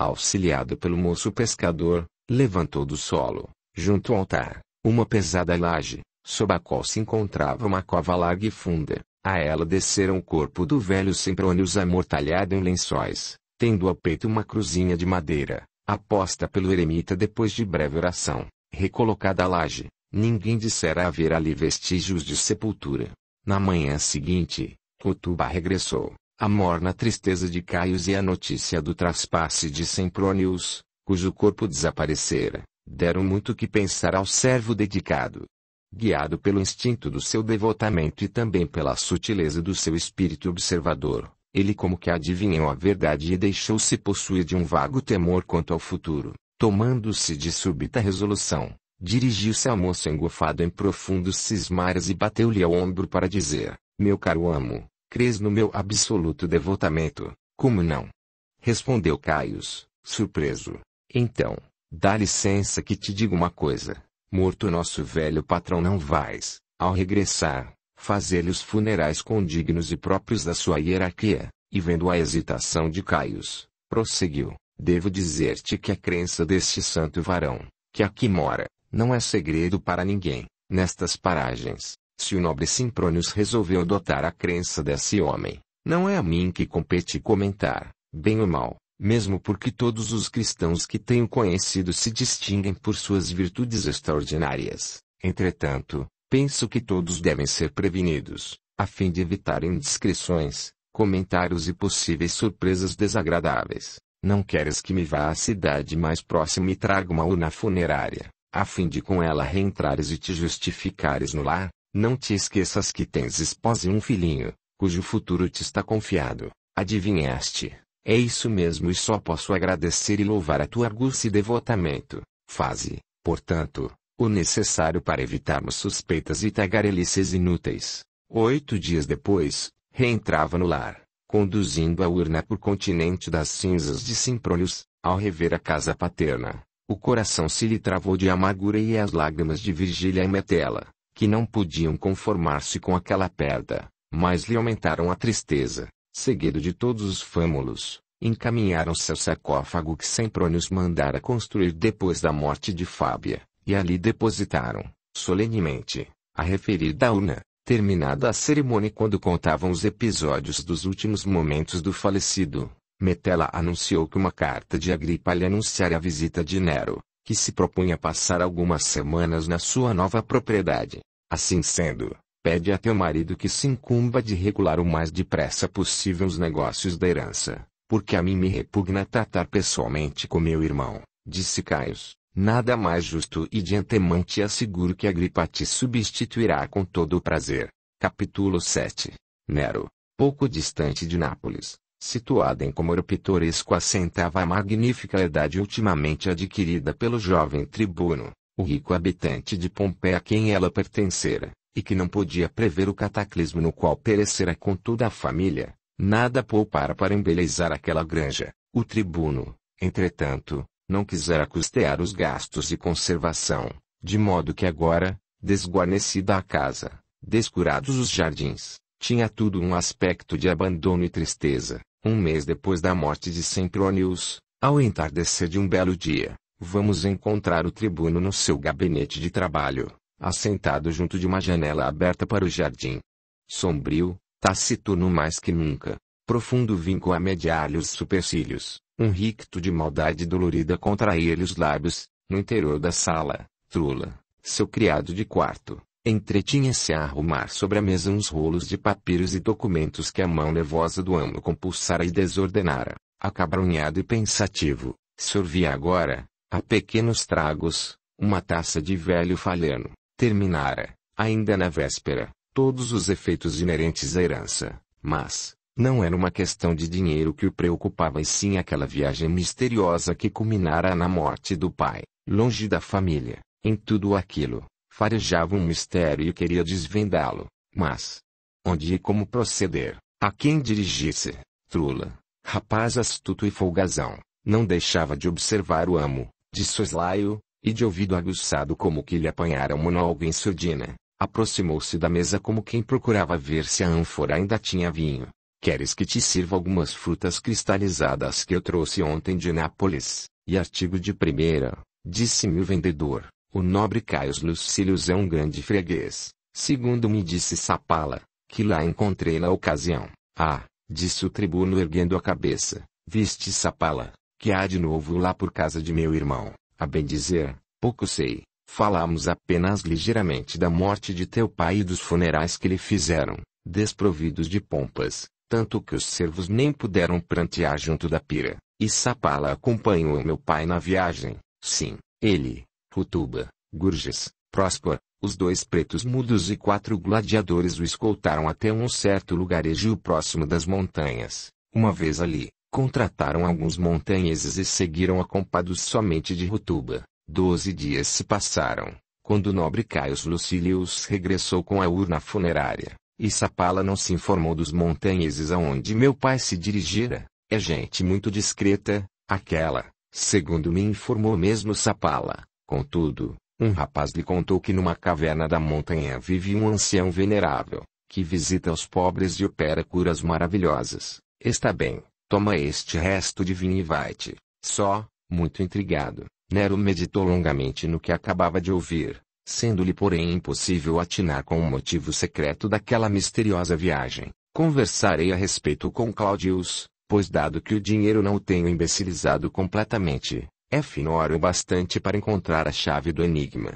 auxiliado pelo moço pescador, levantou do solo, junto ao altar, uma pesada laje, sob a qual se encontrava uma cova larga e funda. A ela desceram o corpo do velho semprônio, amortalhado em lençóis, tendo ao peito uma cruzinha de madeira, aposta pelo eremita depois de breve oração. Recolocada a laje, ninguém dissera haver ali vestígios de sepultura. Na manhã seguinte, Cotuba regressou, a morna tristeza de Caius e a notícia do traspasse de Sempronius, cujo corpo desaparecera, deram muito que pensar ao servo dedicado. Guiado pelo instinto do seu devotamento e também pela sutileza do seu espírito observador, ele como que adivinhou a verdade e deixou-se possuir de um vago temor quanto ao futuro, tomando-se de súbita resolução, dirigiu-se ao moço engofado em profundos cismares e bateu-lhe ao ombro para dizer, meu caro amo, Crês no meu absoluto devotamento, como não? Respondeu Caius, surpreso. Então, dá licença que te diga uma coisa. Morto nosso velho patrão não vais, ao regressar, fazer-lhe os funerais condignos e próprios da sua hierarquia. E vendo a hesitação de Caius, prosseguiu: Devo dizer-te que a crença deste santo varão, que aqui mora, não é segredo para ninguém, nestas paragens. Se o nobre Simprônios resolveu adotar a crença desse homem, não é a mim que compete comentar, bem ou mal, mesmo porque todos os cristãos que tenho conhecido se distinguem por suas virtudes extraordinárias. Entretanto, penso que todos devem ser prevenidos, a fim de evitar indiscrições, comentários e possíveis surpresas desagradáveis. Não queres que me vá à cidade mais próxima e traga uma urna funerária, a fim de com ela reentrares e te justificares no lar? Não te esqueças que tens esposa e um filhinho, cujo futuro te está confiado. Adivinhaste? É isso mesmo e só posso agradecer e louvar a tua argúcia e devotamento. Faze, portanto, o necessário para evitarmos suspeitas e tagarelices inúteis. Oito dias depois, reentrava no lar, conduzindo a urna por continente das cinzas de Simprônios, ao rever a casa paterna. O coração se lhe travou de amargura e as lágrimas de Virgília e Metela, que não podiam conformar-se com aquela perda, mas lhe aumentaram a tristeza, seguido de todos os fâmulos, encaminharam se ao sarcófago que Sempronius mandara construir depois da morte de Fábia, e ali depositaram, solenemente, a referida urna, terminada a cerimônia quando contavam os episódios dos últimos momentos do falecido. Metela anunciou que uma carta de Agripa lhe anunciara a visita de Nero, que se propunha passar algumas semanas na sua nova propriedade. Assim sendo, pede a teu marido que se incumba de regular o mais depressa possível os negócios da herança, porque a mim me repugna tratar pessoalmente com meu irmão, disse Caius. Nada mais justo e de antemão te asseguro que gripa te substituirá com todo o prazer. Capítulo 7 Nero, pouco distante de Nápoles, situada em Comoro Pitoresco assentava a magnífica idade ultimamente adquirida pelo jovem tribuno, o rico habitante de Pompeia a quem ela pertencera, e que não podia prever o cataclismo no qual perecera com toda a família, nada poupara para embelezar aquela granja. O tribuno, entretanto, não quisera custear os gastos de conservação, de modo que agora, desguarnecida a casa, descurados os jardins, tinha tudo um aspecto de abandono e tristeza. Um mês depois da morte de Sempronius, ao entardecer de um belo dia, vamos encontrar o tribuno no seu gabinete de trabalho, assentado junto de uma janela aberta para o jardim. Sombrio, taciturno mais que nunca, profundo vinco a mediar-lhe os supercílios, um ricto de maldade dolorida contra lhe os lábios, no interior da sala, Trula, seu criado de quarto, Entretinha-se a arrumar sobre a mesa uns rolos de papiros e documentos que a mão nervosa do amo compulsara e desordenara. Acabrunhado e pensativo, sorvia agora, a pequenos tragos, uma taça de velho falhano. Terminara, ainda na véspera, todos os efeitos inerentes à herança. Mas, não era uma questão de dinheiro que o preocupava e sim aquela viagem misteriosa que culminara na morte do pai, longe da família. Em tudo aquilo, farejava um mistério e queria desvendá-lo, mas onde e como proceder, a quem dirigisse, Trula, rapaz astuto e folgazão, não deixava de observar o amo, de soslaio, e de ouvido aguçado como que lhe apanhara um monólogo em surdina, aproximou-se da mesa como quem procurava ver se a ânfora ainda tinha vinho. Queres que te sirva algumas frutas cristalizadas que eu trouxe ontem de Nápoles, e artigo de primeira, disse-me o vendedor, o nobre Caio Lucílios é um grande freguês, segundo me disse Sapala, que lá encontrei na ocasião. Ah, disse o tribuno erguendo a cabeça, viste Sapala, que há de novo lá por casa de meu irmão. A bem dizer, pouco sei, falamos apenas ligeiramente da morte de teu pai e dos funerais que lhe fizeram, desprovidos de pompas, tanto que os servos nem puderam prantear junto da pira. E Sapala acompanhou meu pai na viagem. Sim, ele, Rutuba, Gurges, Próspora, os dois pretos mudos e quatro gladiadores o escoltaram até um certo lugarejo próximo das montanhas. Uma vez ali, contrataram alguns montanheses e seguiram acompados somente de Rutuba. Doze dias se passaram, quando o nobre Caio Lucilius regressou com a urna funerária. E Sapala não se informou dos montanheses aonde meu pai se dirigira. É gente muito discreta, aquela, segundo me informou mesmo Sapala. Contudo, um hum. rapaz lhe contou que numa caverna da montanha vive um ancião venerável, que visita os pobres e opera curas maravilhosas. Está bem, toma este resto de vinho e vai-te. Só, muito intrigado, Nero meditou longamente no que acabava de ouvir, sendo-lhe porém impossível atinar com o motivo secreto daquela misteriosa viagem. Conversarei a respeito com Claudius, pois dado que o dinheiro não o tenho imbecilizado completamente, é finório bastante para encontrar a chave do enigma.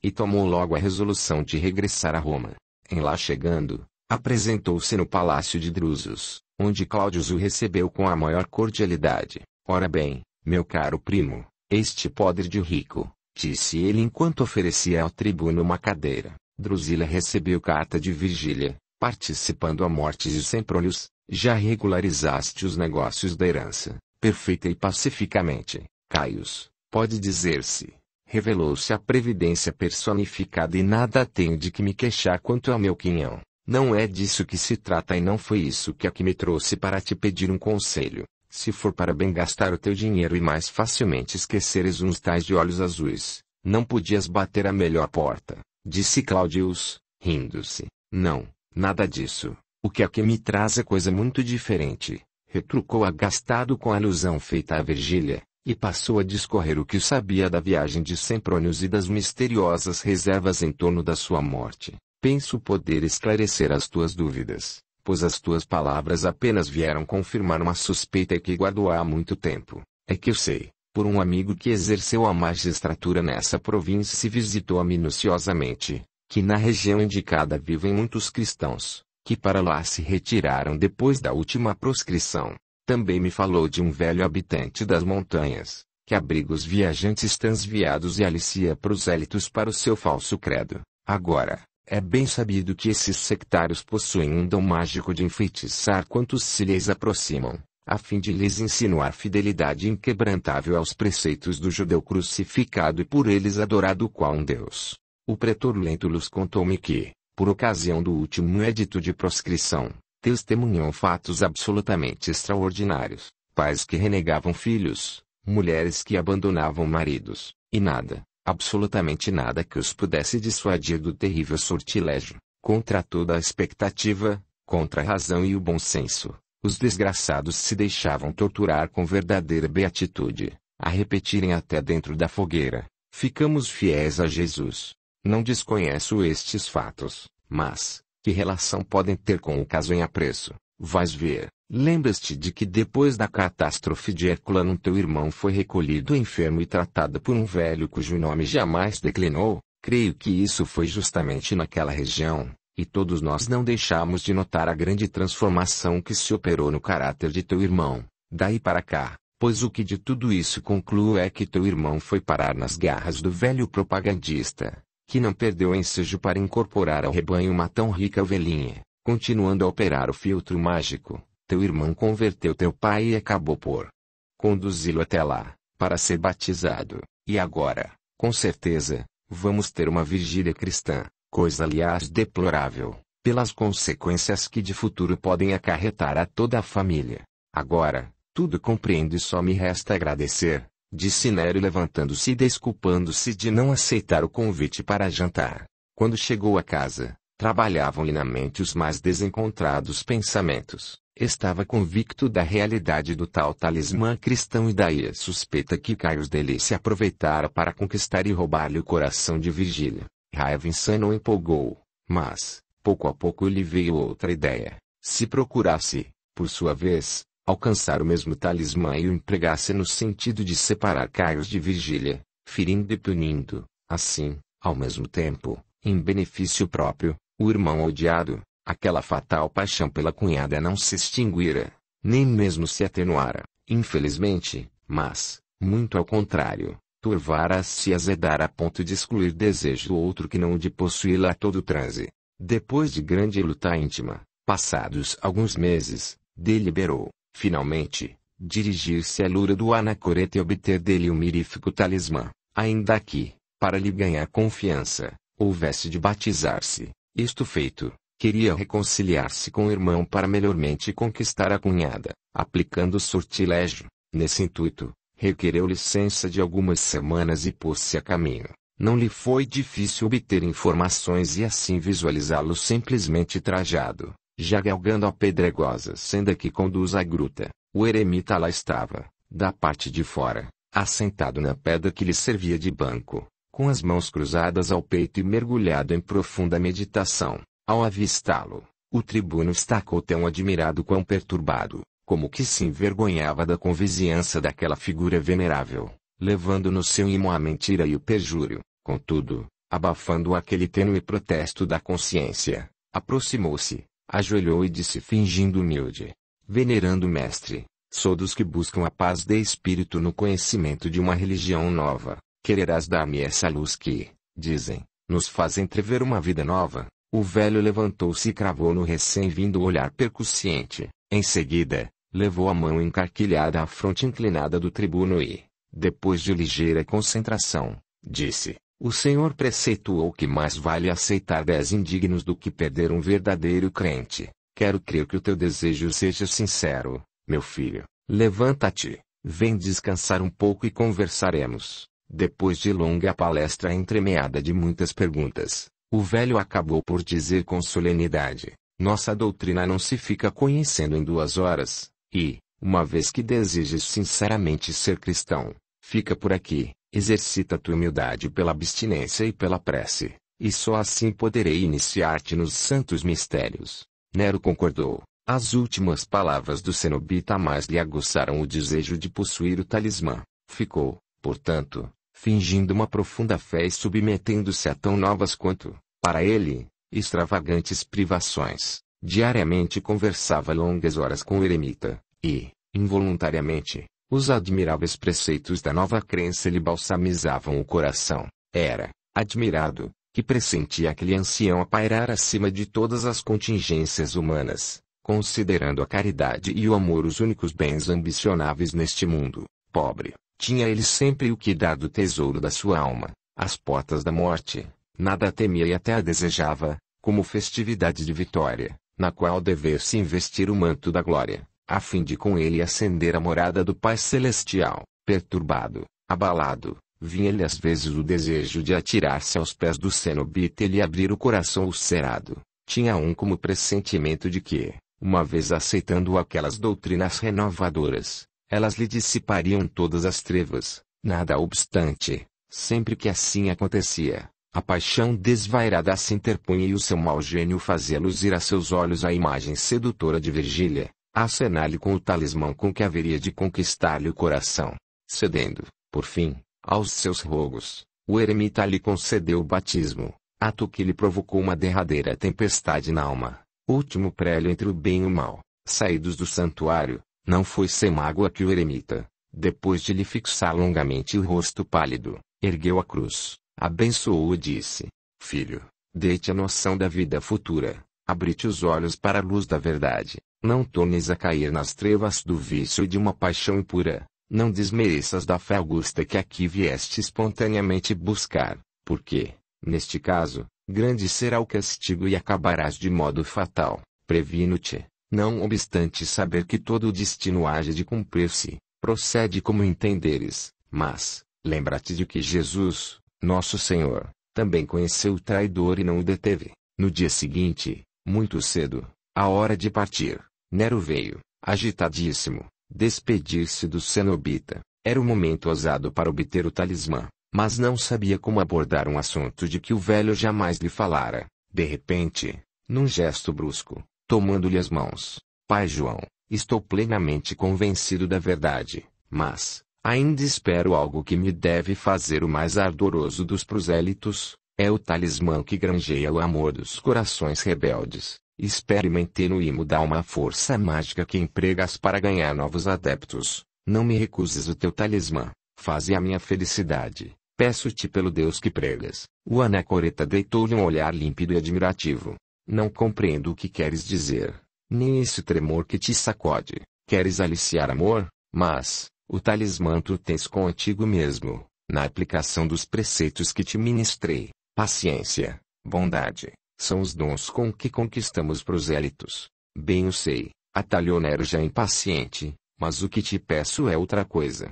E tomou logo a resolução de regressar a Roma. Em lá chegando, apresentou-se no palácio de Drusus, onde Cláudio o recebeu com a maior cordialidade. Ora bem, meu caro primo, este podre de rico, disse ele enquanto oferecia ao tribuno uma cadeira. Drusila recebeu carta de Virgília, participando a mortes e semprônios, já regularizaste os negócios da herança, perfeita e pacificamente. Caius, pode dizer-se, revelou-se a previdência personificada e nada tenho de que me queixar quanto ao meu quinhão. Não é disso que se trata e não foi isso que a que me trouxe para te pedir um conselho. Se for para bem gastar o teu dinheiro e mais facilmente esqueceres uns tais de olhos azuis, não podias bater a melhor porta, disse Claudius, rindo-se. Não, nada disso. O que aqui que me traz é coisa muito diferente, retrucou agastado com a alusão feita a Virgília e passou a discorrer o que sabia da viagem de Sempronius e das misteriosas reservas em torno da sua morte. Penso poder esclarecer as tuas dúvidas, pois as tuas palavras apenas vieram confirmar uma suspeita que guardo há muito tempo. É que eu sei, por um amigo que exerceu a magistratura nessa província e visitou-a minuciosamente, que na região indicada vivem muitos cristãos, que para lá se retiraram depois da última proscrição. Também me falou de um velho habitante das montanhas, que abriga os viajantes transviados e alicia prosélitos para o seu falso credo. Agora, é bem sabido que esses sectários possuem um dom mágico de enfeitiçar quantos se lhes aproximam, a fim de lhes insinuar fidelidade inquebrantável aos preceitos do judeu crucificado e por eles adorado qual um deus. O pretor Lentulus contou-me que, por ocasião do último edito de proscrição, testemunham fatos absolutamente extraordinários: pais que renegavam filhos, mulheres que abandonavam maridos, e nada, absolutamente nada que os pudesse dissuadir do terrível sortilégio, contra toda a expectativa, contra a razão e o bom senso. Os desgraçados se deixavam torturar com verdadeira beatitude, a repetirem até dentro da fogueira: Ficamos fiéis a Jesus. Não desconheço estes fatos, mas, que relação podem ter com o caso em apreço. Vais ver. Lembras-te de que depois da catástrofe de Herculano teu irmão foi recolhido enfermo e tratado por um velho cujo nome jamais declinou? Creio que isso foi justamente naquela região, e todos nós não deixamos de notar a grande transformação que se operou no caráter de teu irmão, daí para cá, pois o que de tudo isso concluo é que teu irmão foi parar nas garras do velho propagandista, que não perdeu ensejo para incorporar ao rebanho uma tão rica ovelhinha, continuando a operar o filtro mágico, teu irmão converteu teu pai e acabou por conduzi-lo até lá, para ser batizado, e agora, com certeza, vamos ter uma vigília cristã, coisa aliás deplorável, pelas consequências que de futuro podem acarretar a toda a família. Agora, tudo compreendo e só me resta agradecer, Disse Nero levantando-se e desculpando-se de não aceitar o convite para jantar. Quando chegou a casa, trabalhavam-lhe na mente os mais desencontrados pensamentos. Estava convicto da realidade do tal talismã cristão e daí a suspeita que Caio dele se aproveitara para conquistar e roubar-lhe o coração de Virgília. Raiva insana o empolgou, mas, pouco a pouco lhe veio outra ideia. Se procurasse, por sua vez, alcançar o mesmo talismã e o empregasse no sentido de separar Caio de Virgília, ferindo e punindo, assim, ao mesmo tempo, em benefício próprio, o irmão odiado, aquela fatal paixão pela cunhada não se extinguira, nem mesmo se atenuara, infelizmente, mas, muito ao contrário, turvara-se e azedara a ponto de excluir desejo outro que não o de possuí-la a todo transe. Depois de grande luta íntima, passados alguns meses, deliberou, Finalmente, dirigir-se à lura do anacoreta e obter dele o um mirífico talismã, ainda que, para lhe ganhar confiança, houvesse de batizar-se. Isto feito, queria reconciliar-se com o irmão para melhormente conquistar a cunhada, aplicando sortilégio. Nesse intuito, requereu licença de algumas semanas e pôs-se a caminho. Não lhe foi difícil obter informações e assim visualizá-lo simplesmente trajado, já galgando a pedregosa senda que conduz à gruta, o eremita lá estava, da parte de fora, assentado na pedra que lhe servia de banco, com as mãos cruzadas ao peito e mergulhado em profunda meditação. Ao avistá-lo, o tribuno estacou tão admirado quão perturbado, como que se envergonhava da convizinhança daquela figura venerável, levando no seu imo a mentira e o perjúrio. Contudo, abafando aquele tênue protesto da consciência, aproximou-se, ajoelhou e disse fingindo humilde: Venerando mestre, sou dos que buscam a paz de espírito no conhecimento de uma religião nova. Quererás dar-me essa luz que, dizem, nos faz entrever uma vida nova? O velho levantou-se e cravou no recém-vindo o olhar percussiente. Em seguida, levou a mão encarquilhada à fronte inclinada do tribuno e, depois de ligeira concentração, disse: o Senhor preceituou que mais vale aceitar dez indignos do que perder um verdadeiro crente. Quero crer que o teu desejo seja sincero, meu filho. Levanta-te, vem descansar um pouco e conversaremos. Depois de longa palestra entremeada de muitas perguntas, o velho acabou por dizer com solenidade: Nossa doutrina não se fica conhecendo em duas horas, e, uma vez que desejas sinceramente ser cristão, fica por aqui. Exercita tua humildade pela abstinência e pela prece, e só assim poderei iniciar-te nos santos mistérios. Nero concordou. As últimas palavras do cenobita mais lhe aguçaram o desejo de possuir o talismã. Ficou, portanto, fingindo uma profunda fé e submetendo-se a tão novas quanto, para ele, extravagantes privações. Diariamente conversava longas horas com o eremita, e, involuntariamente, os admiráveis preceitos da nova crença lhe balsamizavam o coração. Era, admirado, que pressentia aquele ancião a pairar acima de todas as contingências humanas, considerando a caridade e o amor os únicos bens ambicionáveis neste mundo. Pobre, tinha ele sempre o que dar do tesouro da sua alma, às portas da morte. Nada temia e até a desejava, como festividade de vitória, na qual dever-se investir o manto da glória a fim de com ele acender a morada do Pai Celestial. Perturbado, abalado, vinha-lhe às vezes o desejo de atirar-se aos pés do cenobita e lhe abrir o coração ulcerado. Tinha um como pressentimento de que, uma vez aceitando aquelas doutrinas renovadoras, elas lhe dissipariam todas as trevas. Nada obstante, sempre que assim acontecia, a paixão desvairada se interpunha e o seu mau gênio fazia luzir a seus olhos a imagem sedutora de Virgília, acenar-lhe com o talismã com que haveria de conquistar-lhe o coração. Cedendo, por fim, aos seus rogos, o eremita lhe concedeu o batismo, ato que lhe provocou uma derradeira tempestade na alma, último prélio entre o bem e o mal. Saídos do santuário, não foi sem mágoa que o eremita, depois de lhe fixar longamente o rosto pálido, ergueu a cruz, abençoou o e disse: Filho, dê-te a noção da vida futura. Abrite os olhos para a luz da verdade, não tornes a cair nas trevas do vício e de uma paixão impura, não desmereças da fé augusta que aqui vieste espontaneamente buscar, porque, neste caso, grande será o castigo e acabarás de modo fatal. Previno-te, não obstante saber que todo o destino age de cumprir-se, procede como entenderes, mas, lembra-te de que Jesus, nosso Senhor, também conheceu o traidor e não o deteve. No dia seguinte, muito cedo, a hora de partir, Nero veio, agitadíssimo, despedir-se do cenobita. Era o momento ousado para obter o talismã, mas não sabia como abordar um assunto de que o velho jamais lhe falara. De repente, num gesto brusco, tomando-lhe as mãos, Pai João, estou plenamente convencido da verdade, mas, ainda espero algo que me deve fazer o mais ardoroso dos prosélitos, é o talismã que granjeia o amor dos corações rebeldes. Experimentei no imo da uma força mágica que empregas para ganhar novos adeptos. Não me recuses o teu talismã. Faze a minha felicidade. Peço-te pelo Deus que pregas. O anacoreta deitou-lhe um olhar límpido e admirativo. Não compreendo o que queres dizer. Nem esse tremor que te sacode. Queres aliciar amor? Mas, o talismã tu tens contigo mesmo, na aplicação dos preceitos que te ministrei paciência, bondade, são os dons com que conquistamos prosélitos. Bem o sei, atalhou já impaciente, mas o que te peço é outra coisa.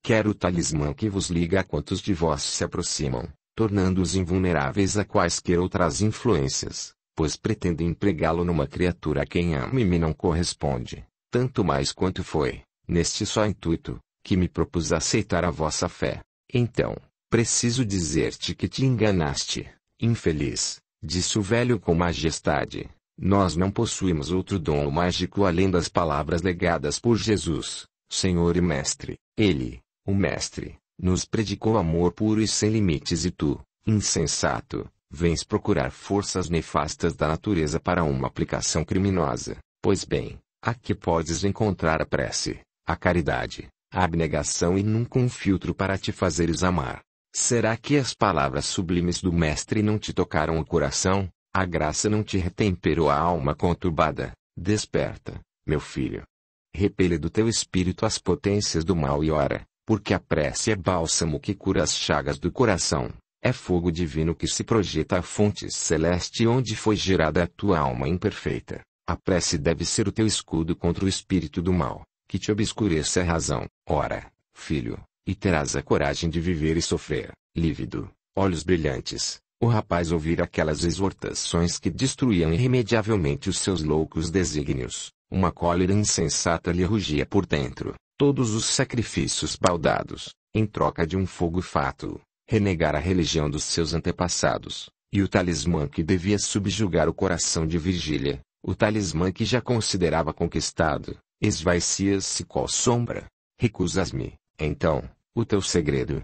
Quero o talismã que vos liga a quantos de vós se aproximam, tornando-os invulneráveis a quaisquer outras influências, pois pretendo empregá-lo numa criatura a quem amo e me não corresponde, tanto mais quanto foi, neste só intuito, que me propus aceitar a vossa fé. Então, Preciso dizer-te que te enganaste, infeliz, disse o velho com majestade. Nós não possuímos outro dom mágico além das palavras legadas por Jesus, Senhor e Mestre. Ele, o Mestre, nos predicou amor puro e sem limites e tu, insensato, vens procurar forças nefastas da natureza para uma aplicação criminosa. Pois bem, aqui podes encontrar a prece, a caridade, a abnegação e nunca um filtro para te fazeres amar. Será que as palavras sublimes do Mestre não te tocaram o coração? A graça não te retemperou a alma conturbada? Desperta, meu filho. Repele do teu espírito as potências do mal e ora, porque a prece é bálsamo que cura as chagas do coração. É fogo divino que se projeta à fonte celeste onde foi gerada a tua alma imperfeita. A prece deve ser o teu escudo contra o espírito do mal, que te obscurece a razão. Ora, filho, e terás a coragem de viver e sofrer, lívido, olhos brilhantes. O rapaz ouvira aquelas exortações que destruíam irremediavelmente os seus loucos desígnios. Uma cólera insensata lhe rugia por dentro. Todos os sacrifícios baldados, em troca de um fogo fato, renegar a religião dos seus antepassados, e o talismã que devia subjugar o coração de Virgília, o talismã que já considerava conquistado, esvaicia-se qual sombra. Recusas-me, então, o teu segredo?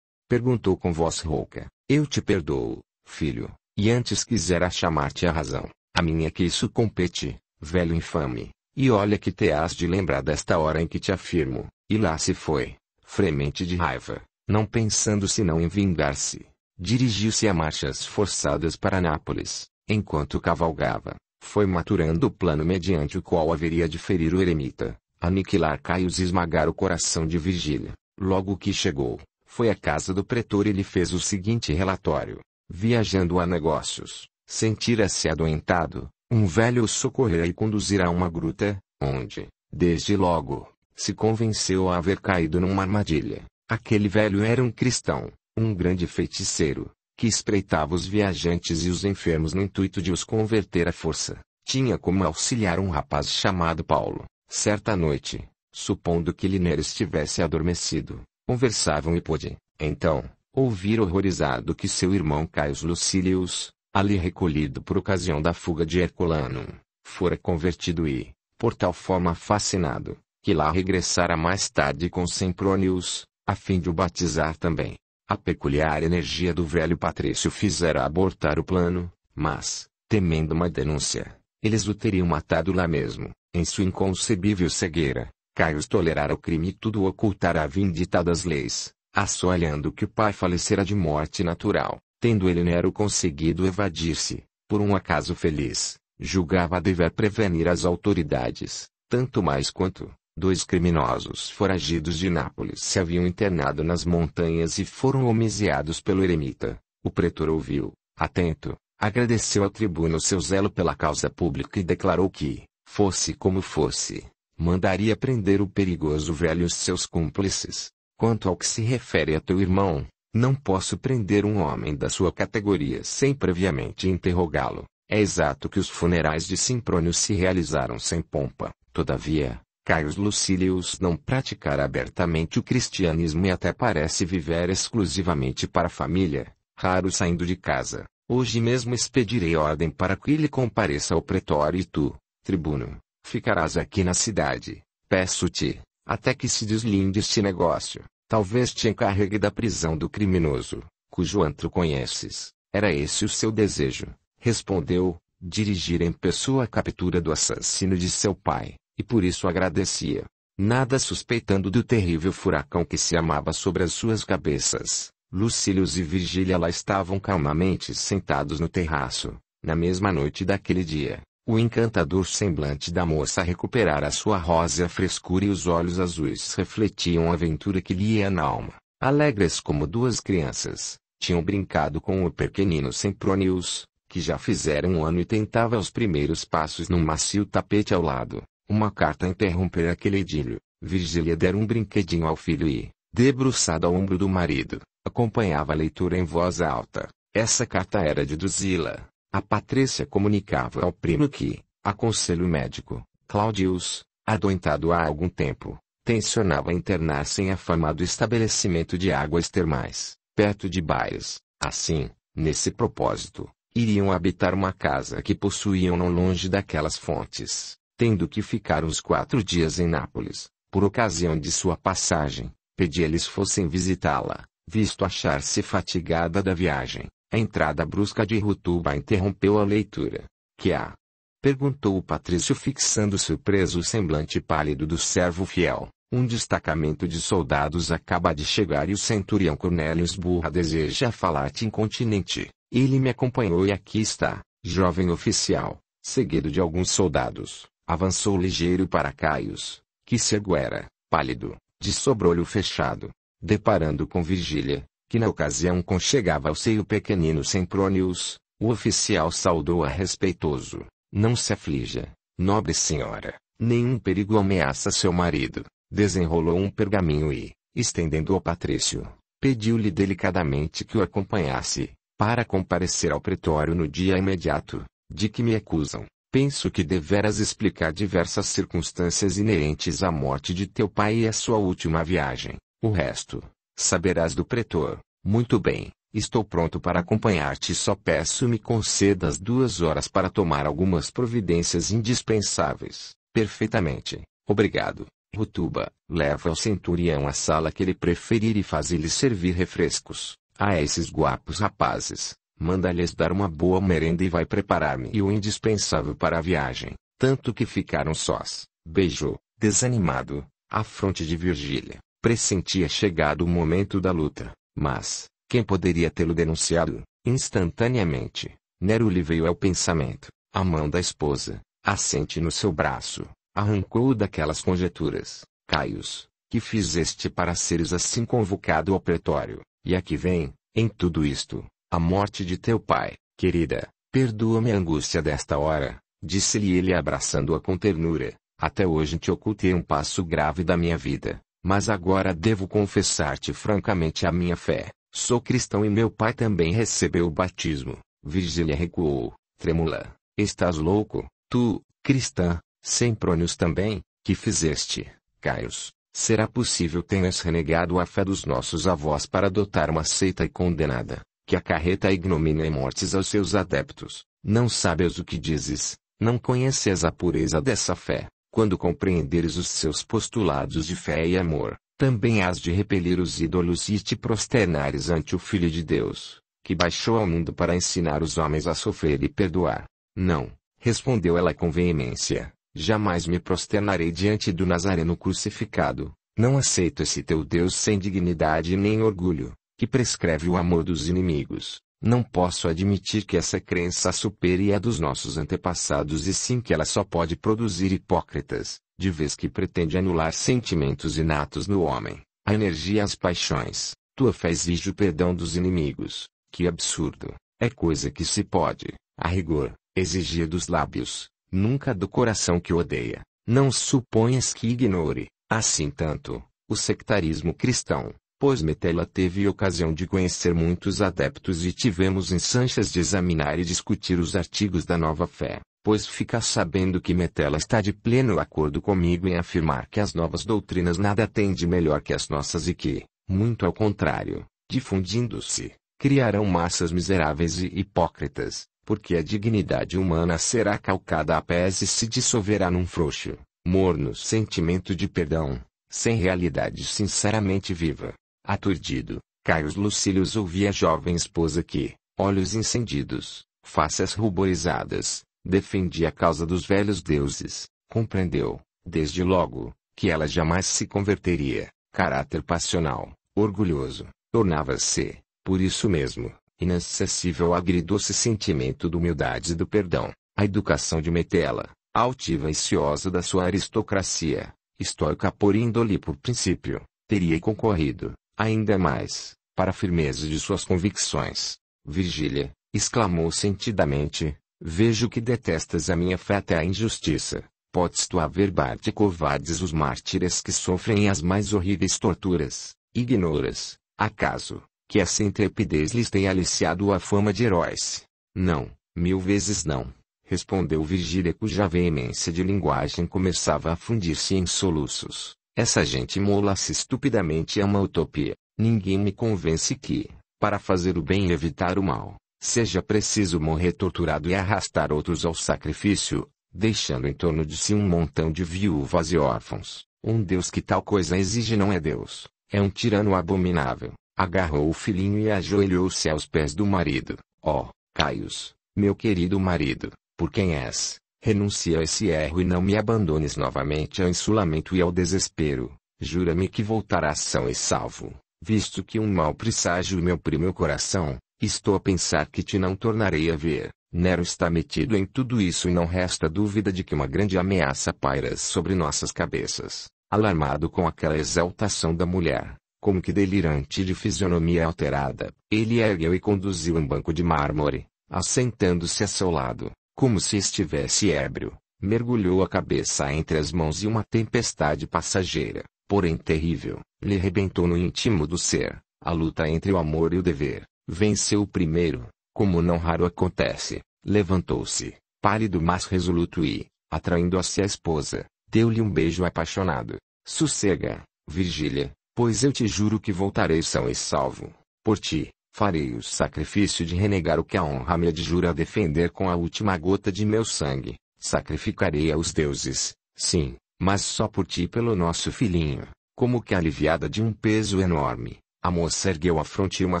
Perguntou com voz rouca. Eu te perdoo, filho, e antes quisera chamar-te à razão, a minha é que isso compete, velho infame, e olha que te has de lembrar desta hora em que te afirmo, e lá se foi, fremente de raiva, não pensando senão em vingar-se. Dirigiu-se a marchas forçadas para Nápoles, enquanto cavalgava, foi maturando o plano mediante o qual haveria de ferir o eremita, aniquilar Caio e esmagar o coração de Vigília. Logo que chegou, foi à casa do pretor e lhe fez o seguinte relatório: Viajando a negócios, sentira-se adoentado, um velho o socorrera e conduzirá a uma gruta, onde, desde logo, se convenceu a haver caído numa armadilha. Aquele velho era um cristão, um grande feiticeiro, que espreitava os viajantes e os enfermos no intuito de os converter à força. Tinha como auxiliar um rapaz chamado Paulo. Certa noite, Supondo que Liner estivesse adormecido, conversavam e pôde, então, ouvir horrorizado que seu irmão Caius Lucilius, ali recolhido por ocasião da fuga de Herculano, fora convertido e, por tal forma fascinado, que lá regressara mais tarde com Sempronius, a fim de o batizar também. A peculiar energia do velho Patrício fizera abortar o plano, mas, temendo uma denúncia, eles o teriam matado lá mesmo, em sua inconcebível cegueira, Caio tolerara o crime e tudo ocultara a vindita das leis, assoalhando que o pai falecera de morte natural, tendo ele Nero conseguido evadir-se, por um acaso feliz, julgava dever prevenir as autoridades, tanto mais quanto, dois criminosos foragidos de Nápoles se haviam internado nas montanhas e foram homiziados pelo eremita, o pretor ouviu, atento, agradeceu ao tribuno seu zelo pela causa pública e declarou que, fosse como fosse, mandaria prender o perigoso velho e os seus cúmplices. Quanto ao que se refere a teu irmão, não posso prender um homem da sua categoria sem previamente interrogá-lo. É exato que os funerais de Simprônio se realizaram sem pompa. Todavia, Caius Lucilius não praticara abertamente o cristianismo e até parece viver exclusivamente para a família, raro saindo de casa. Hoje mesmo expedirei ordem para que ele compareça ao pretório e tu, tribuno, Ficarás aqui na cidade, peço-te, até que se deslinde este negócio. Talvez te encarregue da prisão do criminoso, cujo antro conheces. Era esse o seu desejo, respondeu, dirigir em pessoa a captura do assassino de seu pai, e por isso agradecia, nada suspeitando do terrível furacão que se amava sobre as suas cabeças. Lucílios e Virgília lá estavam calmamente sentados no terraço, na mesma noite daquele dia, o encantador semblante da moça recuperara sua rosa frescura e os olhos azuis refletiam a aventura que lhe ia na alma. Alegres como duas crianças, tinham brincado com o pequenino Sempronius, que já fizera um ano e tentava os primeiros passos num macio tapete ao lado. Uma carta interromper aquele edilho. Virgília dera um brinquedinho ao filho e, debruçada ao ombro do marido, acompanhava a leitura em voz alta. Essa carta era de Drusila, a Patrícia comunicava ao primo que, a conselho médico, Claudius, adoentado há algum tempo, tensionava internar-se em afamado estabelecimento de águas termais, perto de Baires. Assim, nesse propósito, iriam habitar uma casa que possuíam não longe daquelas fontes, tendo que ficar uns quatro dias em Nápoles, por ocasião de sua passagem, pedi-lhes fossem visitá-la, visto achar-se fatigada da viagem, a entrada brusca de Rutuba interrompeu a leitura. Que há? Perguntou o Patrício fixando surpreso o semblante pálido do servo fiel. Um destacamento de soldados acaba de chegar e o centurião Cornelius Burra deseja falar-te incontinente. Ele me acompanhou e aqui está, jovem oficial, seguido de alguns soldados. Avançou ligeiro para Caius, que cego era, pálido, de sobrolho fechado, deparando com Virgília, que na ocasião conchegava ao seio pequenino Sempronius, o oficial saudou-a respeitoso. Não se aflija, nobre senhora, nenhum perigo ameaça seu marido. Desenrolou um pergaminho e, estendendo o ao Patrício, pediu-lhe delicadamente que o acompanhasse, para comparecer ao pretório no dia imediato, de que me acusam. Penso que deveras explicar diversas circunstâncias inerentes à morte de teu pai e à sua última viagem. O resto, Saberás do pretor. Muito bem, estou pronto para acompanhar-te, só peço me concedas duas horas para tomar algumas providências indispensáveis. Perfeitamente, obrigado. Rutuba, leva ao centurião a sala que ele preferir e faz-lhe servir refrescos. A ah, esses guapos rapazes, manda-lhes dar uma boa merenda e vai preparar-me o indispensável para a viagem. Tanto que ficaram sós. Beijo, desanimado, a fronte de Virgília. Pressentia chegado o momento da luta, mas, quem poderia tê-lo denunciado? Instantaneamente, Nero lhe veio ao pensamento. A mão da esposa, assente no seu braço, arrancou-o daquelas conjeturas. Caios, que fizeste para seres assim convocado ao pretório, e aqui vem, em tudo isto, a morte de teu pai, querida, perdoa-me a angústia desta hora, disse-lhe ele abraçando-a com ternura, até hoje te ocultei um passo grave da minha vida, mas agora devo confessar-te francamente a minha fé. Sou cristão e meu pai também recebeu o batismo. Virgília recuou, trêmula. Estás louco, tu, cristã, sem prônios também, que fizeste, Caios. Será possível tenhas renegado a fé dos nossos avós para adotar uma seita e condenada, que acarreta a ignomínia e mortes aos seus adeptos. Não sabes o que dizes, não conheces a pureza dessa fé. Quando compreenderes os seus postulados de fé e amor, também hás de repelir os ídolos e te prosternares ante o Filho de Deus, que baixou ao mundo para ensinar os homens a sofrer e perdoar. Não, respondeu ela com veemência, jamais me prosternarei diante do Nazareno crucificado. Não aceito esse teu Deus sem dignidade nem orgulho, que prescreve o amor dos inimigos, não posso admitir que essa crença supere a dos nossos antepassados e sim que ela só pode produzir hipócritas, de vez que pretende anular sentimentos inatos no homem, a energia as paixões. Tua fé exige o perdão dos inimigos. Que absurdo! É coisa que se pode, a rigor, exigir dos lábios, nunca do coração que odeia. Não suponhas que ignore, assim tanto, o sectarismo cristão, pois Metella teve ocasião de conhecer muitos adeptos e tivemos ensanchas de examinar e discutir os artigos da nova fé, pois fica sabendo que Metella está de pleno acordo comigo em afirmar que as novas doutrinas nada têm de melhor que as nossas e que, muito ao contrário, difundindo-se, criarão massas miseráveis e hipócritas, porque a dignidade humana será calcada a pés e se dissolverá num frouxo, morno sentimento de perdão, sem realidade sinceramente viva. Aturdido, Caius Lucílios ouvia a jovem esposa que, olhos encendidos, faces ruborizadas, defendia a causa dos velhos deuses. Compreendeu, desde logo, que ela jamais se converteria. Caráter passional, orgulhoso, tornava-se, por isso mesmo, inacessível ao agridoce sentimento de humildade e do perdão. A educação de Metela, altiva e ciosa da sua aristocracia, estoica por índole e por princípio, teria concorrido, Ainda mais, para a firmeza de suas convicções. Virgília, exclamou sentidamente, vejo que detestas a minha fé até a injustiça. Podes tu averbar de covardes os mártires que sofrem as mais horríveis torturas. Ignoras, acaso, que essa intrepidez lhes tem aliciado a fama de heróis? Não, mil vezes não, respondeu Virgília cuja veemência de linguagem começava a fundir-se em soluços. Essa gente mola-se estupidamente é uma utopia. Ninguém me convence que, para fazer o bem e evitar o mal, seja preciso morrer torturado e arrastar outros ao sacrifício, deixando em torno de si um montão de viúvas e órfãos. Um Deus que tal coisa exige não é Deus, é um tirano abominável. Agarrou o filhinho e ajoelhou-se aos pés do marido. oh, Caius, meu querido marido, por quem és? Renuncia a esse erro e não me abandones novamente ao insulamento e ao desespero. Jura-me que voltarás são e salvo, visto que um mau presságio me oprime o coração. Estou a pensar que te não tornarei a ver. Nero está metido em tudo isso e não resta dúvida de que uma grande ameaça paira sobre nossas cabeças. Alarmado com aquela exaltação da mulher, como que delirante de fisionomia alterada, ele ergueu e conduziu um banco de mármore, assentando-se a seu lado como se estivesse ébrio, mergulhou a cabeça entre as mãos e uma tempestade passageira, porém terrível, lhe rebentou no íntimo do ser, a luta entre o amor e o dever, venceu o primeiro, como não raro acontece, levantou-se, pálido mas resoluto e, atraindo a si a esposa, deu-lhe um beijo apaixonado, sossega, Virgília, pois eu te juro que voltarei são e salvo, por ti, farei o sacrifício de renegar o que a honra me adjura defender com a última gota de meu sangue, sacrificarei aos deuses, sim, mas só por ti e pelo nosso filhinho. Como que aliviada de um peso enorme, a moça ergueu a fronte e uma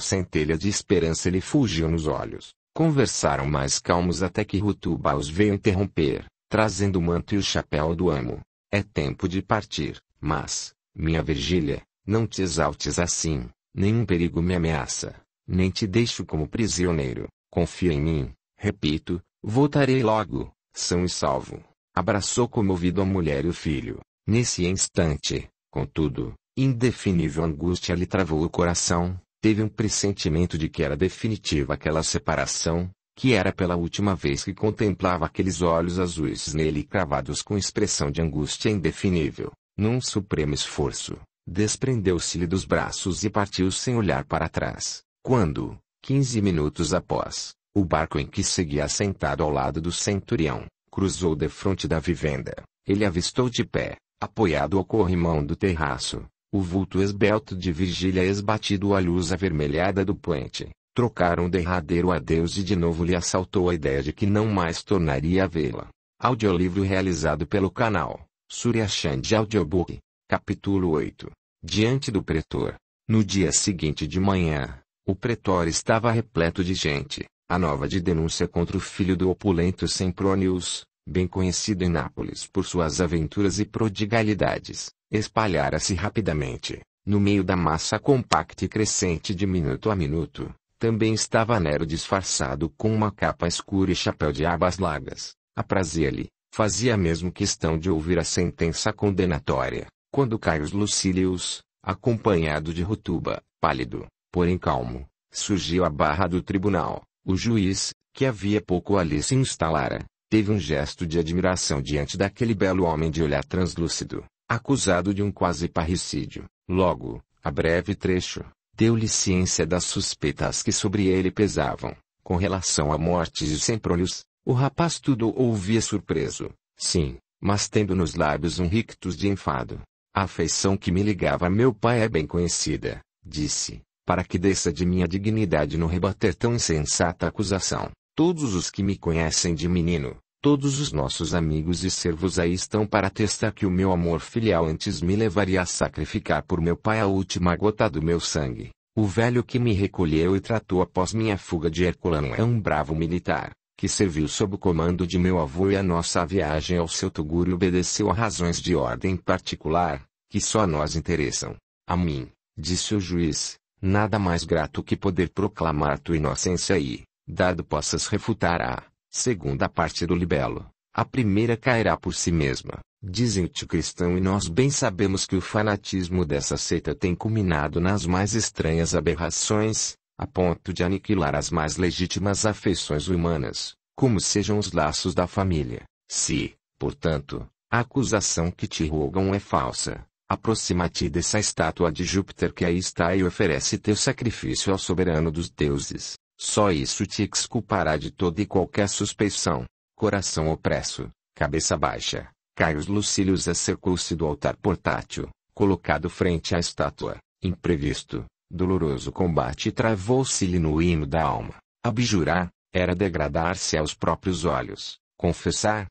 centelha de esperança lhe fugiu nos olhos. Conversaram mais calmos até que Rutuba os veio interromper, trazendo o manto e o chapéu do amo. É tempo de partir, mas, minha Virgília, não te exaltes assim, nenhum perigo me ameaça nem te deixo como prisioneiro, confia em mim, repito, voltarei logo, são e salvo. Abraçou comovido a mulher e o filho. Nesse instante, contudo, indefinível angústia lhe travou o coração, teve um pressentimento de que era definitiva aquela separação, que era pela última vez que contemplava aqueles olhos azuis nele cravados com expressão de angústia indefinível. Num supremo esforço, desprendeu-se-lhe dos braços e partiu sem olhar para trás. Quando, quinze minutos após, o barco em que seguia sentado ao lado do centurião, cruzou defronte da vivenda, ele avistou de pé, apoiado ao corrimão do terraço, o vulto esbelto de Virgília esbatido à luz avermelhada do poente. Trocaram derradeiro adeus e de novo lhe assaltou a ideia de que não mais tornaria a vê-la. Audiolivro realizado pelo canal Suryashand Audiobook. Capítulo 8. Diante do pretor. No dia seguinte de manhã, o pretório estava repleto de gente, a nova de denúncia contra o filho do opulento Sempronius, bem conhecido em Nápoles por suas aventuras e prodigalidades, espalhara-se rapidamente, no meio da massa compacta e crescente de minuto a minuto. Também estava Nero disfarçado com uma capa escura e chapéu de abas largas. Aprazia-lhe, fazia mesmo questão de ouvir a sentença condenatória, quando Caius Lucilius, acompanhado de Rutuba, pálido, porém calmo, surgiu a barra do tribunal. O juiz, que havia pouco ali se instalara, teve um gesto de admiração diante daquele belo homem de olhar translúcido, acusado de um quase parricídio. Logo, a breve trecho, deu-lhe ciência das suspeitas que sobre ele pesavam, com relação a mortes e semprônios. O rapaz tudo ouvia surpreso, sim, mas tendo nos lábios um rictus de enfado. A afeição que me ligava a meu pai é bem conhecida, disse, para que desça de minha dignidade no rebater tão insensata acusação. Todos os que me conhecem de menino, todos os nossos amigos e servos aí estão para testar que o meu amor filial antes me levaria a sacrificar por meu pai a última gota do meu sangue. O velho que me recolheu e tratou após minha fuga de Herculano é um bravo militar, que serviu sob o comando de meu avô e a nossa viagem ao seu Tugúrio obedeceu a razões de ordem particular, que só a nós interessam. A mim, disse o juiz, Nada mais grato que poder proclamar tua inocência e, dado possas refutar a segunda parte do libelo. A primeira cairá por si mesma, dizem-te cristão, e nós bem sabemos que o fanatismo dessa seita tem culminado nas mais estranhas aberrações, a ponto de aniquilar as mais legítimas afeições humanas, como sejam os laços da família. Se, portanto, a acusação que te rogam é falsa, Aproxima-te dessa estátua de Júpiter que aí está e oferece teu sacrifício ao soberano dos deuses. Só isso te exculpará de toda e qualquer suspeição. Coração opresso, cabeça baixa, Caio os lucílios acercou-se do altar portátil, colocado frente à estátua. Imprevisto, doloroso combate travou-se-lhe no hino da alma. Abjurar, era degradar-se aos próprios olhos. Confessar,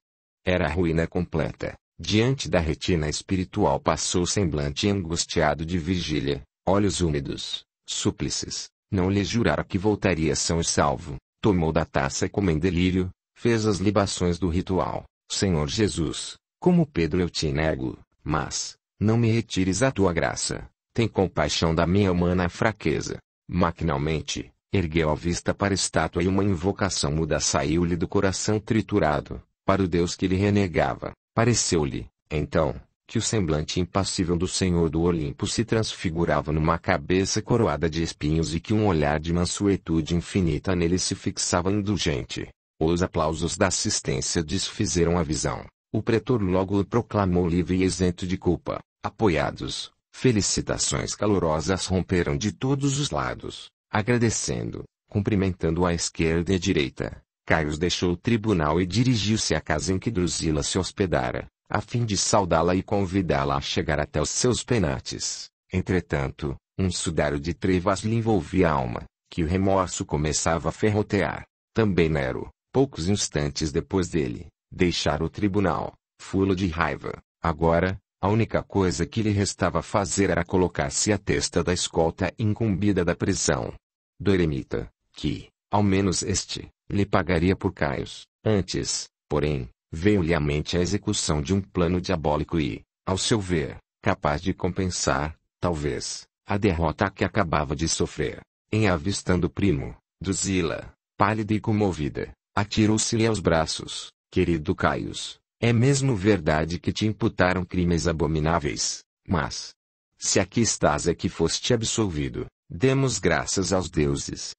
era ruína completa. Diante da retina espiritual passou semblante angustiado de vigília, olhos úmidos, súplices, não lhe jurara que voltaria são e salvo, tomou da taça como em delírio, fez as libações do ritual, Senhor Jesus, como Pedro eu te nego, mas, não me retires a tua graça, tem compaixão da minha humana fraqueza. Maquinalmente, ergueu a vista para a estátua e uma invocação muda saiu-lhe do coração triturado, para o Deus que lhe renegava. Pareceu-lhe, então, que o semblante impassível do Senhor do Olimpo se transfigurava numa cabeça coroada de espinhos e que um olhar de mansuetude infinita nele se fixava indulgente. Os aplausos da assistência desfizeram a visão. O pretor logo o proclamou livre e isento de culpa. Apoiados, felicitações calorosas romperam de todos os lados, agradecendo, cumprimentando a esquerda e a direita, Caios deixou o tribunal e dirigiu-se à casa em que Drusila se hospedara, a fim de saudá-la e convidá-la a chegar até os seus penates. Entretanto, um sudário de trevas lhe envolvia a alma, que o remorso começava a ferrotear. Também Nero, poucos instantes depois dele, deixara o tribunal, fulo de raiva. Agora, a única coisa que lhe restava fazer era colocar-se à testa da escolta incumbida da prisão. Do eremita, que, ao menos este, lhe pagaria por Caios. Antes, porém, veio-lhe à mente a execução de um plano diabólico e, ao seu ver, capaz de compensar, talvez, a derrota que acabava de sofrer. Em avistando o primo, Duzila, pálida e comovida, atirou-se-lhe aos braços. Querido Caios, é mesmo verdade que te imputaram crimes abomináveis, mas, se aqui estás é que foste absolvido, demos graças aos deuses.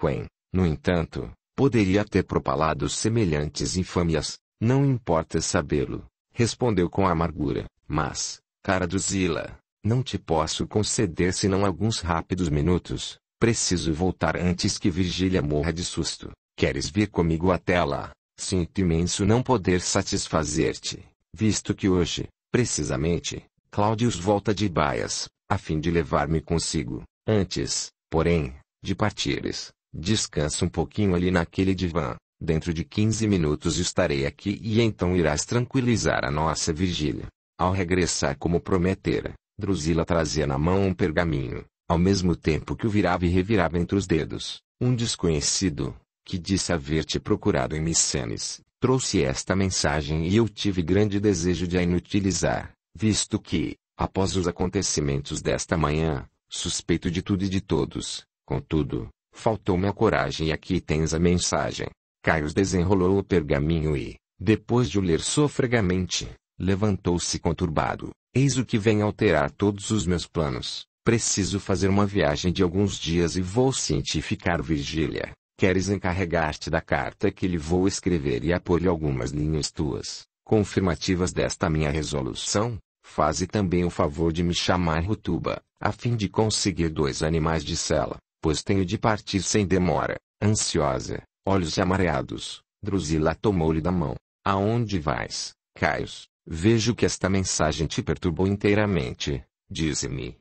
Quen, no entanto, Poderia ter propalado semelhantes infâmias, não importa sabê-lo, respondeu com amargura, mas, cara do Zila, não te posso conceder senão alguns rápidos minutos, preciso voltar antes que Virgília morra de susto, queres vir comigo até lá? Sinto imenso não poder satisfazer-te, visto que hoje, precisamente, Cláudios volta de Baias, a fim de levar-me consigo, antes, porém, de partires, Descansa um pouquinho ali naquele divã. Dentro de 15 minutos estarei aqui e então irás tranquilizar a nossa vigília. Ao regressar como prometera, Drusila trazia na mão um pergaminho, ao mesmo tempo que o virava e revirava entre os dedos. Um desconhecido, que disse haver te procurado em Micenes, trouxe esta mensagem e eu tive grande desejo de a inutilizar, visto que, após os acontecimentos desta manhã, suspeito de tudo e de todos, contudo, Faltou-me a coragem e aqui tens a mensagem. Caios desenrolou o pergaminho e, depois de o ler sofregamente, levantou-se conturbado. Eis o que vem alterar todos os meus planos. Preciso fazer uma viagem de alguns dias e vou cientificar Virgília. Queres encarregar-te da carta que lhe vou escrever e apor-lhe algumas linhas tuas, confirmativas desta minha resolução? Faze também o favor de me chamar Rutuba, a fim de conseguir dois animais de sela, pois tenho de partir sem demora. Ansiosa, olhos amareados, Drusila tomou-lhe da mão. Aonde vais, Caios? Vejo que esta mensagem te perturbou inteiramente. Dize-me.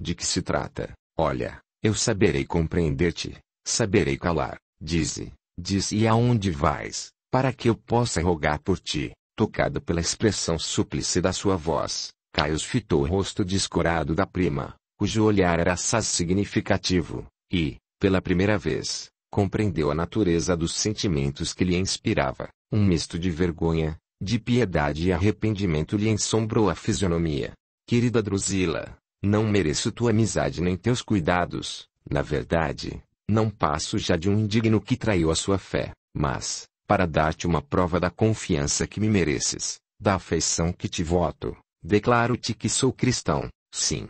De que se trata? Olha, eu saberei compreender-te, saberei calar. Dize, Diz e aonde vais, para que eu possa rogar por ti. Tocado pela expressão súplice da sua voz, Caios fitou o rosto descorado da prima, cujo olhar era assaz significativo e, pela primeira vez, compreendeu a natureza dos sentimentos que lhe inspirava. Um misto de vergonha, de piedade e arrependimento lhe ensombrou a fisionomia. Querida Drusila, não mereço tua amizade nem teus cuidados. Na verdade, não passo já de um indigno que traiu a sua fé, mas, para dar-te uma prova da confiança que me mereces, da afeição que te voto, declaro-te que sou cristão, sim.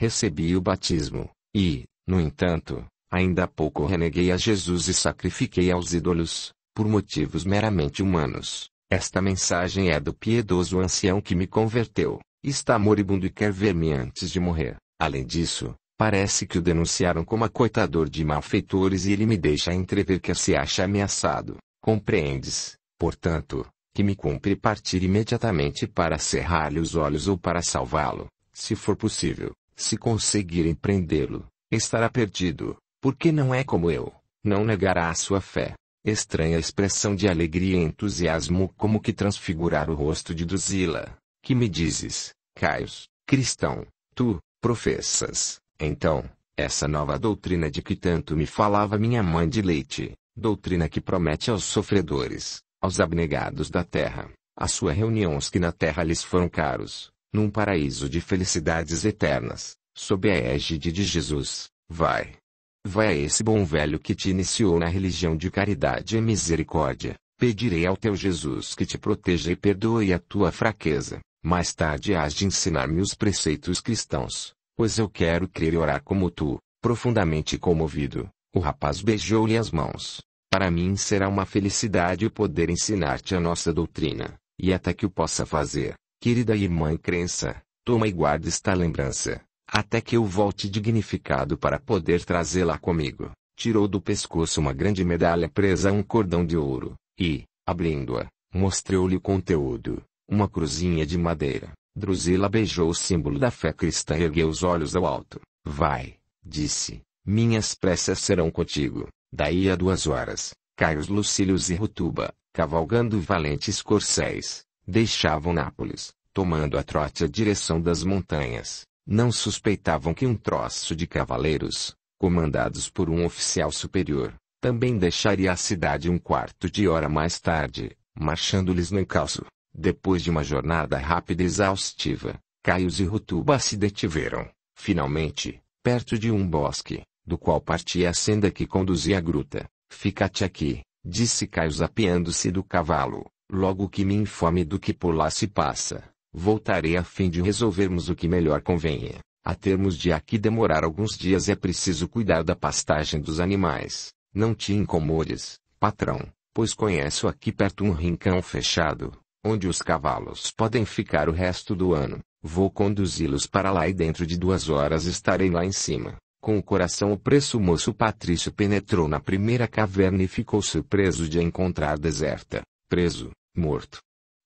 Recebi o batismo, e, no entanto, ainda há pouco reneguei a Jesus e sacrifiquei aos ídolos, por motivos meramente humanos. Esta mensagem é do piedoso ancião que me converteu, está moribundo e quer ver-me antes de morrer. Além disso, parece que o denunciaram como acoitador de malfeitores e ele me deixa entrever que se acha ameaçado. Compreendes, portanto, que me cumpre partir imediatamente para cerrar-lhe os olhos ou para salvá-lo, se for possível, se conseguirem prendê-lo estará perdido, porque não é como eu, não negará a sua fé. Estranha expressão de alegria e entusiasmo como que transfigurar o rosto de Drusila. Que me dizes, Caios, cristão, tu, professas, então, essa nova doutrina de que tanto me falava minha mãe de leite, doutrina que promete aos sofredores, aos abnegados da terra, a sua reunião os que na terra lhes foram caros, num paraíso de felicidades eternas, sob a égide de Jesus, vai. Vai a esse bom velho que te iniciou na religião de caridade e misericórdia, pedirei ao teu Jesus que te proteja e perdoe a tua fraqueza, mais tarde hás de ensinar-me os preceitos cristãos, pois eu quero crer e orar como tu, profundamente comovido, o rapaz beijou-lhe as mãos. Para mim será uma felicidade poder ensinar-te a nossa doutrina, e até que o possa fazer, querida irmã e crença, toma e guarda esta lembrança, até que eu volte dignificado para poder trazê-la comigo. Tirou do pescoço uma grande medalha presa a um cordão de ouro, e, abrindo-a, mostrou-lhe o conteúdo, uma cruzinha de madeira. Drusila beijou o símbolo da fé cristã e ergueu os olhos ao alto. Vai, disse, minhas preces serão contigo. Daí a duas horas, Caios Lucílios e Rutuba, cavalgando valentes corcéis, deixavam Nápoles, tomando a trote a direção das montanhas. Não suspeitavam que um troço de cavaleiros, comandados por um oficial superior, também deixaria a cidade um quarto de hora mais tarde, marchando-lhes no encalço. Depois de uma jornada rápida e exaustiva, Caios e Rutuba se detiveram, finalmente, perto de um bosque, do qual partia a senda que conduzia à gruta. Fica-te aqui, disse Caios apeando-se do cavalo, logo que me informe do que por lá se passa. Voltarei a fim de resolvermos o que melhor convenha. A termos de aqui demorar alguns dias é preciso cuidar da pastagem dos animais. Não te incomodes, patrão, pois conheço aqui perto um rincão fechado, onde os cavalos podem ficar o resto do ano. Vou conduzi-los para lá e dentro de duas horas estarei lá em cima. Com o coração opresso, o moço Patrício penetrou na primeira caverna e ficou surpreso de encontrar deserta, preso, morto.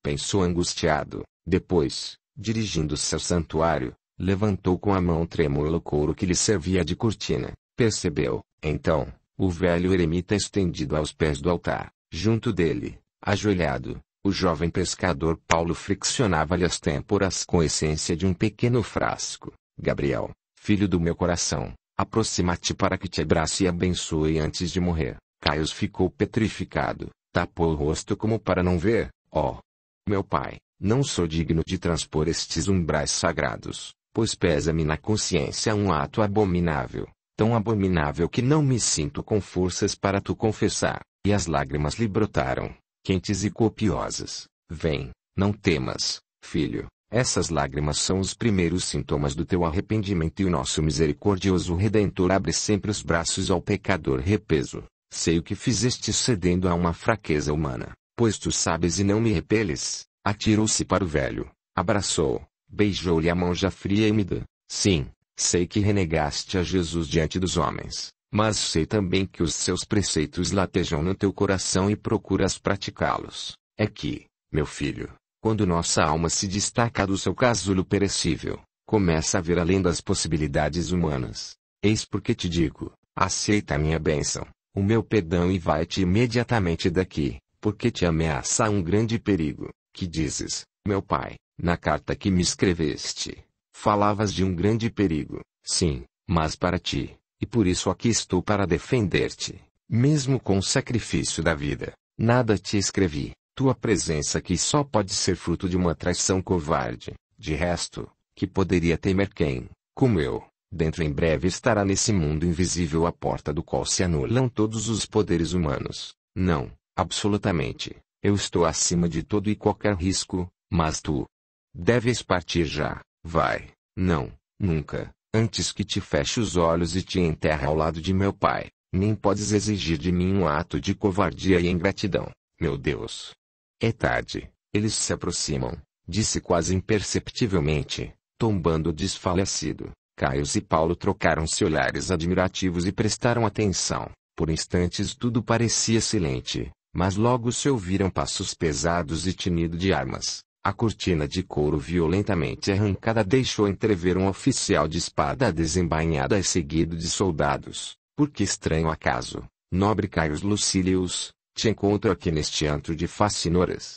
Pensou angustiado, depois, dirigindo-se ao santuário, levantou com a mão trêmula o couro que lhe servia de cortina. Percebeu, então, o velho eremita estendido aos pés do altar. Junto dele, ajoelhado, o jovem pescador Paulo friccionava-lhe as têmporas com essência de um pequeno frasco. Gabriel, filho do meu coração, aproxima-te para que te abrace e abençoe antes de morrer. Caio ficou petrificado, tapou o rosto como para não ver. Ó, oh, meu pai, não sou digno de transpor estes umbrais sagrados, pois pesa-me na consciência um ato abominável, tão abominável que não me sinto com forças para tu confessar. E as lágrimas lhe brotaram, quentes e copiosas. Vem, não temas, filho. Essas lágrimas são os primeiros sintomas do teu arrependimento e o nosso misericordioso Redentor abre sempre os braços ao pecador repeso. Sei o que fizeste cedendo a uma fraqueza humana, pois tu sabes e não me repeles. Atirou-se para o velho, abraçou, beijou-lhe a mão já fria e úmida. Sim, sei que renegaste a Jesus diante dos homens, mas sei também que os seus preceitos latejam no teu coração e procuras praticá-los. É que, meu filho, quando nossa alma se destaca do seu casulo perecível, começa a ver além das possibilidades humanas. Eis porque te digo, aceita a minha bênção, o meu perdão e vai-te imediatamente daqui, porque te ameaça um grande perigo que dizes: Meu pai, na carta que me escreveste, falavas de um grande perigo, sim, mas para ti, e por isso aqui estou para defender-te, mesmo com o sacrifício da vida. Nada te escrevi, tua presença que só pode ser fruto de uma traição covarde. De resto, que poderia temer quem, como eu, dentro em breve estará nesse mundo invisível à porta do qual se anulam todos os poderes humanos. Não, absolutamente, eu estou acima de todo e qualquer risco, mas tu deves partir já. Vai, não, nunca, antes que te feche os olhos e te enterre ao lado de meu pai. Nem podes exigir de mim um ato de covardia e ingratidão. Meu Deus! É tarde, eles se aproximam, disse quase imperceptivelmente, tombando desfalecido. Caios e Paulo trocaram-se olhares admirativos e prestaram atenção. Por instantes tudo parecia silente, mas logo se ouviram passos pesados e tinido de armas. A cortina de couro violentamente arrancada deixou entrever um oficial de espada desembainhada e seguido de soldados. Porque estranho acaso, nobre Caius Lucilius, te encontro aqui neste antro de fascinoras.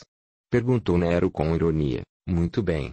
Perguntou Nero com ironia. Muito bem.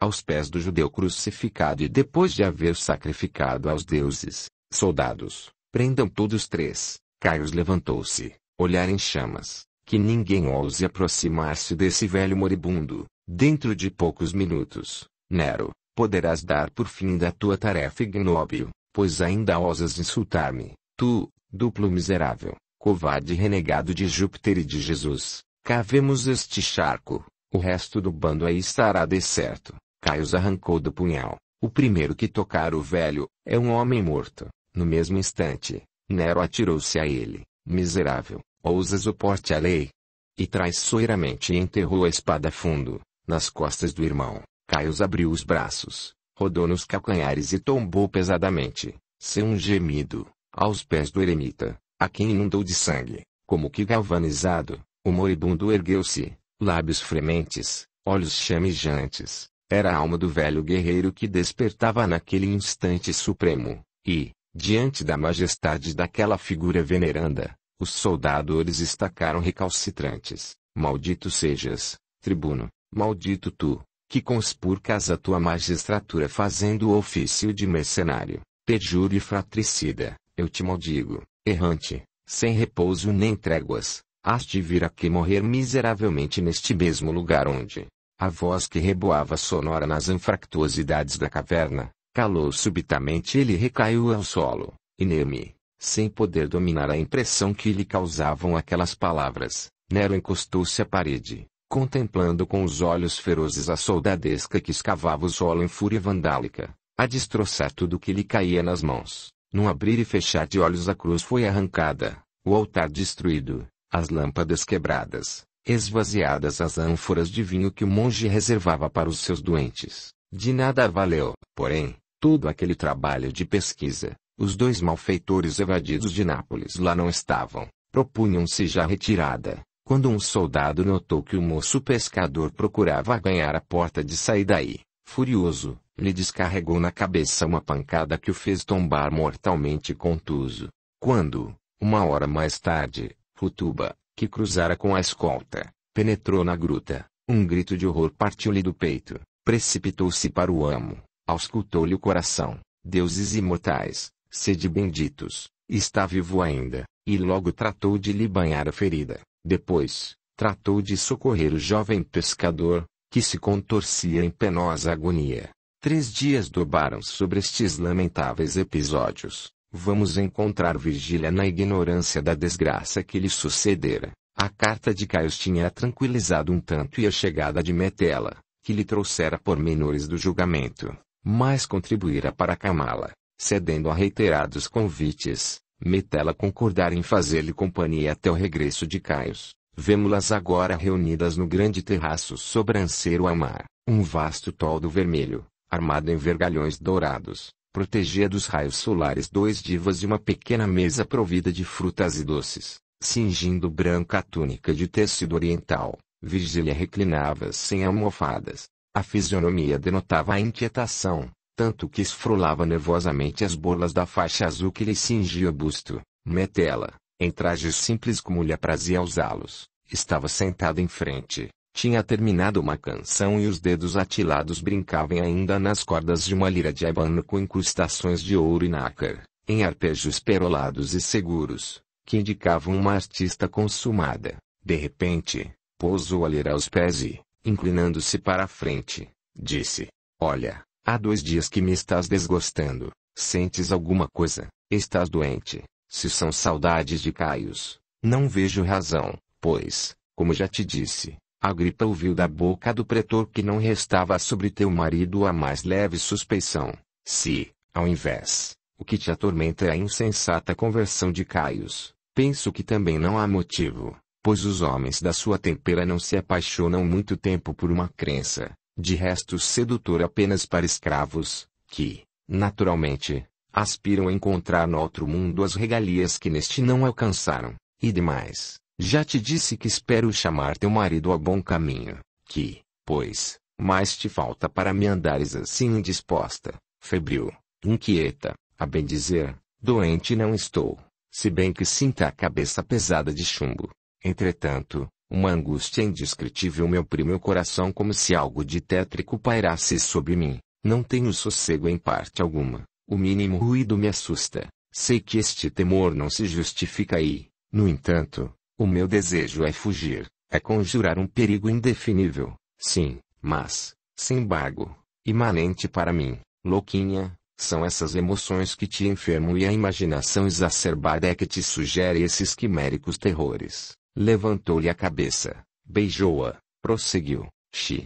Aos pés do judeu crucificado e depois de haver sacrificado aos deuses, soldados, prendam todos três. Caius levantou-se, olhar em chamas, que ninguém ouse aproximar-se desse velho moribundo. Dentro de poucos minutos, Nero, poderás dar por fim da tua tarefa ignóbil, pois ainda ousas insultar-me, tu, duplo miserável, covarde renegado de Júpiter e de Jesus, cavemos este charco, o resto do bando aí estará certo. Caios arrancou do punhal, o primeiro que tocar o velho, é um homem morto. No mesmo instante, Nero atirou-se a ele, miserável, ousas o porte à lei? E traiçoeiramente enterrou a espada fundo, nas costas do irmão. Caios abriu os braços, rodou nos calcanhares e tombou pesadamente, sem um gemido, aos pés do eremita, a quem inundou de sangue, como que galvanizado, o moribundo ergueu-se, lábios frementes, olhos chamejantes. Era a alma do velho guerreiro que despertava naquele instante supremo, e, Diante da majestade daquela figura veneranda, os soldadores estacaram recalcitrantes: Maldito sejas, tribuno, maldito tu, que conspurcas a tua magistratura fazendo o ofício de mercenário, perjúrio e fratricida, eu te maldigo, errante, sem repouso nem tréguas, has de vir aqui morrer miseravelmente neste mesmo lugar onde, a voz que reboava sonora nas anfractuosidades da caverna, Calou subitamente ele recaiu ao solo, inerme, sem poder dominar a impressão que lhe causavam aquelas palavras. Nero encostou-se à parede, contemplando com os olhos ferozes a soldadesca que escavava o solo em fúria vandálica, a destroçar tudo que lhe caía nas mãos. Num abrir e fechar de olhos a cruz foi arrancada, o altar destruído, as lâmpadas quebradas, esvaziadas as ânforas de vinho que o monge reservava para os seus doentes. De nada valeu, porém, todo aquele trabalho de pesquisa, os dois malfeitores evadidos de Nápoles lá não estavam, propunham-se já retirada, quando um soldado notou que o moço pescador procurava ganhar a porta de saída e, furioso, lhe descarregou na cabeça uma pancada que o fez tombar mortalmente contuso. Quando, uma hora mais tarde, Rutuba, que cruzara com a escolta, penetrou na gruta, um grito de horror partiu-lhe do peito, precipitou-se para o amo, auscultou-lhe o coração, deuses imortais, sede benditos, está vivo ainda, e logo tratou de lhe banhar a ferida, depois, tratou de socorrer o jovem pescador, que se contorcia em penosa agonia. Três dias dobraram sobre estes lamentáveis episódios. Vamos encontrar vigília na ignorância da desgraça que lhe sucedera. A carta de Caios tinha tranquilizado um tanto e a chegada de Metela, que lhe trouxera pormenores do julgamento, mas contribuíra para acalmá la cedendo a reiterados convites. Metela concordar em fazer-lhe companhia até o regresso de Caios. Vemo-las agora reunidas no grande terraço sobranceiro ao mar. Um vasto toldo vermelho, armado em vergalhões dourados, protegia dos raios solares dois divas e uma pequena mesa provida de frutas e doces. Cingindo branca túnica de tecido oriental, Virgília reclinava sem almofadas, a fisionomia denotava a inquietação, tanto que esfrolava nervosamente as bolas da faixa azul que lhe cingia o busto. Metela, em trajes simples como lhe aprazia usá-los, estava sentada em frente. Tinha terminado uma canção e os dedos atilados brincavam ainda nas cordas de uma lira de ébano com incrustações de ouro e nácar, em arpejos perolados e seguros, que indicavam uma artista consumada. De repente, pousou a lira aos pés e, inclinando-se para a frente, disse: Olha, há dois dias que me estás desgostando. Sentes alguma coisa? Estás doente? Se são saudades de Caios, não vejo razão, pois, como já te disse, a gripe ouviu da boca do pretor que não restava sobre teu marido a mais leve suspeição. Se, ao invés, o que te atormenta é a insensata conversão de Caios, penso que também não há motivo, Pois os homens da sua tempera não se apaixonam muito tempo por uma crença, de resto sedutor apenas para escravos, que, naturalmente, aspiram a encontrar no outro mundo as regalias que neste não alcançaram, e demais. Já te disse que espero chamar teu marido ao bom caminho, que, pois, mais te falta para me andares assim indisposta, febril, inquieta, a bem dizer, doente não estou, se bem que sinta a cabeça pesada de chumbo, Entretanto, uma angústia indescritível me oprime o coração como se algo de tétrico pairasse sobre mim. Não tenho sossego em parte alguma. O mínimo ruído me assusta. Sei que este temor não se justifica e, no entanto, o meu desejo é fugir, é conjurar um perigo indefinível. Sim, mas, sem embargo, imanente para mim, louquinha, são essas emoções que te enfermam e a imaginação exacerbada é que te sugere esses quiméricos terrores. Levantou-lhe a cabeça, beijou-a, prosseguiu, Xi.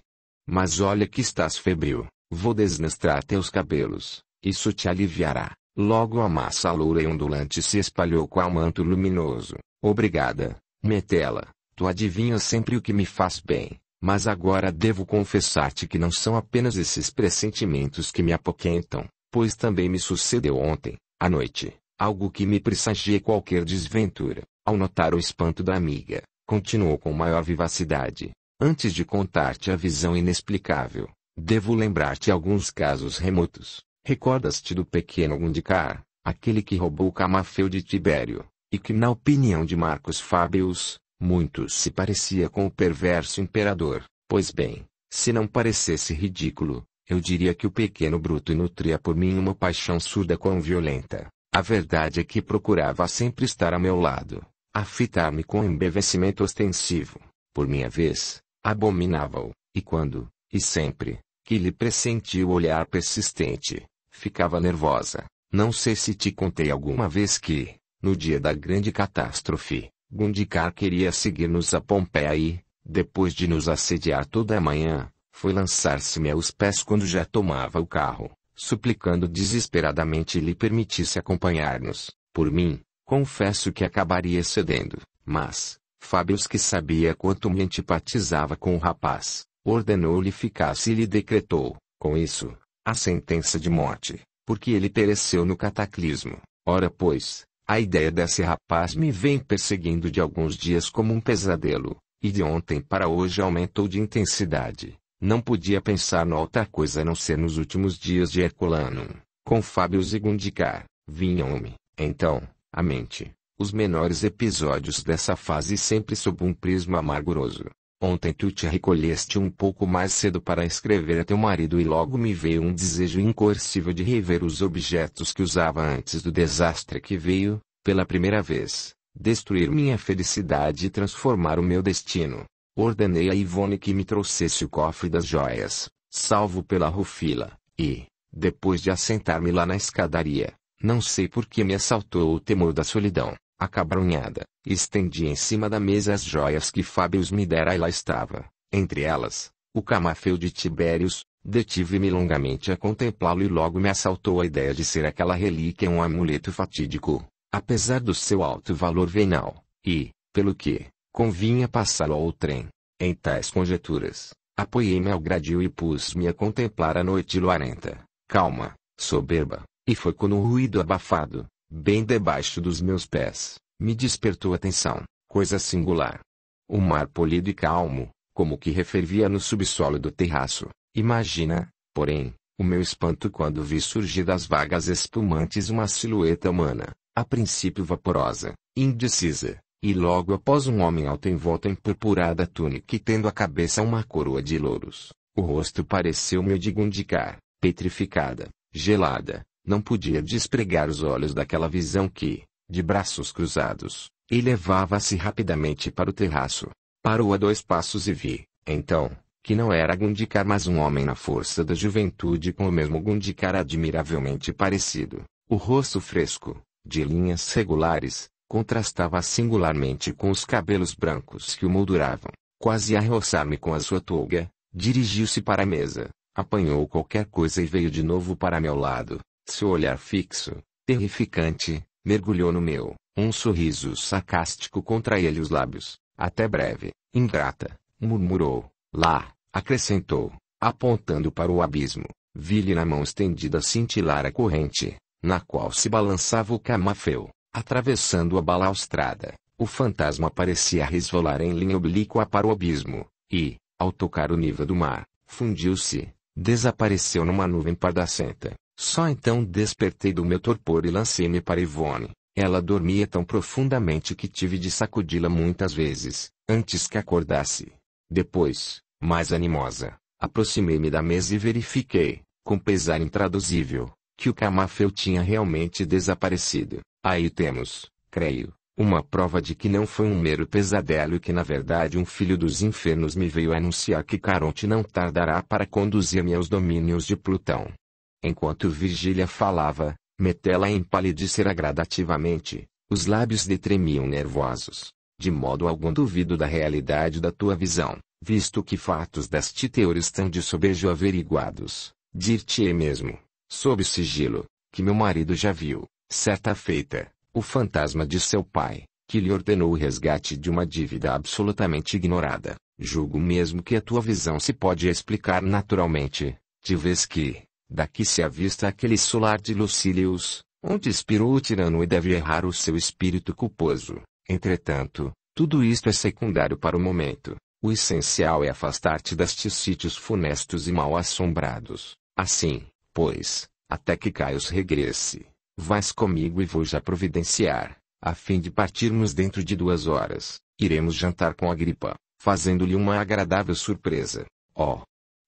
Mas olha que estás febril, vou desnastrar teus cabelos, isso te aliviará. Logo a massa loura e ondulante se espalhou qual manto luminoso. Obrigada, Metela, tu adivinhas sempre o que me faz bem, mas agora devo confessar-te que não são apenas esses pressentimentos que me apoquentam, pois também me sucedeu ontem, à noite, algo que me pressagia qualquer desventura. Ao notar o espanto da amiga, continuou com maior vivacidade. Antes de contar-te a visão inexplicável, devo lembrar-te alguns casos remotos. Recordas-te do pequeno Gundicar, aquele que roubou o Camafeu de Tibério, e que, na opinião de Marcos Fábios, muito se parecia com o perverso imperador. Pois bem, se não parecesse ridículo, eu diria que o pequeno bruto nutria por mim uma paixão surda quão violenta. A verdade é que procurava sempre estar a meu lado, fitar me com embevecimento ostensivo, por minha vez, abominava-o, e quando, e sempre, que lhe pressenti o olhar persistente, ficava nervosa. Não sei se te contei alguma vez que, no dia da grande catástrofe, Gundicar queria seguir-nos a Pompeia e, depois de nos assediar toda a manhã, foi lançar-se-me aos pés quando já tomava o carro, suplicando desesperadamente lhe permitisse acompanhar-nos. Por mim, Confesso que acabaria cedendo, mas, Fábios que sabia quanto me antipatizava com o rapaz, ordenou-lhe ficasse e lhe decretou, com isso, a sentença de morte, porque ele pereceu no cataclismo. Ora pois, a ideia desse rapaz me vem perseguindo de alguns dias como um pesadelo, e de ontem para hoje aumentou de intensidade. Não podia pensar noutra coisa a não ser nos últimos dias de Herculano, com Fábio Zigundicar, vinham-me, então, a mente, os menores episódios dessa fase sempre sob um prisma amarguroso. Ontem tu te recolheste um pouco mais cedo para escrever a teu marido e logo me veio um desejo incoercível de rever os objetos que usava antes do desastre que veio, pela primeira vez, destruir minha felicidade e transformar o meu destino. Ordenei a Ivone que me trouxesse o cofre das joias, salvo pela rufila, e, depois de assentar-me lá na escadaria, não sei por que me assaltou o temor da solidão. Acabrunhada, estendi em cima da mesa as joias que Fábios me dera e lá estava, entre elas, o camafeu de Tibérios. Detive-me longamente a contemplá-lo e logo me assaltou a ideia de ser aquela relíquia um amuleto fatídico, apesar do seu alto valor venal, e, pelo que, convinha passá-lo ao trem. Em tais conjecturas, apoiei-me ao gradil e pus-me a contemplar a noite luarenta, calma, soberba, e foi quando um ruído abafado, bem debaixo dos meus pés, me despertou a atenção, coisa singular. O mar polido e calmo, como que refervia no subsolo do terraço. Imagina, porém, o meu espanto quando vi surgir das vagas espumantes uma silhueta humana, a princípio vaporosa, indecisa, e logo após um homem alto envolto em purpurada túnica e tendo a cabeça uma coroa de louros. O rosto pareceu-me o petrificada, gelada, não podia despregar os olhos daquela visão que, de braços cruzados, elevava-se rapidamente para o terraço. Parou a dois passos e vi, então, que não era Gundicar mas um homem na força da juventude com o mesmo Gundicar admiravelmente parecido. O rosto fresco, de linhas regulares, contrastava singularmente com os cabelos brancos que o molduravam. Quase a roçar-me com a sua touga, dirigiu-se para a mesa, apanhou qualquer coisa e veio de novo para meu lado. Seu olhar fixo, terrificante, mergulhou no meu. Um sorriso sarcástico contraía-lhe os lábios. Até breve, ingrata, murmurou. Lá, acrescentou, apontando para o abismo. Vi-lhe na mão estendida cintilar a corrente, na qual se balançava o camafeu. Atravessando a balaustrada, o fantasma parecia resvalar em linha oblíqua para o abismo, e, ao tocar o nível do mar, fundiu-se, desapareceu numa nuvem pardacenta. Só então despertei do meu torpor e lancei-me para Ivone. Ela dormia tão profundamente que tive de sacudi-la muitas vezes, antes que acordasse. Depois, mais animosa, aproximei-me da mesa e verifiquei, com pesar intraduzível, que o camafeu tinha realmente desaparecido. Aí temos, creio, uma prova de que não foi um mero pesadelo e que na verdade um filho dos infernos me veio anunciar que Caronte não tardará para conduzir-me aos domínios de Plutão. Enquanto Virgília falava, Metela empalidecera gradativamente, os lábios lhe tremiam nervosos. De modo algum duvido da realidade da tua visão, visto que fatos deste teor estão de sobejo averiguados. Dir-te-ei mesmo, sob sigilo, que meu marido já viu, certa feita, o fantasma de seu pai, que lhe ordenou o resgate de uma dívida absolutamente ignorada. Julgo mesmo que a tua visão se pode explicar naturalmente, de vez que, Daqui se avista aquele solar de Lucilius, onde expirou o tirano e deve errar o seu espírito culposo. Entretanto, tudo isto é secundário para o momento. O essencial é afastar-te destes sítios funestos e mal assombrados. Assim, pois, até que Caios regresse, vais comigo e vou já providenciar, a fim de partirmos dentro de duas horas. Iremos jantar com Agripa, fazendo-lhe uma agradável surpresa. Oh!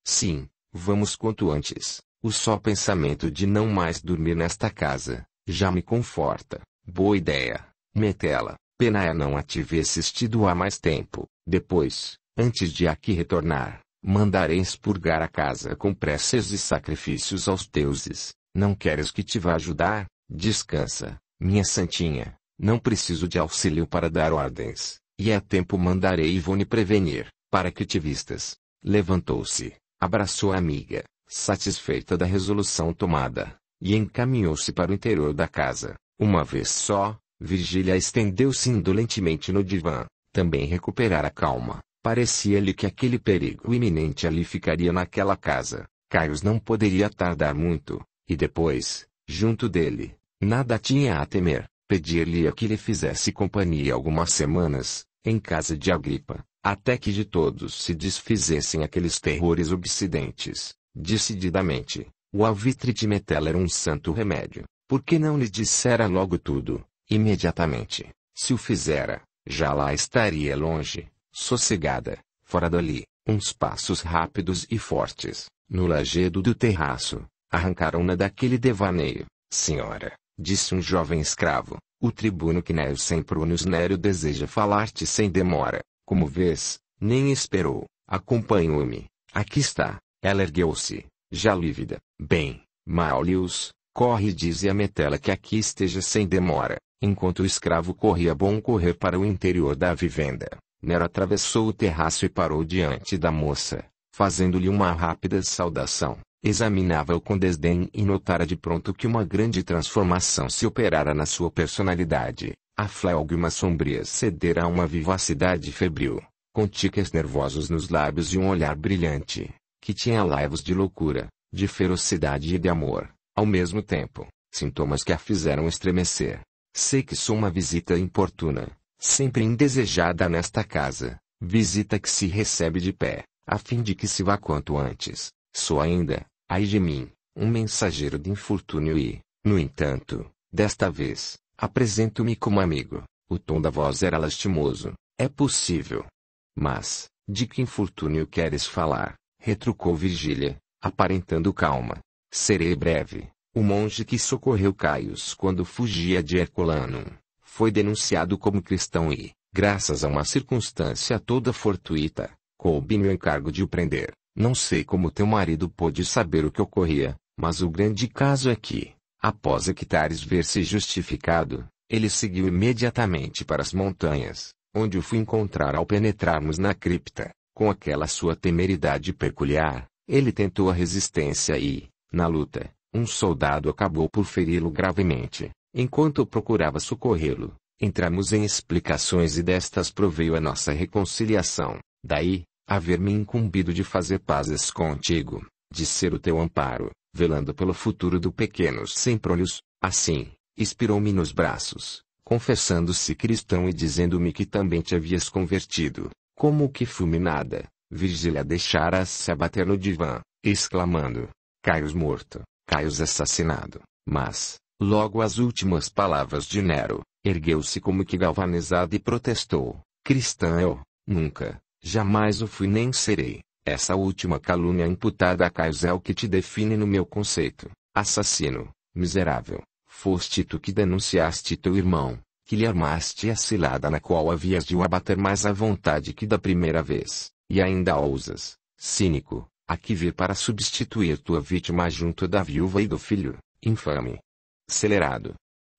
Sim, vamos quanto antes. O só pensamento de não mais dormir nesta casa, já me conforta. Boa ideia, Metela. Pena é não a tiver assistido há mais tempo. Depois, antes de aqui retornar, mandarei expurgar a casa com preces e sacrifícios aos deuses. Não queres que te vá ajudar? Descansa, minha santinha. Não preciso de auxílio para dar ordens, e a tempo mandarei Ivone prevenir, para que te vistas. Levantou-se, abraçou a amiga, satisfeita da resolução tomada, e encaminhou-se para o interior da casa. Uma vez só, Virgília estendeu-se indolentemente no divã, também recuperar a calma. Parecia-lhe que aquele perigo iminente ali ficaria naquela casa. Caios não poderia tardar muito, e depois, junto dele, nada tinha a temer. Pedir-lhe a que lhe fizesse companhia algumas semanas, em casa de Agripa, até que de todos se desfizessem aqueles terrores obsidentes. Decididamente, o alvitre de Metel era um santo remédio. Por que não lhe dissera logo tudo, imediatamente? Se o fizera, já lá estaria longe, sossegada, fora dali, uns passos rápidos e fortes, no lajedo do terraço, arrancaram-na daquele devaneio. Senhora, disse um jovem escravo, o tribuno sem Sempronius Nério deseja falar-te sem demora. Como vês, nem esperou, acompanhou-me, aqui está. Ela ergueu-se, já lívida. Bem, Maulius, corre e dize a Metela que aqui esteja sem demora. Enquanto o escravo corria bom correr para o interior da vivenda, Nero atravessou o terraço e parou diante da moça, fazendo-lhe uma rápida saudação. Examinava-o com desdém e notara de pronto que uma grande transformação se operara na sua personalidade. A flélguma sombria cedera a uma vivacidade febril, com tiques nervosos nos lábios e um olhar brilhante, que tinha laivos de loucura, de ferocidade e de amor, ao mesmo tempo, sintomas que a fizeram estremecer. Sei que sou uma visita importuna, sempre indesejada nesta casa, visita que se recebe de pé, a fim de que se vá quanto antes. Sou ainda, ai de mim, um mensageiro de infortúnio e, no entanto, desta vez, apresento-me como amigo. O tom da voz era lastimoso. É possível. Mas, de que infortúnio queres falar? retrucou Vigília, aparentando calma. Serei breve. O monge que socorreu Caius quando fugia de Herculanum, foi denunciado como cristão e, graças a uma circunstância toda fortuita, coube-me o encargo de o prender. Não sei como teu marido pôde saber o que ocorria, mas o grande caso é que, após Equitares ver-se justificado, ele seguiu imediatamente para as montanhas, onde o fui encontrar ao penetrarmos na cripta. Com aquela sua temeridade peculiar, ele tentou a resistência e, na luta, um soldado acabou por feri-lo gravemente. Enquanto procurava socorrê-lo, entramos em explicações e destas proveio a nossa reconciliação. Daí, haver-me incumbido de fazer pazes contigo, de ser o teu amparo, velando pelo futuro do pequeno Semprônios, assim, inspirou-me nos braços, confessando-se cristão e dizendo-me que também te havias convertido, como que fulminada, Virgília deixara-se -se abater no divã, exclamando: Caios morto, Caios assassinado. Mas, logo às últimas palavras de Nero, ergueu-se como que galvanizada e protestou: Cristã eu, nunca, jamais o fui nem serei. Essa última calúnia imputada a Caios é o que te define no meu conceito. Assassino, miserável, foste tu que denunciaste teu irmão, que lhe armaste a cilada na qual havias de o abater mais à vontade que da primeira vez, e ainda ousas, cínico, aqui vir para substituir tua vítima junto da viúva e do filho, infame, acelerado,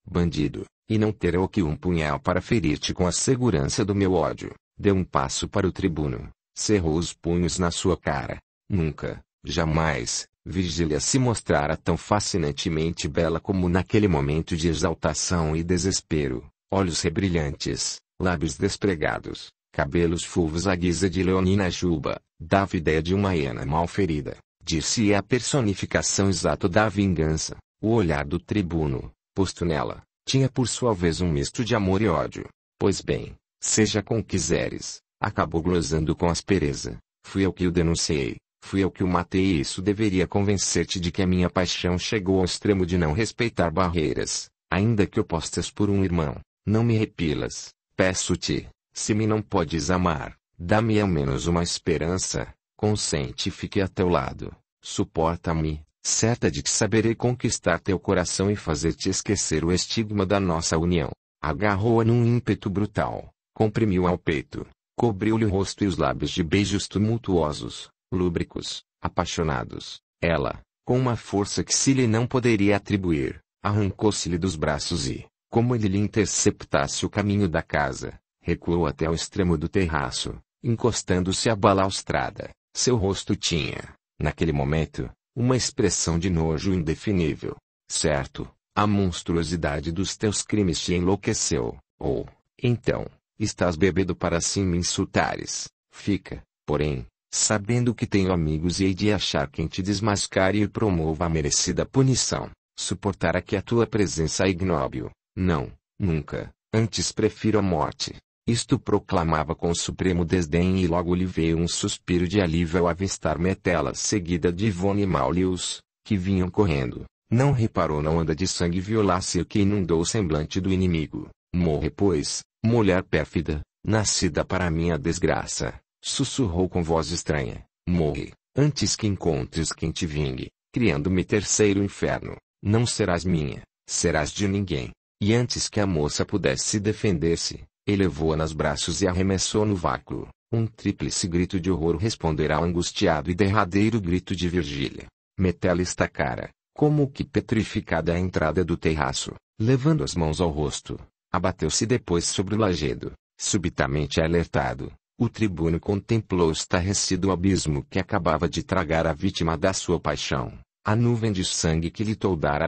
bandido, e não terá o que um punhal para ferir-te com a segurança do meu ódio, deu um passo para o tribuno, cerrou os punhos na sua cara, nunca, jamais, Virgília se mostrara tão fascinantemente bela como naquele momento de exaltação e desespero, olhos rebrilhantes, lábios despregados, cabelos fulvos à guisa de Leonina Juba, dava ideia de uma hiena mal ferida, disse a personificação exata da vingança, o olhar do tribuno, posto nela, tinha por sua vez um misto de amor e ódio, pois bem, seja com quiseres, acabou glosando com aspereza, fui eu que o denunciei, fui eu que o matei e isso deveria convencer-te de que a minha paixão chegou ao extremo de não respeitar barreiras, ainda que opostas por um irmão. Não me repilas, peço-te, se me não podes amar, dá-me ao menos uma esperança, consente e fique a teu lado, suporta-me, certa de que saberei conquistar teu coração e fazer-te esquecer o estigma da nossa união. Agarrou-a num ímpeto brutal, comprimiu ao peito, cobriu-lhe o rosto e os lábios de beijos tumultuosos, lúbricos, apaixonados. Ela, com uma força que se lhe não poderia atribuir, arrancou-se-lhe dos braços e, como ele lhe interceptasse o caminho da casa, recuou até o extremo do terraço, encostando-se à balaustrada. Seu rosto tinha, naquele momento, uma expressão de nojo indefinível. Certo, a monstruosidade dos teus crimes te enlouqueceu, ou, oh, então, estás bebendo para assim me insultares. Fica, porém, sabendo que tenho amigos e hei de achar quem te desmascare e promova a merecida punição. Suportar aqui a tua presença ignóbil, não, nunca, antes prefiro a morte. Isto proclamava com supremo desdém e logo lhe veio um suspiro de alívio ao avistar Metela seguida de Ivone e Maulius, que vinham correndo. Não reparou na onda de sangue violácea que inundou o semblante do inimigo. Morre, pois, mulher pérfida, nascida para minha desgraça. Sussurrou com voz estranha. Morre, antes que encontres quem te vingue, criando-me terceiro inferno. Não serás minha, serás de ninguém. E antes que a moça pudesse se defender-se, ele levou-a nas braços e arremessou no vácuo. Um tríplice grito de horror responderá ao angustiado e derradeiro grito de Virgília. Metela está cara, como que petrificada à é entrada do terraço, levando as mãos ao rosto. Abateu-se depois sobre o lajedo. Subitamente alertado, o tribuno contemplou estarrecido o abismo que acabava de tragar a vítima da sua paixão. A nuvem de sangue que lhe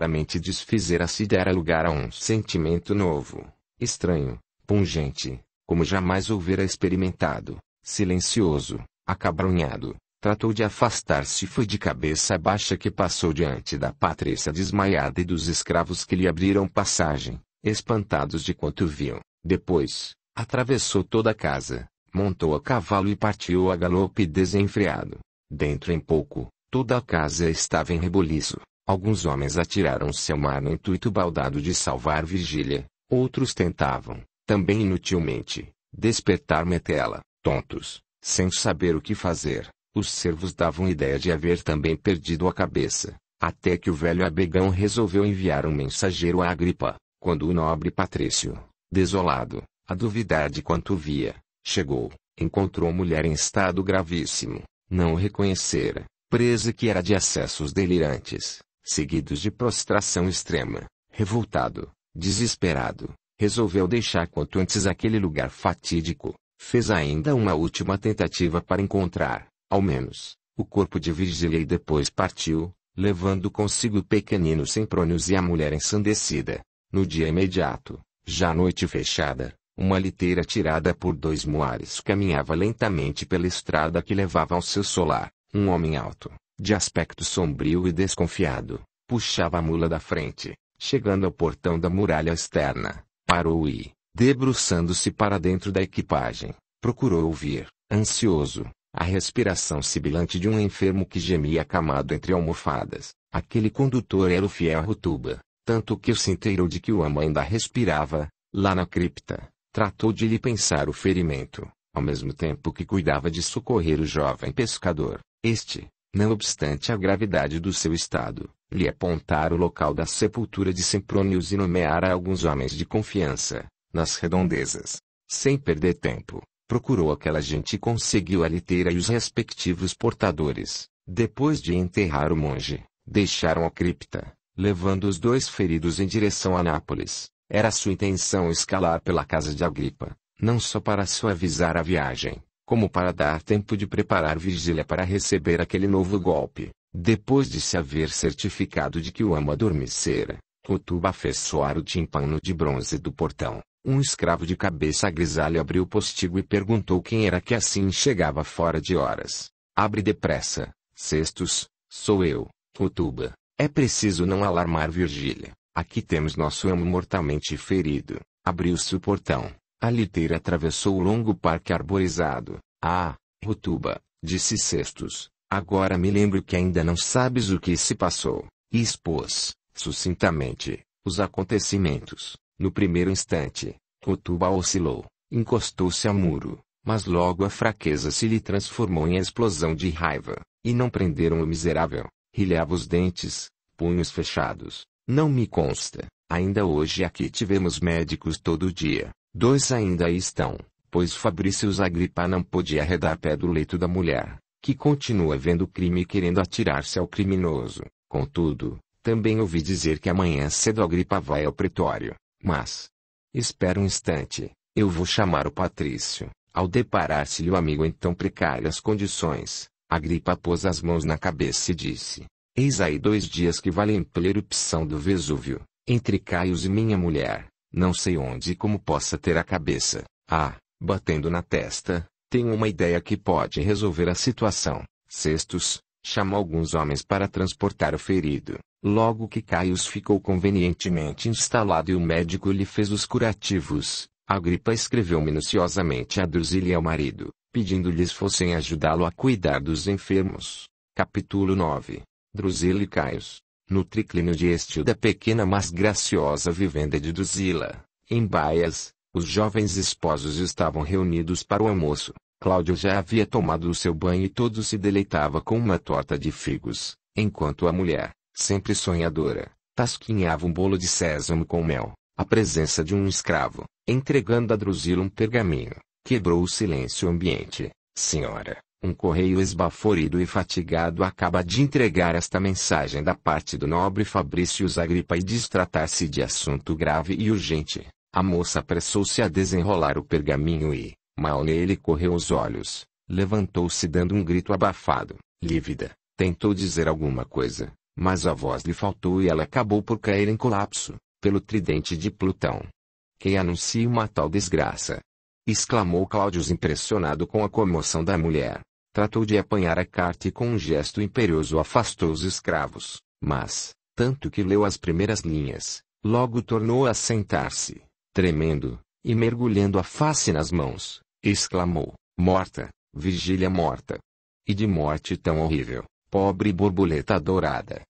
mente desfizera-se dera lugar a um sentimento novo, estranho, pungente, como jamais houvera experimentado, silencioso, acabrunhado, tratou de afastar-se e foi de cabeça baixa que passou diante da patrícia desmaiada e dos escravos que lhe abriram passagem, espantados de quanto viam. Depois, atravessou toda a casa, montou a cavalo e partiu a galope desenfreado. Dentro em pouco, Toda a casa estava em rebuliço. Alguns homens atiraram-se ao mar no intuito baldado de salvar Virgília. Outros tentavam, também inutilmente, despertar Metela. Tontos, sem saber o que fazer, os servos davam ideia de haver também perdido a cabeça. Até que o velho Abegão resolveu enviar um mensageiro a Agripa, quando o nobre Patrício, desolado, a duvidar de quanto via, chegou, encontrou a mulher em estado gravíssimo, não o reconhecera, presa que era de acessos delirantes, seguidos de prostração extrema, revoltado, desesperado, resolveu deixar quanto antes aquele lugar fatídico. Fez ainda uma última tentativa para encontrar, ao menos, o corpo de Virgília e depois partiu, levando consigo o pequenino prônios e a mulher ensandecida. No dia imediato, já noite fechada, uma liteira tirada por dois moares caminhava lentamente pela estrada que levava ao seu solar. Um homem alto, de aspecto sombrio e desconfiado, puxava a mula da frente, chegando ao portão da muralha externa, parou e, debruçando-se para dentro da equipagem, procurou ouvir, ansioso, a respiração sibilante de um enfermo que gemia acamado entre almofadas. Aquele condutor era o fiel Rutuba, tanto que o se de que o ainda respirava, lá na cripta, tratou de lhe pensar o ferimento, ao mesmo tempo que cuidava de socorrer o jovem pescador. Este, não obstante a gravidade do seu estado, lhe apontar o local da sepultura de Sempronius e nomeara alguns homens de confiança, nas redondezas. Sem perder tempo, procurou aquela gente e conseguiu a liteira e os respectivos portadores. Depois de enterrar o monge, deixaram a cripta, levando os dois feridos em direção a Nápoles. Era sua intenção escalar pela casa de Agripa, não só para suavizar a viagem, como para dar tempo de preparar Virgília para receber aquele novo golpe. Depois de se haver certificado de que o amo adormecera, Rutuba fez soar o timpano de bronze do portão. Um escravo de cabeça grisalha abriu o postigo e perguntou quem era que assim chegava fora de horas. Abre depressa, Sextus, sou eu, Rutuba. É preciso não alarmar Virgília. Aqui temos nosso amo mortalmente ferido. Abriu-se o portão. A liteira atravessou o longo parque arborizado. Ah, Rutuba, disse Cestos. agora me lembro que ainda não sabes o que se passou. E expôs, sucintamente, os acontecimentos. No primeiro instante, Rutuba oscilou, encostou-se ao muro, mas logo a fraqueza se lhe transformou em explosão de raiva, e não prenderam o miserável. Rilhava os dentes, punhos fechados. Não me consta, ainda hoje aqui tivemos médicos todo dia. Dois ainda aí estão, pois Fabrício Zagripá não podia arredar pé do leito da mulher, que continua vendo o crime e querendo atirar-se ao criminoso. Contudo, também ouvi dizer que amanhã cedo Agripa vai ao pretório, mas... Espera um instante, eu vou chamar o Patrício. Ao deparar-se-lhe o amigo em tão precárias condições, Agripa pôs as mãos na cabeça e disse, Eis aí dois dias que valem erupção do Vesúvio, entre Caios e minha mulher. Não sei onde e como possa ter a cabeça. Ah, batendo na testa, tenho uma ideia que pode resolver a situação. Sextos, chamou alguns homens para transportar o ferido. Logo que Caius ficou convenientemente instalado e o médico lhe fez os curativos, Agripa escreveu minuciosamente a e ao marido, pedindo-lhes fossem ajudá-lo a cuidar dos enfermos. Capítulo 9 Drusília e Caius no triclínio de estio da pequena mas graciosa vivenda de Duzila, em Baias, os jovens esposos estavam reunidos para o almoço. Cláudio já havia tomado o seu banho e todo se deleitava com uma torta de figos, enquanto a mulher, sempre sonhadora, tasquinhava um bolo de sésamo com mel. A presença de um escravo, entregando a Drusila um pergaminho, quebrou o silêncio ambiente. Senhora, um correio esbaforido e fatigado acaba de entregar esta mensagem da parte do nobre Fabrício Zagripa e diz tratar-se de assunto grave e urgente. A moça apressou-se a desenrolar o pergaminho e, mal nele correu os olhos, levantou-se dando um grito abafado, lívida, tentou dizer alguma coisa, mas a voz lhe faltou e ela acabou por cair em colapso, pelo tridente de Plutão. Quem anuncia uma tal desgraça? exclamou Cláudio impressionado com a comoção da mulher. Tratou de apanhar a carta e com um gesto imperioso afastou os escravos, mas, tanto que leu as primeiras linhas, logo tornou a sentar-se, tremendo, e mergulhando a face nas mãos, exclamou: Morta, vigília morta! E de morte tão horrível, pobre borboleta dourada!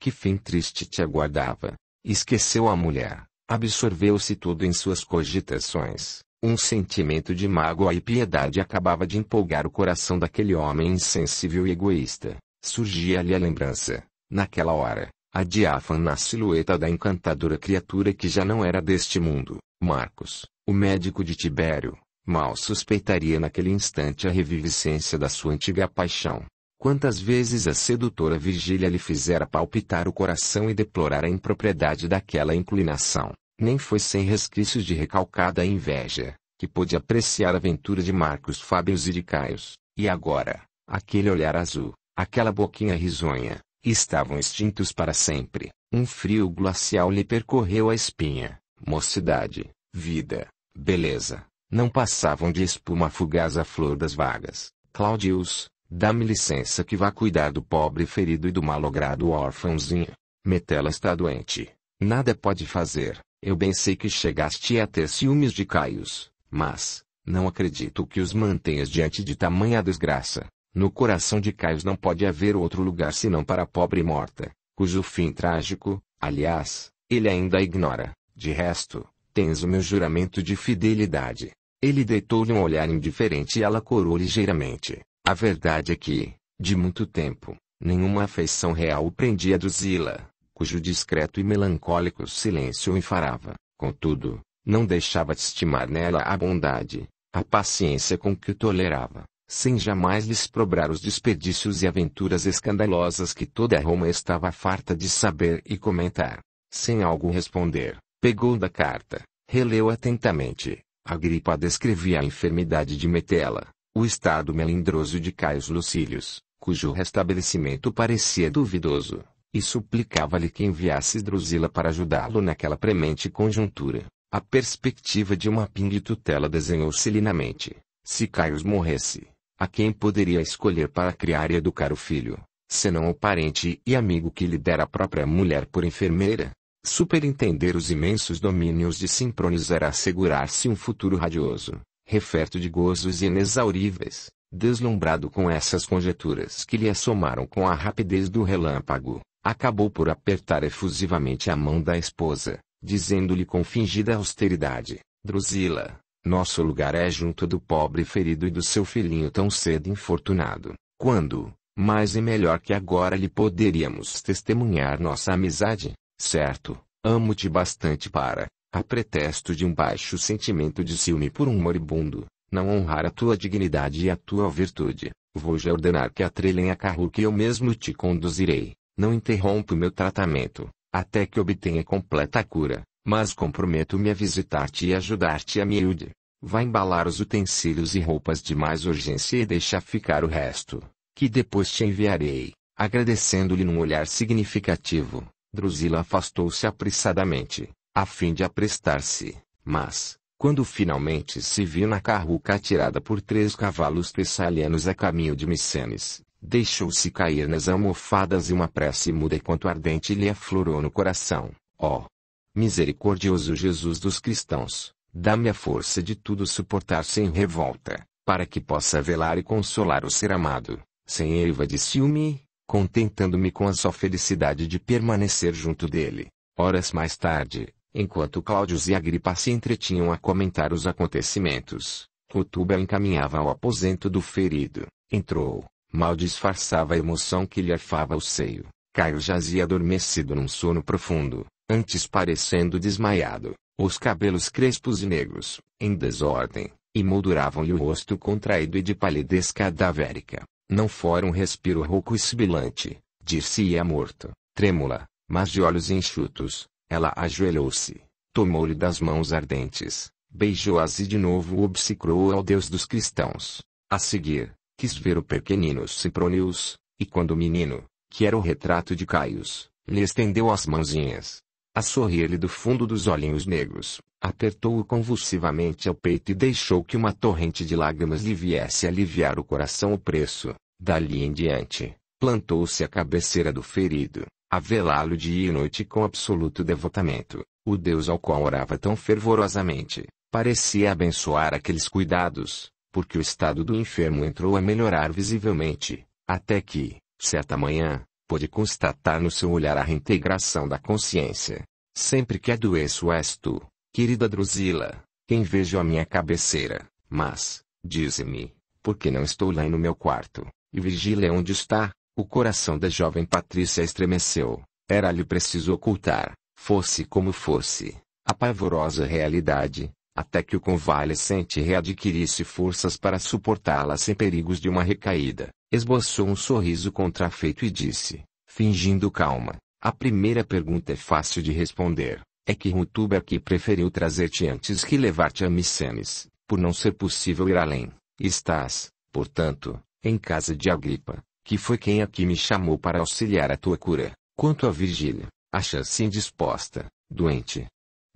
Que fim triste te aguardava! Esqueceu a mulher, absorveu-se todo em suas cogitações, um sentimento de mágoa e piedade acabava de empolgar o coração daquele homem insensível e egoísta. Surgia-lhe a lembrança, naquela hora, a diáfana silhueta da encantadora criatura que já não era deste mundo. Marcos, o médico de Tibério, mal suspeitaria naquele instante a reviviscência da sua antiga paixão. Quantas vezes a sedutora vigília lhe fizera palpitar o coração e deplorar a impropriedade daquela inclinação. Nem foi sem resquícios de recalcada inveja, que pôde apreciar a aventura de Marcos Fábios e de Caios, e agora, aquele olhar azul, aquela boquinha risonha, estavam extintos para sempre. Um frio glacial lhe percorreu a espinha. Mocidade, vida, beleza, não passavam de espuma fugaz à flor das vagas. Claudius, dá-me licença que vá cuidar do pobre ferido e do malogrado órfãozinho. Metela está doente. Nada pode fazer. Eu bem sei que chegaste a ter ciúmes de Caios, mas, não acredito que os mantenhas diante de tamanha desgraça. No coração de Caios não pode haver outro lugar senão para a pobre morta, cujo fim trágico, aliás, ele ainda ignora. De resto, tens o meu juramento de fidelidade. Ele deitou-lhe um olhar indiferente e ela corou ligeiramente. A verdade é que, de muito tempo, nenhuma afeição real o prendia a Zila cujo discreto e melancólico silêncio enfarava, contudo, não deixava de estimar nela a bondade, a paciência com que o tolerava, sem jamais lhes probrar os desperdícios e aventuras escandalosas que toda Roma estava farta de saber e comentar. Sem algo responder, pegou da carta, releu atentamente. A gripa descrevia a enfermidade de Metela, o estado melindroso de Caios Lucílios, cujo restabelecimento parecia duvidoso e suplicava-lhe que enviasse Drusila para ajudá-lo naquela premente conjuntura. A perspectiva de uma pingue tutela desenhou-se-lhe na mente. Se Caius morresse, a quem poderia escolher para criar e educar o filho, senão o parente e amigo que lhe dera a própria mulher por enfermeira? Superentender os imensos domínios de Simpronis era assegurar-se um futuro radioso, referto de gozos inexauríveis. Deslumbrado com essas conjeturas que lhe assomaram com a rapidez do relâmpago, acabou por apertar efusivamente a mão da esposa, dizendo-lhe com fingida austeridade: Drusila, nosso lugar é junto do pobre ferido e do seu filhinho tão cedo infortunado. Quando, mais e melhor que agora lhe poderíamos testemunhar nossa amizade, certo? Amo-te bastante para, a pretexto de um baixo sentimento de ciúme por um moribundo, não honrar a tua dignidade e a tua virtude. Vou já ordenar que atrelhem a carro que eu mesmo te conduzirei. Não interrompo meu tratamento, até que obtenha completa cura, mas comprometo-me a visitar-te e ajudar-te a miúde. Vá embalar os utensílios e roupas de mais urgência e deixa ficar o resto, que depois te enviarei. Agradecendo-lhe num olhar significativo, Drusila afastou-se apressadamente, a fim de aprestar-se, mas, quando finalmente se viu na carruca tirada por três cavalos tessalianos a caminho de Micenes, Deixou-se cair nas almofadas e uma prece muda e quanto ardente lhe aflorou no coração. Ó! Oh, misericordioso Jesus dos cristãos, dá-me a força de tudo suportar sem revolta, para que possa velar e consolar o ser amado, sem erva de ciúme, contentando-me com a só felicidade de permanecer junto dele. Horas mais tarde, enquanto Cláudio e Agripa se entretinham a comentar os acontecimentos, Rutuba encaminhava ao aposento do ferido. Entrou, Mal disfarçava a emoção que lhe afava o seio. Caio jazia adormecido num sono profundo, antes parecendo desmaiado. Os cabelos crespos e negros, em desordem, emolduravam-lhe o rosto contraído e de palidez cadavérica. Não fora um respiro rouco e sibilante, dir-se-ia morto. Trêmula, mas de olhos enxutos, ela ajoelhou-se, tomou-lhe das mãos ardentes, beijou-as e de novo obsecrou ao Deus dos cristãos. A seguir, quis ver o pequenino Cipronius, e quando o menino, que era o retrato de Caius, lhe estendeu as mãozinhas, a sorrir-lhe do fundo dos olhinhos negros, apertou-o convulsivamente ao peito e deixou que uma torrente de lágrimas lhe viesse aliviar o coração preço. Dali em diante, plantou-se à cabeceira do ferido, a velá-lo dia e noite com absoluto devotamento. O Deus ao qual orava tão fervorosamente, parecia abençoar aqueles cuidados, porque o estado do enfermo entrou a melhorar visivelmente, até que, certa manhã, pôde constatar no seu olhar a reintegração da consciência. Sempre que adoeço és tu, querida Drusila, quem vejo à minha cabeceira, mas, dize-me, por que não estou lá no meu quarto? E vigília onde está? O coração da jovem Patrícia estremeceu. Era-lhe preciso ocultar, fosse como fosse, a pavorosa realidade, até que o convalescente readquirisse forças para suportá-la sem perigos de uma recaída. Esboçou um sorriso contrafeito e disse, fingindo calma: A primeira pergunta é fácil de responder. É que Rutuba aqui preferiu trazer-te antes que levar-te a Micenes, por não ser possível ir além. Estás, portanto, em casa de Agripa, que foi quem aqui me chamou para auxiliar a tua cura. Quanto a Virgília, acha-se indisposta, doente.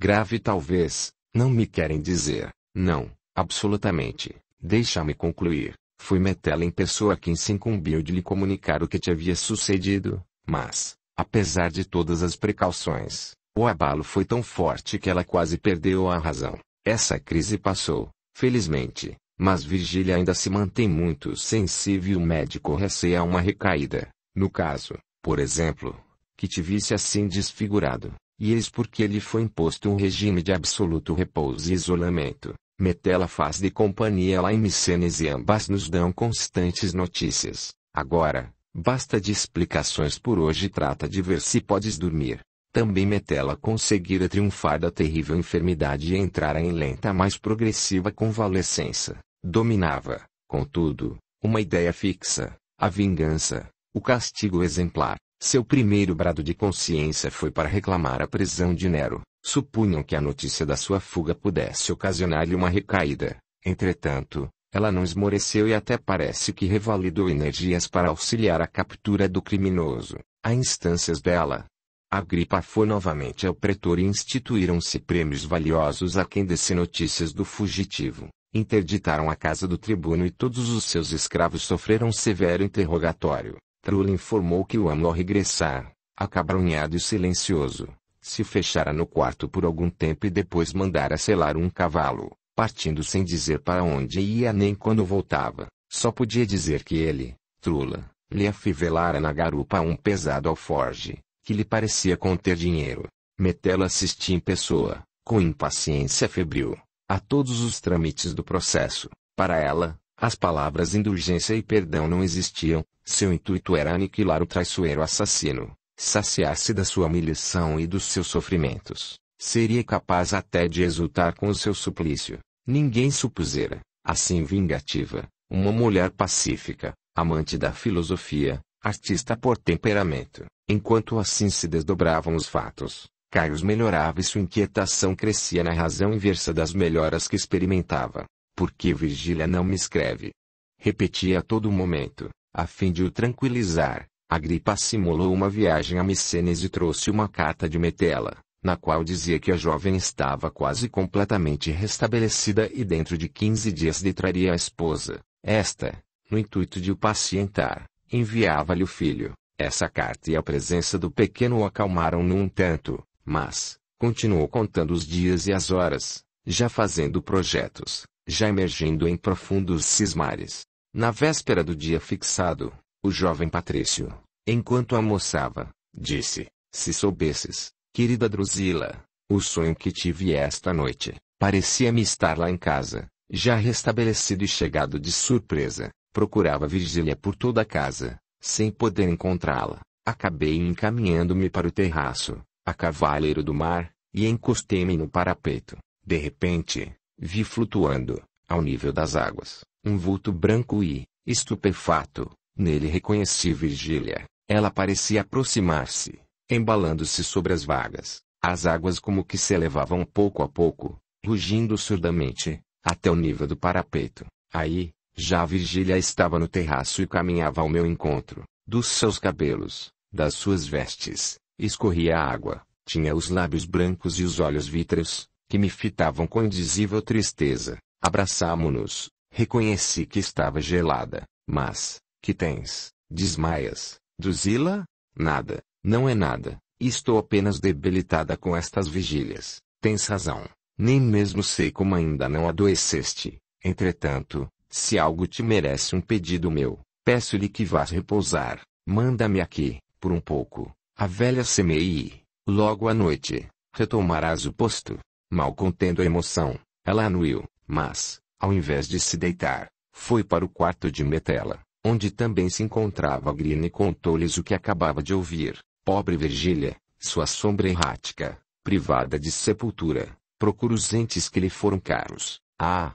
Grave talvez, não me querem dizer, não, absolutamente. Deixa-me concluir. fui Metella em pessoa quem se incumbiu de lhe comunicar o que te havia sucedido, mas, apesar de todas as precauções, o abalo foi tão forte que ela quase perdeu a razão. Essa crise passou, felizmente, mas Virgília ainda se mantém muito sensível e o médico receia uma recaída, no caso, por exemplo, que te visse assim desfigurado. E eis porque lhe foi imposto um regime de absoluto repouso e isolamento. Metela faz de companhia lá em Micenas e ambas nos dão constantes notícias. Agora, basta de explicações por hoje trata de ver se podes dormir. Também Metela conseguira triunfar da terrível enfermidade e entrar em lenta mais progressiva convalescença. Dominava, contudo, uma ideia fixa, a vingança, o castigo exemplar. Seu primeiro brado de consciência foi para reclamar a prisão de Nero. Supunham que a notícia da sua fuga pudesse ocasionar-lhe uma recaída. Entretanto, ela não esmoreceu e até parece que revalidou energias para auxiliar a captura do criminoso. A instâncias dela, Agripa foi novamente ao pretor e instituíram-se prêmios valiosos a quem desse notícias do fugitivo. Interditaram a casa do tribuno e todos os seus escravos sofreram severo interrogatório. Trula informou que o amo ao regressar, acabrunhado e silencioso, se fechara no quarto por algum tempo e depois mandara selar um cavalo, partindo sem dizer para onde ia nem quando voltava. Só podia dizer que ele, Trula, lhe afivelara na garupa um pesado alforge, que lhe parecia conter dinheiro. Metelo assistia em pessoa, com impaciência febril, a todos os trâmites do processo. Para ela, as palavras indulgência e perdão não existiam, seu intuito era aniquilar o traiçoeiro assassino, saciar-se da sua humilhação e dos seus sofrimentos. Seria capaz até de exultar com o seu suplício. Ninguém supusera, assim vingativa, uma mulher pacífica, amante da filosofia, artista por temperamento. Enquanto assim se desdobravam os fatos, Carlos melhorava e sua inquietação crescia na razão inversa das melhoras que experimentava. Por que Virgília não me escreve? Repetia a todo momento, a fim de o tranquilizar. Agripa simulou uma viagem a Micenes e trouxe uma carta de Metela, na qual dizia que a jovem estava quase completamente restabelecida e dentro de 15 dias lhe traria a esposa. Esta, no intuito de o pacientar, enviava-lhe o filho. Essa carta e a presença do pequeno o acalmaram num tanto, mas, continuou contando os dias e as horas, já fazendo projetos, já emergindo em profundos cismares. Na véspera do dia fixado, o jovem Patrício, enquanto almoçava, disse: Se soubesses, querida Drusila, o sonho que tive esta noite, parecia-me estar lá em casa, já restabelecido e chegado de surpresa. Procurava Virgília por toda a casa, sem poder encontrá-la. Acabei encaminhando-me para o terraço, a cavaleiro do mar, e encostei-me no parapeito. De repente, Vi flutuando, ao nível das águas, um vulto branco e, estupefato, nele reconheci Virgília. Ela parecia aproximar-se, embalando-se sobre as vagas. As águas como que se elevavam pouco a pouco, rugindo surdamente, até o nível do parapeito. Aí, já Virgília estava no terraço e caminhava ao meu encontro. Dos seus cabelos, das suas vestes, escorria água. Tinha os lábios brancos e os olhos vítreos, que me fitavam com indizível tristeza, abraçámo nos Reconheci que estava gelada, mas, que tens? Desmaias, Duzila? Nada, não é nada, estou apenas debilitada com estas vigílias. Tens razão, nem mesmo sei como ainda não adoeceste. Entretanto, se algo te merece um pedido meu, peço-lhe que vás repousar. Manda-me aqui, por um pouco, a velha e, Logo à noite, retomarás o posto. Mal contendo a emoção, ela anuiu, mas, ao invés de se deitar, foi para o quarto de Metela, onde também se encontrava Grina e contou-lhes o que acabava de ouvir. Pobre Virgília, sua sombra errática, privada de sepultura, procura os entes que lhe foram caros. Ah!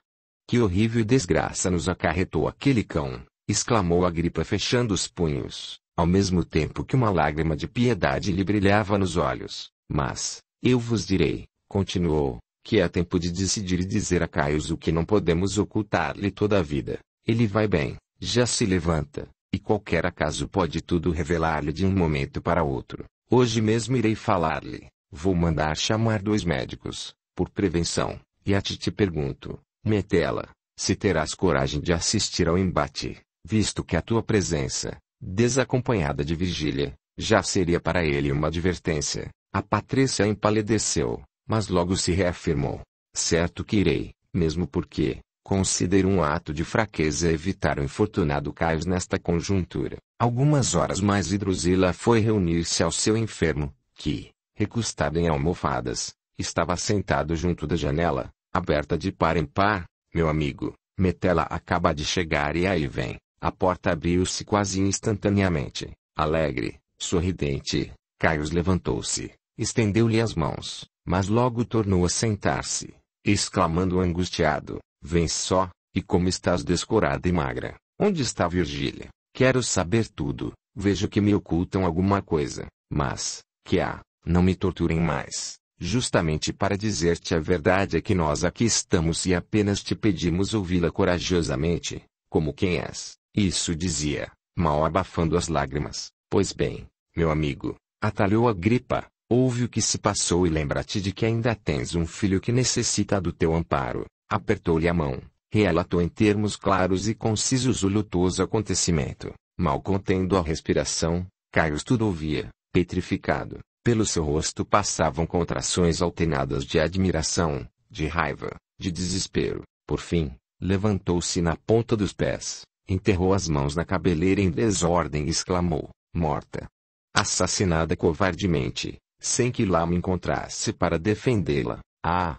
Que horrível desgraça nos acarretou aquele cão! exclamou a gripa fechando os punhos, ao mesmo tempo que uma lágrima de piedade lhe brilhava nos olhos. Mas, eu vos direi, Continuou, que é tempo de decidir e dizer a Caius o que não podemos ocultar-lhe toda a vida. Ele vai bem, já se levanta, e qualquer acaso pode tudo revelar-lhe de um momento para outro. Hoje mesmo irei falar-lhe. Vou mandar chamar dois médicos, por prevenção. E a ti te pergunto, Metela, se terás coragem de assistir ao embate, visto que a tua presença, desacompanhada de vigília, já seria para ele uma advertência. A Patrícia empalideceu, mas logo se reafirmou: Certo que irei, mesmo porque, considero um ato de fraqueza evitar o infortunado Caios nesta conjuntura. Algumas horas mais Hidruzila foi reunir-se ao seu enfermo, que, recostado em almofadas, estava sentado junto da janela, aberta de par em par. Meu amigo, Metela acaba de chegar e aí vem. A porta abriu-se quase instantaneamente. Alegre, sorridente, Caios levantou-se, estendeu-lhe as mãos, mas logo tornou a sentar-se, exclamando angustiado: Vens só, e como estás descorada e magra? Onde está Virgília? Quero saber tudo. Vejo que me ocultam alguma coisa, mas, que há, não me torturem mais. Justamente para dizer-te a verdade é que nós aqui estamos e apenas te pedimos ouvi-la corajosamente, como quem és. Isso dizia, mal abafando as lágrimas. Pois bem, meu amigo, atalhou a gripa, Ouve o que se passou e lembra-te de que ainda tens um filho que necessita do teu amparo. Apertou-lhe a mão, relatou em termos claros e concisos o lutoso acontecimento. Mal contendo a respiração, Caio tudo ouvia, petrificado. Pelo seu rosto passavam contrações alternadas de admiração, de raiva, de desespero. Por fim, levantou-se na ponta dos pés, enterrou as mãos na cabeleira em desordem e exclamou: Morta! Assassinada covardemente! sem que lá me encontrasse para defendê-la. Ah!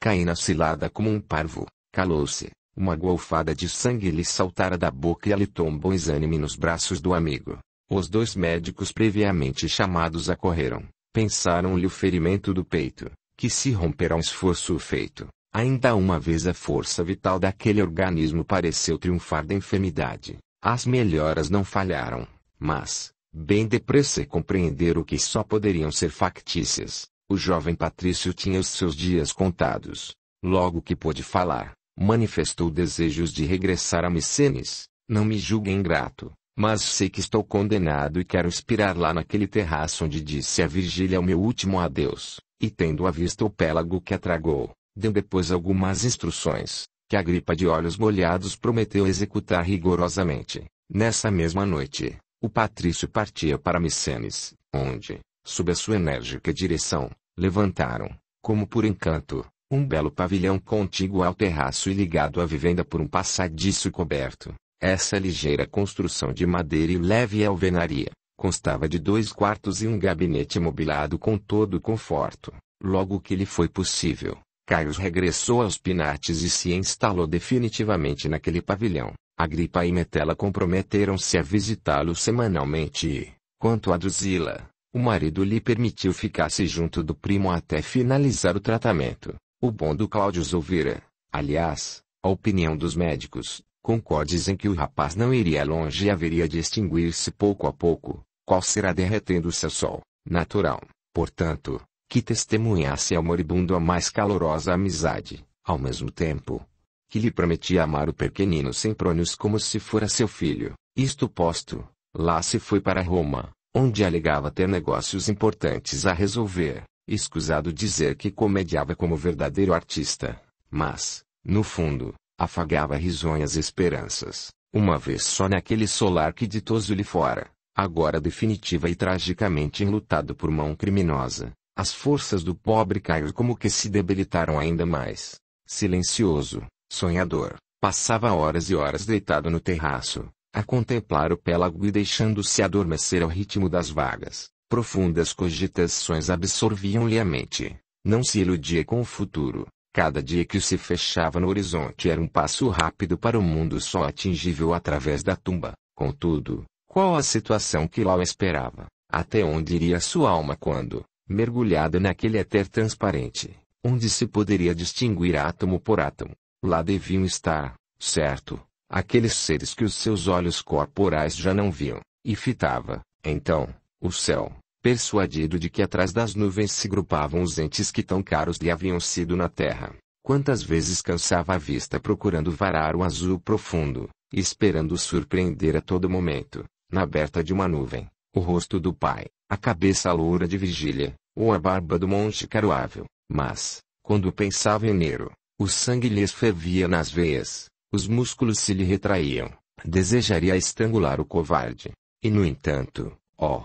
Caí na cilada como um parvo, calou-se, uma golfada de sangue lhe saltara da boca e ali tombou exânime nos braços do amigo. Os dois médicos previamente chamados acorreram, pensaram-lhe o ferimento do peito, que se romperá um esforço feito. Ainda uma vez a força vital daquele organismo pareceu triunfar da enfermidade. As melhoras não falharam, mas, Bem depressa compreender o que só poderiam ser factícias. O jovem Patrício tinha os seus dias contados. Logo que pôde falar, manifestou desejos de regressar a Micenes. Não me julguem ingrato, mas sei que estou condenado e quero expirar lá naquele terraço onde disse a Virgília o meu último adeus. E tendo à vista o pélago que atragou, deu depois algumas instruções, que a gripa de olhos molhados prometeu executar rigorosamente. Nessa mesma noite, o Patrício partia para Micenes, onde, sob a sua enérgica direção, levantaram, como por encanto, um belo pavilhão contíguo ao terraço e ligado à vivenda por um passadiço coberto. Essa ligeira construção de madeira e leve alvenaria, constava de dois quartos e um gabinete mobilado com todo o conforto. Logo que lhe foi possível, Caio regressou aos Pinates e se instalou definitivamente naquele pavilhão. Agripa e Metela comprometeram-se a visitá-lo semanalmente e, quanto a Drusila, o marido lhe permitiu ficasse junto do primo até finalizar o tratamento. O bom do Cláudio ouvira, aliás, a opinião dos médicos, concordes em que o rapaz não iria longe e haveria de extinguir-se pouco a pouco, qual será derretendo seu sol, natural, portanto, que testemunhasse ao moribundo a mais calorosa amizade, ao mesmo tempo, que lhe prometia amar o pequenino Semprônios como se fora seu filho. Isto posto, lá se foi para Roma, onde alegava ter negócios importantes a resolver, escusado dizer que comediava como verdadeiro artista, mas, no fundo, afagava risonhas esperanças, uma vez só naquele solar que ditoso lhe fora, agora definitiva e tragicamente enlutado por mão criminosa, as forças do pobre Caio como que se debilitaram ainda mais, silencioso, sonhador, passava horas e horas deitado no terraço, a contemplar o pélago e deixando-se adormecer ao ritmo das vagas, profundas cogitações absorviam-lhe a mente. Não se iludia com o futuro. Cada dia que se fechava no horizonte era um passo rápido para o mundo só atingível através da tumba. Contudo, qual a situação que lá o esperava? Até onde iria sua alma quando, mergulhada naquele éter transparente, onde se poderia distinguir átomo por átomo, Lá deviam estar, certo, aqueles seres que os seus olhos corporais já não viam, e fitava, então, o céu, persuadido de que atrás das nuvens se grupavam os entes que tão caros lhe haviam sido na terra. Quantas vezes cansava a vista procurando varar o azul profundo, esperando surpreender a todo momento, na aberta de uma nuvem, o rosto do pai, a cabeça loura de vigília, ou a barba do monge caroável. Mas, quando pensava em Nero, o sangue lhes fervia nas veias, os músculos se lhe retraíam, desejaria estrangular o covarde. E no entanto, ó! Oh,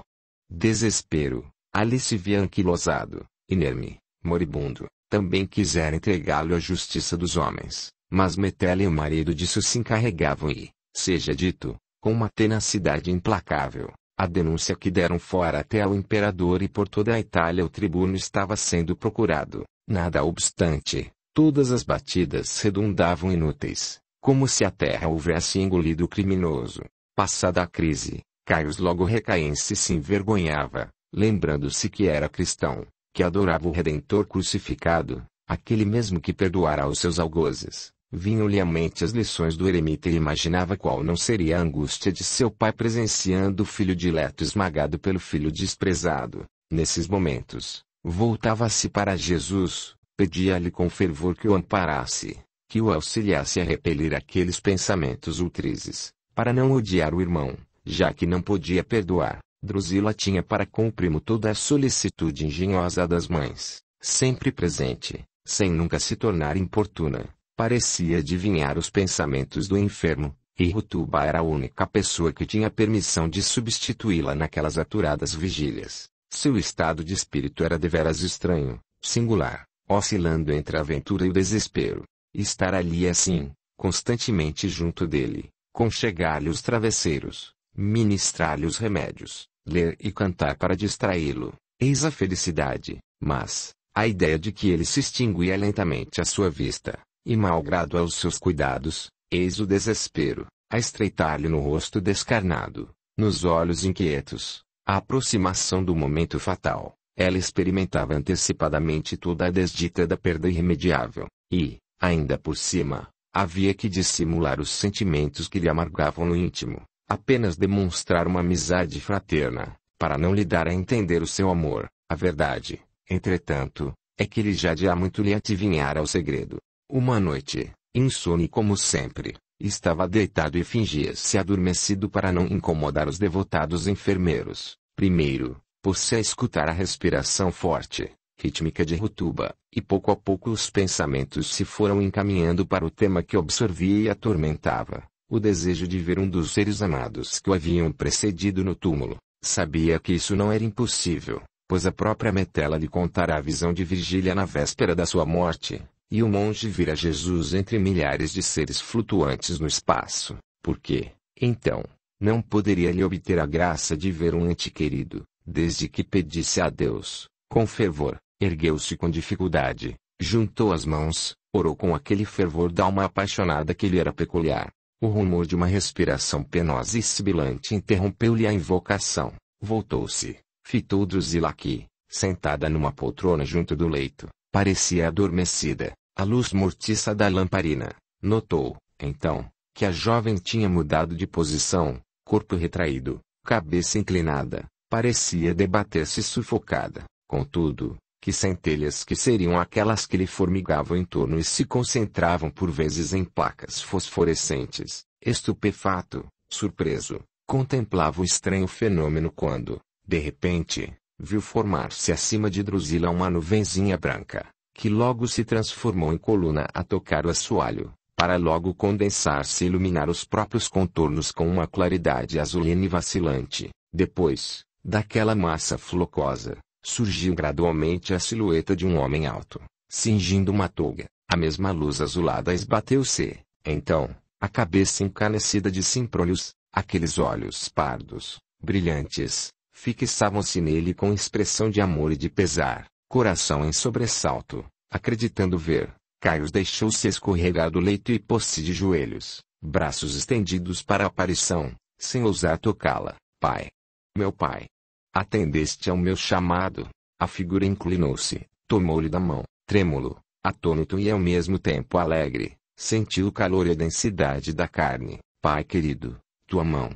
desespero, ali se via anquilosado, inerme, moribundo, também quisera entregá-lo à justiça dos homens, mas Metella e o marido disso se encarregavam e, seja dito, com uma tenacidade implacável, a denúncia que deram fora até ao imperador e por toda a Itália o tribuno estava sendo procurado, nada obstante, Todas as batidas redundavam inúteis, como se a terra houvesse engolido o criminoso. Passada a crise, Caius logo recaense se envergonhava, lembrando-se que era cristão, que adorava o Redentor crucificado, aquele mesmo que perdoara os seus algozes. Vinham-lhe à mente as lições do eremita e imaginava qual não seria a angústia de seu pai presenciando o filho dileto esmagado pelo filho desprezado. Nesses momentos, voltava-se para Jesus, pedia-lhe com fervor que o amparasse, que o auxiliasse a repelir aqueles pensamentos ultrizes, para não odiar o irmão, já que não podia perdoar. Drusila tinha para com o primo toda a solicitude engenhosa das mães, sempre presente, sem nunca se tornar importuna, parecia adivinhar os pensamentos do enfermo, e Rutuba era a única pessoa que tinha permissão de substituí-la naquelas aturadas vigílias. Seu estado de espírito era deveras estranho, singular, oscilando entre a aventura e o desespero. Estar ali assim, constantemente junto dele, conchegar-lhe os travesseiros, ministrar-lhe os remédios, ler e cantar para distraí-lo, eis a felicidade, mas, a ideia de que ele se extinguia lentamente à sua vista, e malgrado aos seus cuidados, eis o desespero, a estreitar-lhe no rosto descarnado, nos olhos inquietos, a aproximação do momento fatal, ela experimentava antecipadamente toda a desdita da perda irremediável, e, ainda por cima, havia que dissimular os sentimentos que lhe amargavam no íntimo, apenas demonstrar uma amizade fraterna, para não lhe dar a entender o seu amor. A verdade, entretanto, é que ele já de há muito lhe adivinhara o segredo. Uma noite, insone como sempre, estava deitado e fingia-se adormecido para não incomodar os devotados enfermeiros. Primeiro, por escutar a respiração forte, rítmica de Rutuba, e pouco a pouco os pensamentos se foram encaminhando para o tema que absorvia e atormentava, o desejo de ver um dos seres amados que o haviam precedido no túmulo. Sabia que isso não era impossível, pois a própria Metela lhe contara a visão de Virgília na véspera da sua morte, e o monge vira Jesus entre milhares de seres flutuantes no espaço, porque, então, não poderia lhe obter a graça de ver um ente querido, Desde que pedisse a Deus, com fervor, ergueu-se com dificuldade, juntou as mãos, orou com aquele fervor da alma apaixonada que lhe era peculiar. O rumor de uma respiração penosa e sibilante interrompeu-lhe a invocação. Voltou-se, fitou Drusila que, sentada numa poltrona junto do leito, parecia adormecida. A luz mortiça da lamparina, notou, então, que a jovem tinha mudado de posição, corpo retraído, cabeça inclinada, parecia debater-se sufocada, contudo, que centelhas que seriam aquelas que lhe formigavam em torno e se concentravam por vezes em placas fosforescentes, estupefato, surpreso, contemplava o estranho fenômeno quando, de repente, viu formar-se acima de Drusila uma nuvenzinha branca, que logo se transformou em coluna a tocar o assoalho, para logo condensar-se e iluminar os próprios contornos com uma claridade azulina e vacilante. Depois, Daquela massa flocosa, surgiu gradualmente a silhueta de um homem alto, cingindo uma touga. A mesma luz azulada esbateu-se, então, a cabeça encanecida de Simprônios, aqueles olhos pardos, brilhantes, fixavam-se nele com expressão de amor e de pesar, coração em sobressalto, acreditando ver. Caios deixou-se escorregar do leito e pôs-se de joelhos, braços estendidos para a aparição, sem ousar tocá-la. Pai! Meu pai! Atendeste ao meu chamado. A figura inclinou-se, tomou-lhe da mão, trêmulo, atônito e ao mesmo tempo alegre, sentiu o calor e a densidade da carne. Pai querido, tua mão.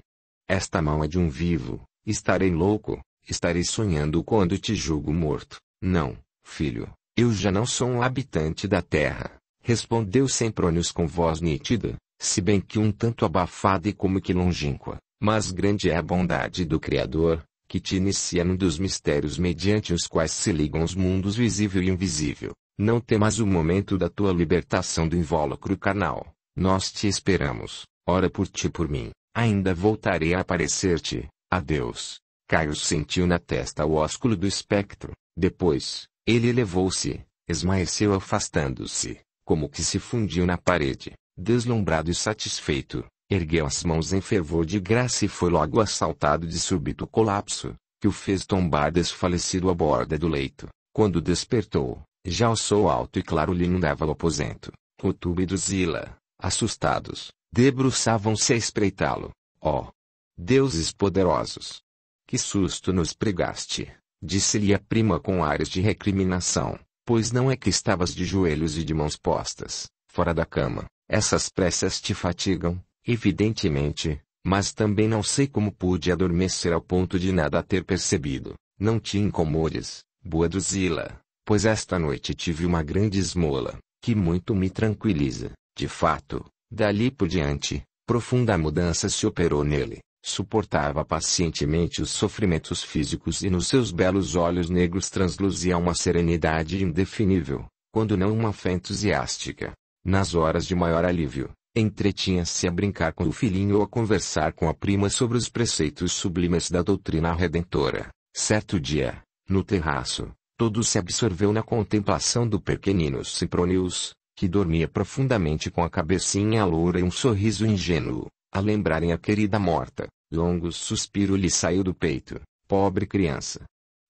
Esta mão é de um vivo, estarei louco, estarei sonhando quando te julgo morto. Não, filho, eu já não sou um habitante da terra, respondeu Semprônios com voz nítida, se bem que um tanto abafada e como que longínqua, mas grande é a bondade do Criador, que te inicia num dos mistérios mediante os quais se ligam os mundos visível e invisível. Não temas o momento da tua libertação do invólucro carnal. Nós te esperamos. Ora por ti por mim. Ainda voltarei a aparecer-te. Adeus. Caio sentiu na testa o ósculo do espectro. Depois, ele elevou-se, esmaeceu afastando-se, como que se fundiu na parede, deslumbrado e satisfeito ergueu as mãos em fervor de graça e foi logo assaltado de súbito colapso, que o fez tombar desfalecido à borda do leito. Quando despertou, já o sol alto e claro lhe inundava o aposento. Cutuba e Zila, assustados, debruçavam-se a espreitá-lo. Ó! Oh, deuses poderosos! Que susto nos pregaste! Disse-lhe a prima com ares de recriminação, pois não é que estavas de joelhos e de mãos postas, fora da cama. Essas pressas te fatigam, Evidentemente, mas também não sei como pude adormecer ao ponto de nada ter percebido. Não te incomodes, Boaduzila, pois esta noite tive uma grande esmola, que muito me tranquiliza. De fato, dali por diante, profunda mudança se operou nele. Suportava pacientemente os sofrimentos físicos e nos seus belos olhos negros transluzia uma serenidade indefinível, quando não uma fé entusiástica. Nas horas de maior alívio, Entretinha-se a brincar com o filhinho ou a conversar com a prima sobre os preceitos sublimes da doutrina redentora. Certo dia, no terraço, todo se absorveu na contemplação do pequenino Cipronius, que dormia profundamente com a cabecinha loura e um sorriso ingênuo, a lembrarem a querida morta. Longo suspiro lhe saiu do peito. Pobre criança.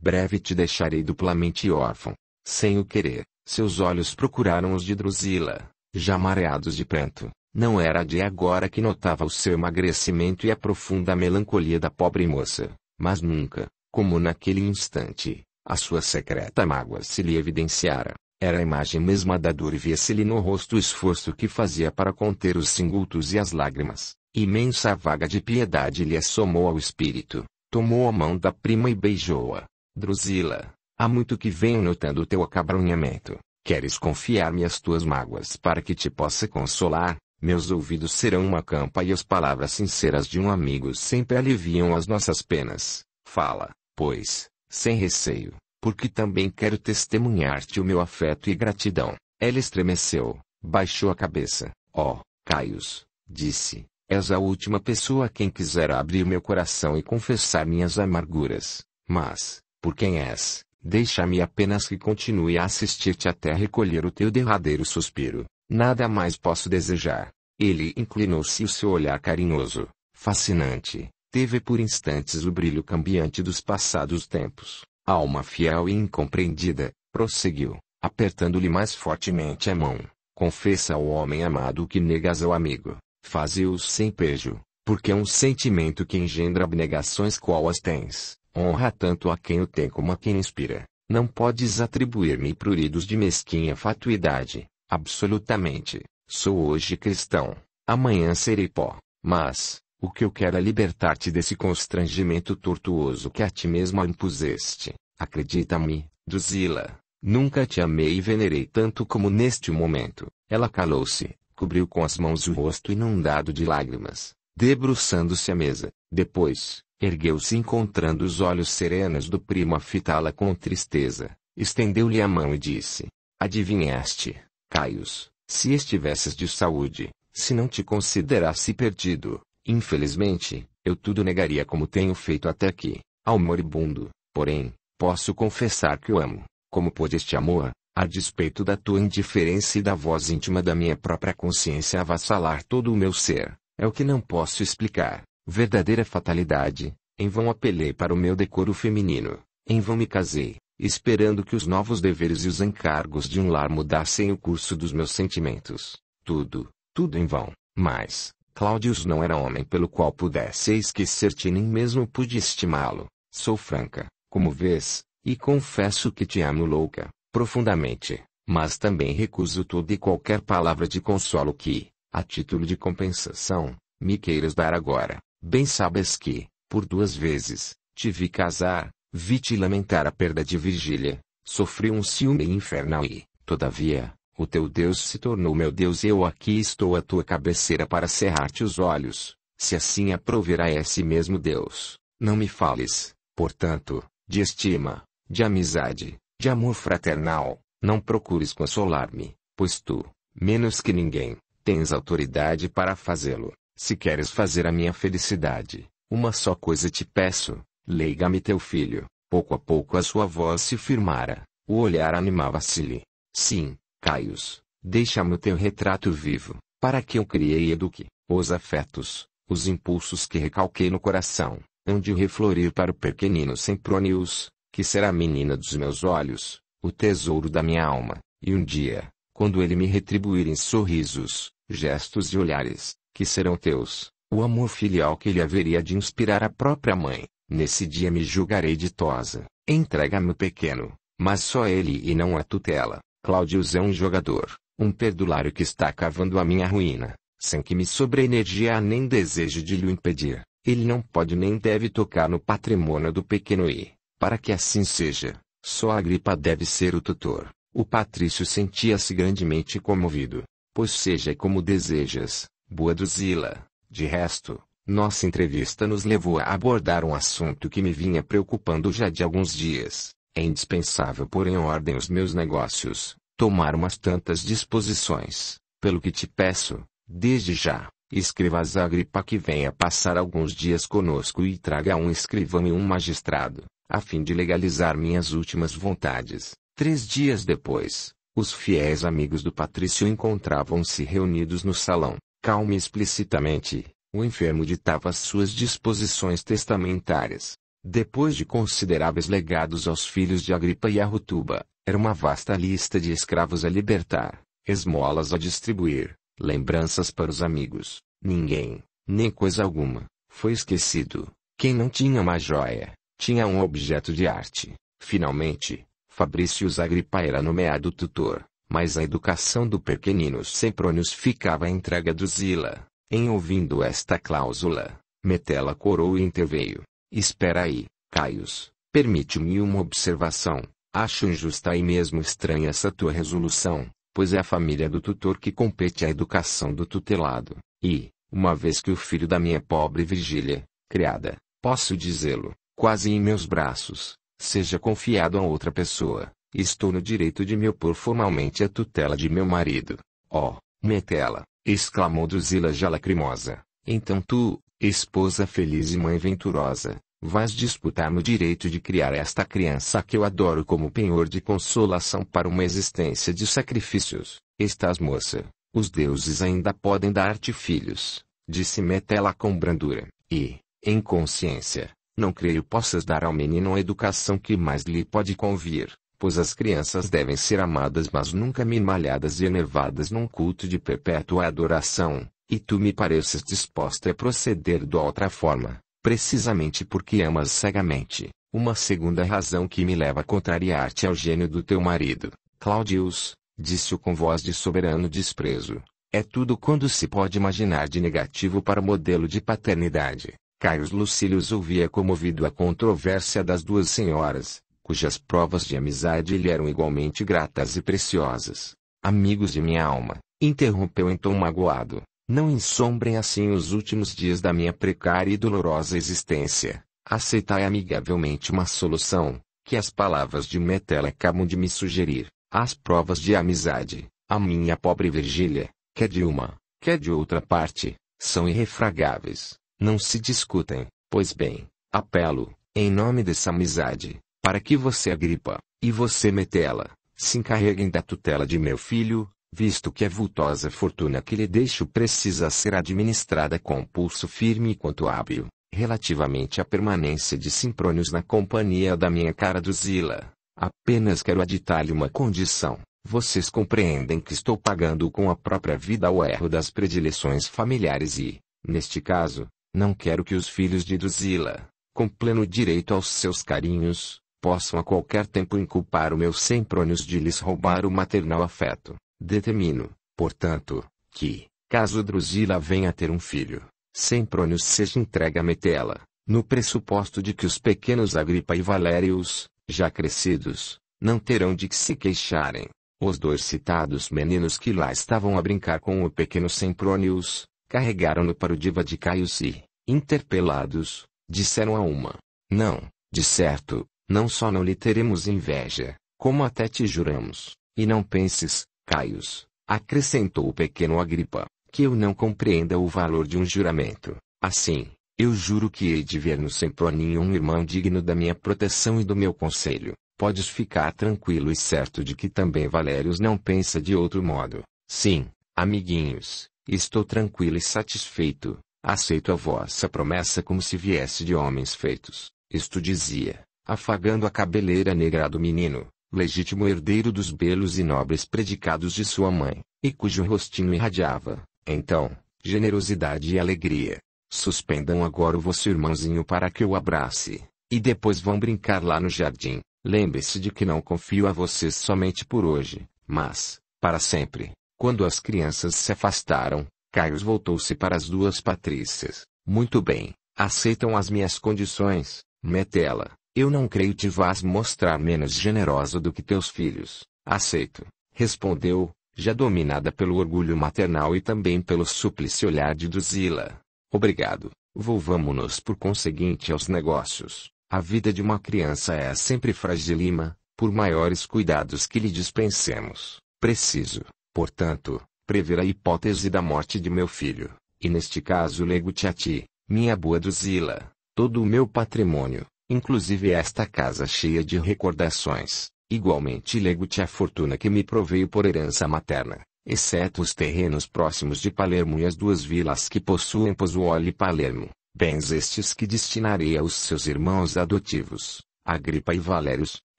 Breve te deixarei duplamente órfão. Sem o querer, seus olhos procuraram os de Drusila, já mareados de pranto. Não era de agora que notava o seu emagrecimento e a profunda melancolia da pobre moça, mas nunca, como naquele instante, a sua secreta mágoa se lhe evidenciara. Era a imagem mesma da dor e via-se-lhe no rosto o esforço que fazia para conter os singultos e as lágrimas. Imensa vaga de piedade lhe assomou ao espírito. Tomou a mão da prima e beijou-a. Drusila, há muito que venho notando o teu acabrunhamento. Queres confiar-me as tuas mágoas para que te possa consolar? Meus ouvidos serão uma campa e as palavras sinceras de um amigo sempre aliviam as nossas penas. Fala, pois, sem receio, porque também quero testemunhar-te o meu afeto e gratidão. Ela estremeceu, baixou a cabeça. Ó, oh, Caios, disse, és a última pessoa a quem quiser abrir meu coração e confessar minhas amarguras. Mas, por quem és? Deixa-me apenas que continue a assistir-te até recolher o teu derradeiro suspiro. Nada mais posso desejar. Ele inclinou-se e o seu olhar carinhoso, fascinante, teve por instantes o brilho cambiante dos passados tempos. Alma fiel e incompreendida, prosseguiu, apertando-lhe mais fortemente a mão. Confessa ao homem amado que negas ao amigo. Faze-o sem pejo, porque é um sentimento que engendra abnegações qual as tens. Honra tanto a quem o tem como a quem inspira. Não podes atribuir-me pruridos de mesquinha fatuidade. Absolutamente. Sou hoje cristão, amanhã serei pó, mas, o que eu quero é libertar-te desse constrangimento tortuoso que a ti mesma impuseste. Acredita-me, Duzila, nunca te amei e venerei tanto como neste momento. Ela calou-se, cobriu com as mãos o rosto inundado de lágrimas, debruçando-se à mesa. Depois, ergueu-se encontrando os olhos serenos do primo a fitá-la com tristeza, estendeu-lhe a mão e disse: Adivinhaste, Caios, se estivesses de saúde, se não te considerasse perdido, infelizmente, eu tudo negaria como tenho feito até aqui, ao moribundo, porém, posso confessar que o amo, como pôde este amor, a despeito da tua indiferença e da voz íntima da minha própria consciência avassalar todo o meu ser, é o que não posso explicar, verdadeira fatalidade, em vão apelei para o meu decoro feminino, em vão me casei, esperando que os novos deveres e os encargos de um lar mudassem o curso dos meus sentimentos. Tudo, tudo em vão. Mas, Cláudios não era homem pelo qual pudesse esquecer-te nem mesmo pude estimá-lo. Sou franca, como vês, e confesso que te amo louca, profundamente, mas também recuso toda e qualquer palavra de consolo que, a título de compensação, me queiras dar agora. Bem sabes que, por duas vezes, tive casar, Vi-te lamentar a perda de Virgília, sofri um ciúme infernal e, todavia, o teu Deus se tornou meu Deus e eu aqui estou à tua cabeceira para cerrar-te os olhos, se assim aproverá esse é mesmo Deus. Não me fales, portanto, de estima, de amizade, de amor fraternal, não procures consolar-me, pois tu, menos que ninguém, tens autoridade para fazê-lo. Se queres fazer a minha felicidade, uma só coisa te peço, Leiga-me teu filho. Pouco a pouco a sua voz se firmara, o olhar animava-se-lhe. Sim, Caius, deixa-me o teu retrato vivo, para que eu criei e eduque. Os afetos, os impulsos que recalquei no coração, hão de reflorir para o pequenino Sempronius, que será a menina dos meus olhos, o tesouro da minha alma, e um dia, quando ele me retribuir em sorrisos, gestos e olhares, que serão teus, o amor filial que lhe haveria de inspirar a própria mãe, Nesse dia me julgarei ditosa. Entrega-me o pequeno, mas só ele e não a tutela. Claudius é um jogador, um perdulário que está cavando a minha ruína, sem que me sobre energia nem desejo de lhe impedir. Ele não pode nem deve tocar no patrimônio do pequeno e, para que assim seja, só Agripa deve ser o tutor. O Patrício sentia-se grandemente comovido, pois seja como desejas, boa Boaduzila. De resto, nossa entrevista nos levou a abordar um assunto que me vinha preocupando já de alguns dias. É indispensável pôr em ordem os meus negócios, tomar umas tantas disposições, pelo que te peço, desde já, escrevas a gripa que venha passar alguns dias conosco e traga um escrivão e um magistrado, a fim de legalizar minhas últimas vontades. Três dias depois, os fiéis amigos do Patrício encontravam-se reunidos no salão, calmo e explicitamente, o enfermo ditava as suas disposições testamentárias. Depois de consideráveis legados aos filhos de Agripa e Arrutuba, era uma vasta lista de escravos a libertar, esmolas a distribuir, lembranças para os amigos. Ninguém, nem coisa alguma, foi esquecido. Quem não tinha uma joia, tinha um objeto de arte. Finalmente, Fabrício Agripa era nomeado tutor, mas a educação do pequenino Sempronius ficava entregue a Drusila. Em ouvindo esta cláusula, Metela corou e interveio. Espera aí, Caius, permite-me uma observação. Acho injusta e mesmo estranha essa tua resolução, pois é a família do tutor que compete à educação do tutelado. E, uma vez que o filho da minha pobre Virgília, criada, posso dizê-lo, quase em meus braços, seja confiado a outra pessoa, estou no direito de me opor formalmente à tutela de meu marido. oh, Metela, exclamou Duzila já lacrimosa. Então tu, esposa feliz e mãe venturosa, vais disputar-me o direito de criar esta criança que eu adoro como penhor de consolação para uma existência de sacrifícios. Estás moça, os deuses ainda podem dar-te filhos, disse Metela com brandura, e, em consciência, não creio possas dar ao menino a educação que mais lhe pode convir pois as crianças devem ser amadas mas nunca mimalhadas e enervadas num culto de perpétua adoração, e tu me pareces disposta a proceder de outra forma, precisamente porque amas cegamente, uma segunda razão que me leva a contrariar-te ao é gênio do teu marido, Claudius, disse-o com voz de soberano desprezo, é tudo quando se pode imaginar de negativo para o modelo de paternidade. Caius Lucílios ouvia comovido a controvérsia das duas senhoras, cujas provas de amizade lhe eram igualmente gratas e preciosas. Amigos de minha alma, interrompeu em então tom magoado, não ensombrem assim os últimos dias da minha precária e dolorosa existência. Aceitai amigavelmente uma solução, que as palavras de Metella acabam de me sugerir. As provas de amizade, a minha pobre Virgília, quer é de uma, quer é de outra parte, são irrefragáveis, não se discutem. Pois bem, apelo, em nome dessa amizade, para que você Agripa, e você Metela, se encarreguem da tutela de meu filho, visto que a vultosa fortuna que lhe deixo precisa ser administrada com pulso firme e quanto hábil, relativamente à permanência de Simprônios na companhia da minha cara do Zila. Apenas quero aditar-lhe uma condição. Vocês compreendem que estou pagando com a própria vida o erro das predileções familiares e, neste caso, não quero que os filhos de Duzila, com pleno direito aos seus carinhos, possam a qualquer tempo inculpar o meu Sempronius de lhes roubar o maternal afeto. Determino, portanto, que, caso Drusila venha a ter um filho, Sempronius seja entregue a Metela, no pressuposto de que os pequenos Agripa e Valérios, já crescidos, não terão de que se queixarem. Os dois citados meninos que lá estavam a brincar com o pequeno Semprônios, carregaram-no para o diva de Caius e, interpelados, disseram a uma, não, de certo, não só não lhe teremos inveja, como até te juramos, e não penses, Caios, acrescentou o pequeno Agripa, que eu não compreenda o valor de um juramento. Assim, eu juro que hei de ver no sempronio um irmão digno da minha proteção e do meu conselho. Podes ficar tranquilo e certo de que também Valérios não pensa de outro modo. Sim, amiguinhos, estou tranquilo e satisfeito. Aceito a vossa promessa como se viesse de homens feitos. Isto dizia, afagando a cabeleira negra do menino, legítimo herdeiro dos belos e nobres predicados de sua mãe, e cujo rostinho irradiava, então, generosidade e alegria. Suspendam agora o vosso irmãozinho para que o abrace, e depois vão brincar lá no jardim. Lembre-se de que não confio a vocês somente por hoje, mas, para sempre. Quando as crianças se afastaram, Caius voltou-se para as duas patrícias. Muito bem, aceitam as minhas condições, Metela, eu não creio te vás mostrar menos generosa do que teus filhos. Aceito, respondeu, já dominada pelo orgulho maternal e também pelo suplice olhar de Duzila. Obrigado. Volvamo-nos por conseguinte aos negócios. A vida de uma criança é sempre fragilima, por maiores cuidados que lhe dispensemos. Preciso, portanto, prever a hipótese da morte de meu filho. E neste caso lego-te a ti, minha boa Duzila, todo o meu patrimônio, inclusive esta casa cheia de recordações. Igualmente lego-te a fortuna que me proveio por herança materna, exceto os terrenos próximos de Palermo e as duas vilas que possuem Pozzuoli e Palermo, bens estes que destinarei aos seus irmãos adotivos, Agripa e Valérios.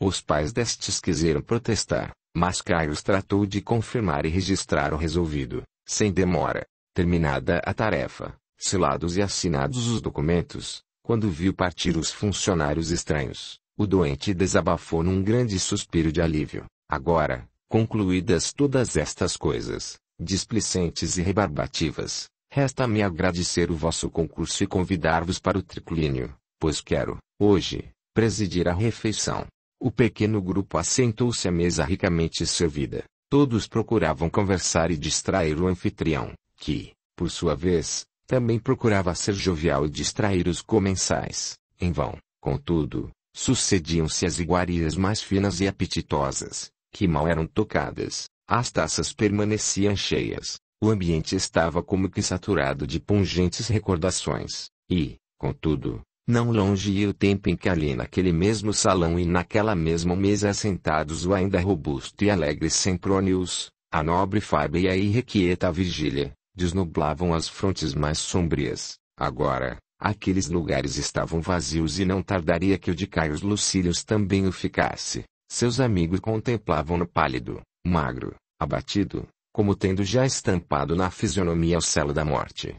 Os pais destes quiseram protestar, mas Caio tratou de confirmar e registrar o resolvido, sem demora. Terminada a tarefa, selados e assinados os documentos, quando viu partir os funcionários estranhos, o doente desabafou num grande suspiro de alívio. Agora, concluídas todas estas coisas, displicentes e rebarbativas, resta-me agradecer o vosso concurso e convidar-vos para o triclínio, pois quero, hoje, presidir a refeição. O pequeno grupo assentou-se à mesa ricamente servida. Todos procuravam conversar e distrair o anfitrião, que, por sua vez, também procurava ser jovial e distrair os comensais, em vão, contudo, sucediam-se as iguarias mais finas e apetitosas, que mal eram tocadas, as taças permaneciam cheias, o ambiente estava como que saturado de pungentes recordações, e, contudo, não longe ia o tempo em que ali naquele mesmo salão e naquela mesma mesa assentados o ainda robusto e alegre Sempronius, a nobre Fábia e a irrequieta Vigília desnublavam as frontes mais sombrias. Agora, aqueles lugares estavam vazios e não tardaria que o de Caio Lucílios também o ficasse. Seus amigos contemplavam-no pálido, magro, abatido, como tendo já estampado na fisionomia o selo da morte.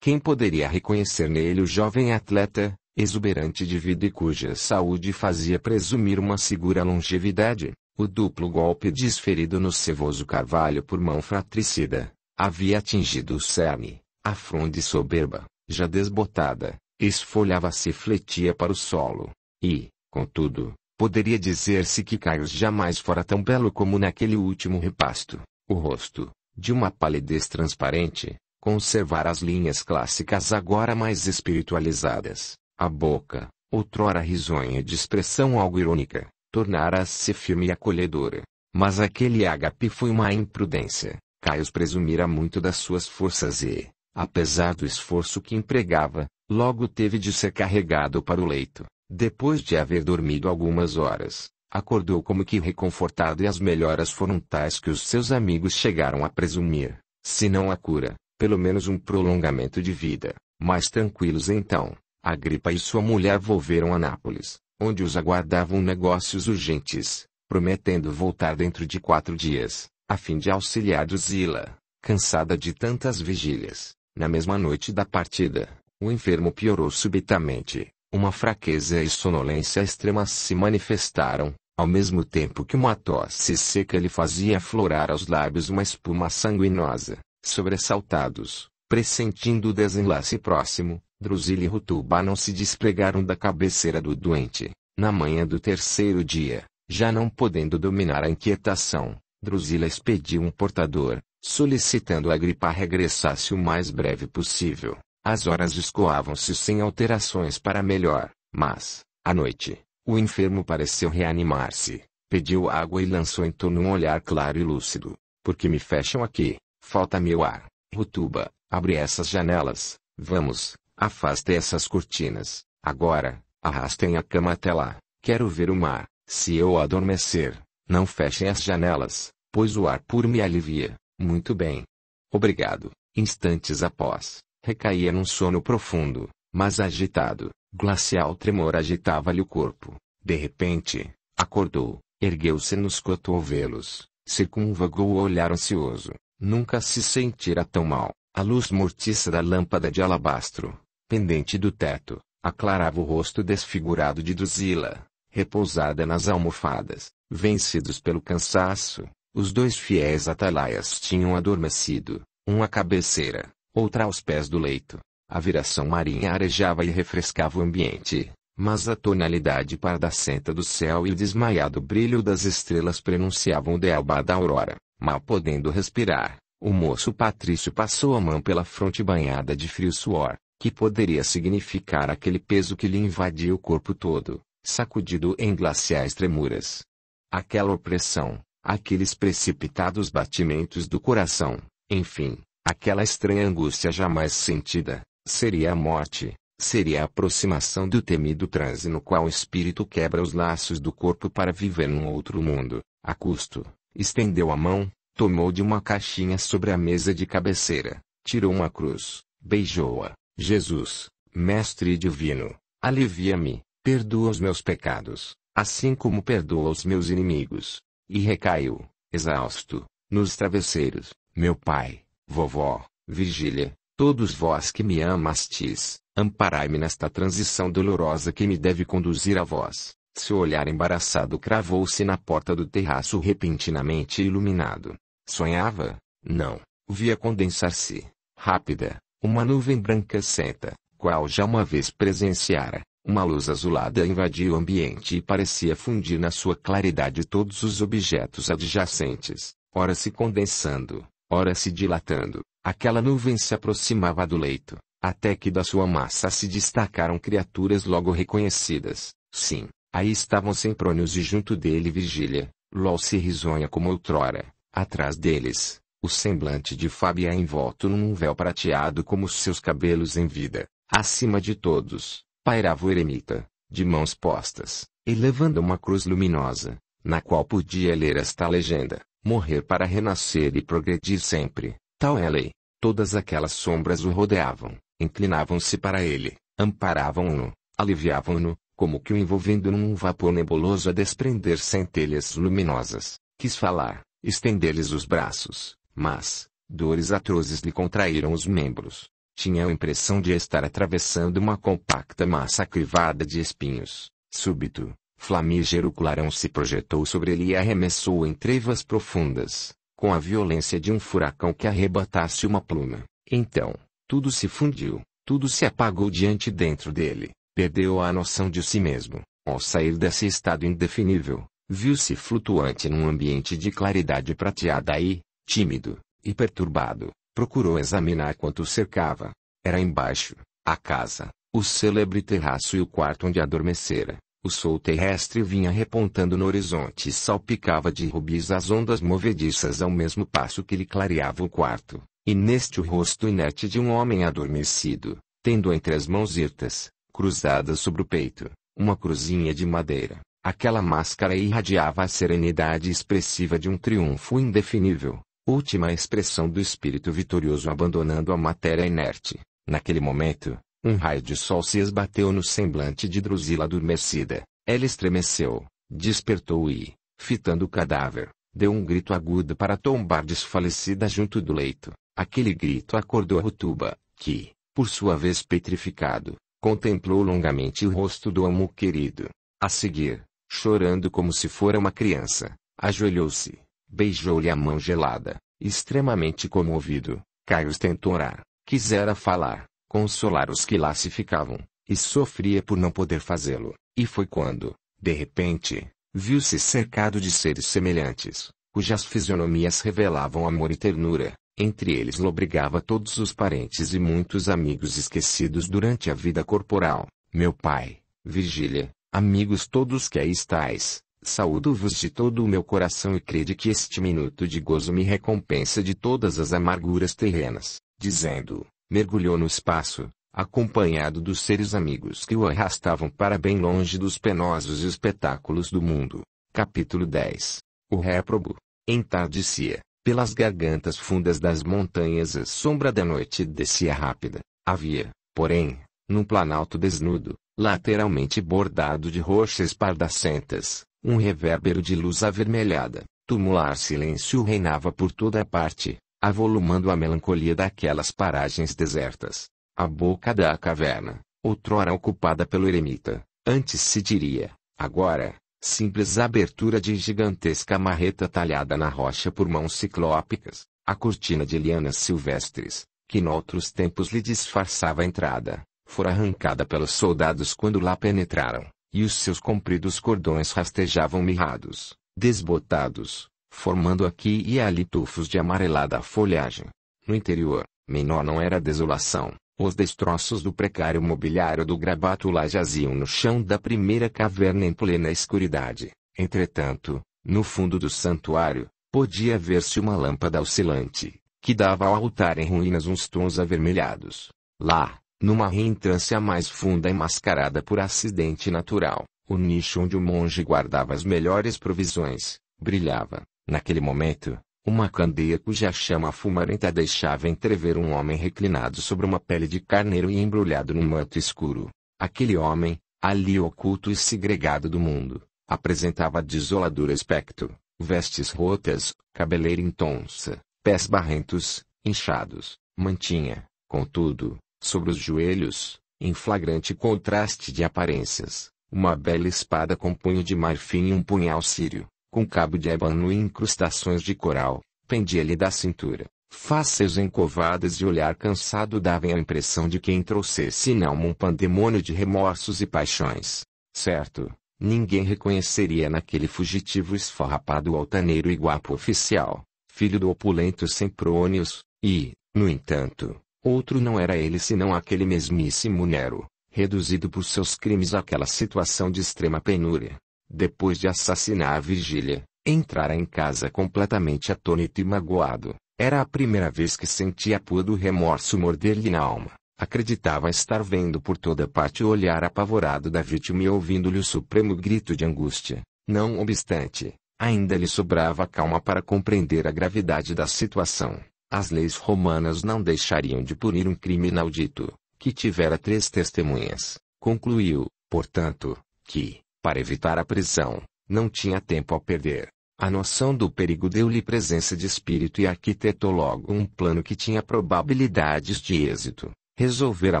Quem poderia reconhecer nele o jovem atleta, exuberante de vida e cuja saúde fazia presumir uma segura longevidade? O duplo golpe desferido no cevoso carvalho por mão fratricida, Havia atingido o cerne, a fronde soberba, já desbotada, esfolhava-se e fletia para o solo. E, contudo, poderia dizer-se que Carlos jamais fora tão belo como naquele último repasto. O rosto, de uma palidez transparente, conservar as linhas clássicas agora mais espiritualizadas, a boca, outrora risonha de expressão algo irônica, tornara-se firme e acolhedora. Mas aquele ágape foi uma imprudência. Caio presumira muito das suas forças e, apesar do esforço que empregava, logo teve de ser carregado para o leito. Depois de haver dormido algumas horas, acordou como que reconfortado e as melhoras foram tais que os seus amigos chegaram a presumir, se não a cura, pelo menos um prolongamento de vida. Mais tranquilos então, Agripa e sua mulher volveram a Nápoles, onde os aguardavam negócios urgentes, prometendo voltar dentro de quatro dias a fim de auxiliar Drusila, cansada de tantas vigílias. Na mesma noite da partida, o enfermo piorou subitamente. Uma fraqueza e sonolência extremas se manifestaram, ao mesmo tempo que uma tosse seca lhe fazia aflorar aos lábios uma espuma sanguinosa. Sobressaltados, pressentindo o desenlace próximo, Drusila e Rutuba não se despregaram da cabeceira do doente. Na manhã do terceiro dia, já não podendo dominar a inquietação, Drusila expediu um portador, solicitando a gripa regressasse o mais breve possível. As horas escoavam-se sem alterações para melhor, mas, à noite, o enfermo pareceu reanimar-se, pediu água e lançou em torno um olhar claro e lúcido. Porque me fecham aqui, falta meu ar. Rutuba, abre essas janelas, vamos, afaste essas cortinas. Agora, arrastem a cama até lá, quero ver o mar. Se eu adormecer, não fechem as janelas, pois o ar puro me alivia. Muito bem. Obrigado. Instantes após, recaía num sono profundo, mas agitado. Glacial tremor agitava-lhe o corpo. De repente, acordou, ergueu-se nos cotovelos, circunvagou o olhar ansioso. Nunca se sentira tão mal. A luz mortiça da lâmpada de alabastro, pendente do teto, aclarava o rosto desfigurado de Drusila repousada nas almofadas, vencidos pelo cansaço, os dois fiéis atalaias tinham adormecido, um à cabeceira, outra aos pés do leito. A viração marinha arejava e refrescava o ambiente, mas a tonalidade pardacenta do céu e o desmaiado brilho das estrelas prenunciavam o alba da aurora. Mal podendo respirar, o moço Patrício passou a mão pela fronte banhada de frio suor, que poderia significar aquele peso que lhe invadia o corpo todo sacudido em glaciais tremuras. Aquela opressão, aqueles precipitados batimentos do coração, enfim, aquela estranha angústia jamais sentida, seria a morte, seria a aproximação do temido transe no qual o espírito quebra os laços do corpo para viver num outro mundo, a custo, estendeu a mão, tomou de uma caixinha sobre a mesa de cabeceira, tirou uma cruz, beijou-a, Jesus, mestre divino, alivia-me, Perdoa os meus pecados, assim como perdoa os meus inimigos. E recaiu, exausto, nos travesseiros, meu pai, vovó, vigília, todos vós que me amastes, amparai-me nesta transição dolorosa que me deve conduzir a vós. Seu olhar embaraçado cravou-se na porta do terraço repentinamente iluminado. Sonhava? Não. Via condensar-se, rápida, uma nuvem branca senta, qual já uma vez presenciara, uma luz azulada invadia o ambiente e parecia fundir na sua claridade todos os objetos adjacentes, ora se condensando, ora se dilatando. Aquela nuvem se aproximava do leito, até que da sua massa se destacaram criaturas logo reconhecidas. Sim, aí estavam Semprônios e junto dele Vigília, se risonha como outrora, atrás deles, o semblante de Fábia envolto num véu prateado como seus cabelos em vida, acima de todos, pairava o eremita, de mãos postas, elevando uma cruz luminosa, na qual podia ler esta legenda: morrer para renascer e progredir sempre, tal é a lei. Todas aquelas sombras o rodeavam, inclinavam-se para ele, amparavam-no, aliviavam-no, como que o envolvendo num vapor nebuloso a desprender centelhas luminosas. Quis falar, estender-lhes os braços, mas, dores atrozes lhe contraíram os membros, tinha a impressão de estar atravessando uma compacta massa crivada de espinhos. Súbito, flamígero clarão se projetou sobre ele e arremessou em trevas profundas, com a violência de um furacão que arrebatasse uma pluma. Então, tudo se fundiu, tudo se apagou diante dentro dele. Perdeu a noção de si mesmo. Ao sair desse estado indefinível, viu-se flutuante num ambiente de claridade prateada e, tímido e perturbado, Procurou examinar quanto cercava. Era embaixo, a casa, o célebre terraço e o quarto onde adormecera. O sol terrestre vinha repontando no horizonte e salpicava de rubis as ondas movediças ao mesmo passo que lhe clareava o quarto. E neste o rosto inerte de um homem adormecido, tendo entre as mãos irtas, cruzadas sobre o peito, uma cruzinha de madeira. Aquela máscara irradiava a serenidade expressiva de um triunfo indefinível última expressão do espírito vitorioso abandonando a matéria inerte. Naquele momento, um raio de sol se esbateu no semblante de Drusila adormecida. Ela estremeceu, despertou e, fitando o cadáver, deu um grito agudo para tombar desfalecida junto do leito. Aquele grito acordou Rutuba, que, por sua vez petrificado, contemplou longamente o rosto do amo querido. A seguir, chorando como se fora uma criança, ajoelhou-se Beijou-lhe a mão gelada. Extremamente comovido, Caius tentou orar. Quisera falar, consolar os que lá se ficavam, e sofria por não poder fazê-lo. E foi quando, de repente, viu-se cercado de seres semelhantes, cujas fisionomias revelavam amor e ternura. Entre eles lobrigava todos os parentes e muitos amigos esquecidos durante a vida corporal. Meu pai, Virgília, amigos todos que aí estáis, Saúdo-vos de todo o meu coração e crede que este minuto de gozo me recompensa de todas as amarguras terrenas, dizendo, mergulhou no espaço, acompanhado dos seres amigos que o arrastavam para bem longe dos penosos espetáculos do mundo. Capítulo 10 O réprobo entardecia, pelas gargantas fundas das montanhas a sombra da noite descia rápida. Havia, porém, num planalto desnudo, lateralmente bordado de rochas pardacentas, um revérbero de luz avermelhada, tumular silêncio reinava por toda a parte, avolumando a melancolia daquelas paragens desertas. A boca da caverna, outrora ocupada pelo eremita, antes se diria, agora, simples abertura de gigantesca marreta talhada na rocha por mãos ciclópicas, a cortina de lianas silvestres, que noutros tempos lhe disfarçava a entrada, fora arrancada pelos soldados quando lá penetraram. E os seus compridos cordões rastejavam mirrados, desbotados, formando aqui e ali tufos de amarelada folhagem. No interior, menor não era a desolação. Os destroços do precário mobiliário do grabato lá jaziam no chão da primeira caverna em plena escuridade. Entretanto, no fundo do santuário, podia ver-se uma lâmpada oscilante, que dava ao altar em ruínas uns tons avermelhados. Lá, numa reentrância mais funda e mascarada por acidente natural, o nicho onde o monge guardava as melhores provisões, brilhava, naquele momento, uma candeia cuja chama fumarenta deixava entrever um homem reclinado sobre uma pele de carneiro e embrulhado num manto escuro. Aquele homem, ali oculto e segregado do mundo, apresentava desolador aspecto, vestes rotas, cabeleira intonsa, pés barrentos, inchados, mantinha, contudo, Sobre os joelhos, em flagrante contraste de aparências, uma bela espada com punho de marfim e um punhal sírio, com cabo de ébano e incrustações de coral, pendia-lhe da cintura. Faces encovadas e olhar cansado davam a impressão de quem trouxesse não um pandemônio de remorsos e paixões. Certo, ninguém reconheceria naquele fugitivo esfarrapado altaneiro e guapo oficial, filho do opulento Semprônios, e, no entanto, Outro não era ele senão aquele mesmíssimo Nero, reduzido por seus crimes àquela situação de extrema penúria. Depois de assassinar a vigília, entrara em casa completamente atônito e magoado. Era a primeira vez que sentia puro do remorso morder-lhe na alma. Acreditava estar vendo por toda parte o olhar apavorado da vítima e ouvindo-lhe o supremo grito de angústia. Não obstante, ainda lhe sobrava calma para compreender a gravidade da situação. As leis romanas não deixariam de punir um crime inaudito, que tivera três testemunhas. Concluiu, portanto, que, para evitar a prisão, não tinha tempo a perder. A noção do perigo deu-lhe presença de espírito e arquitetou logo um plano que tinha probabilidades de êxito. Resolvera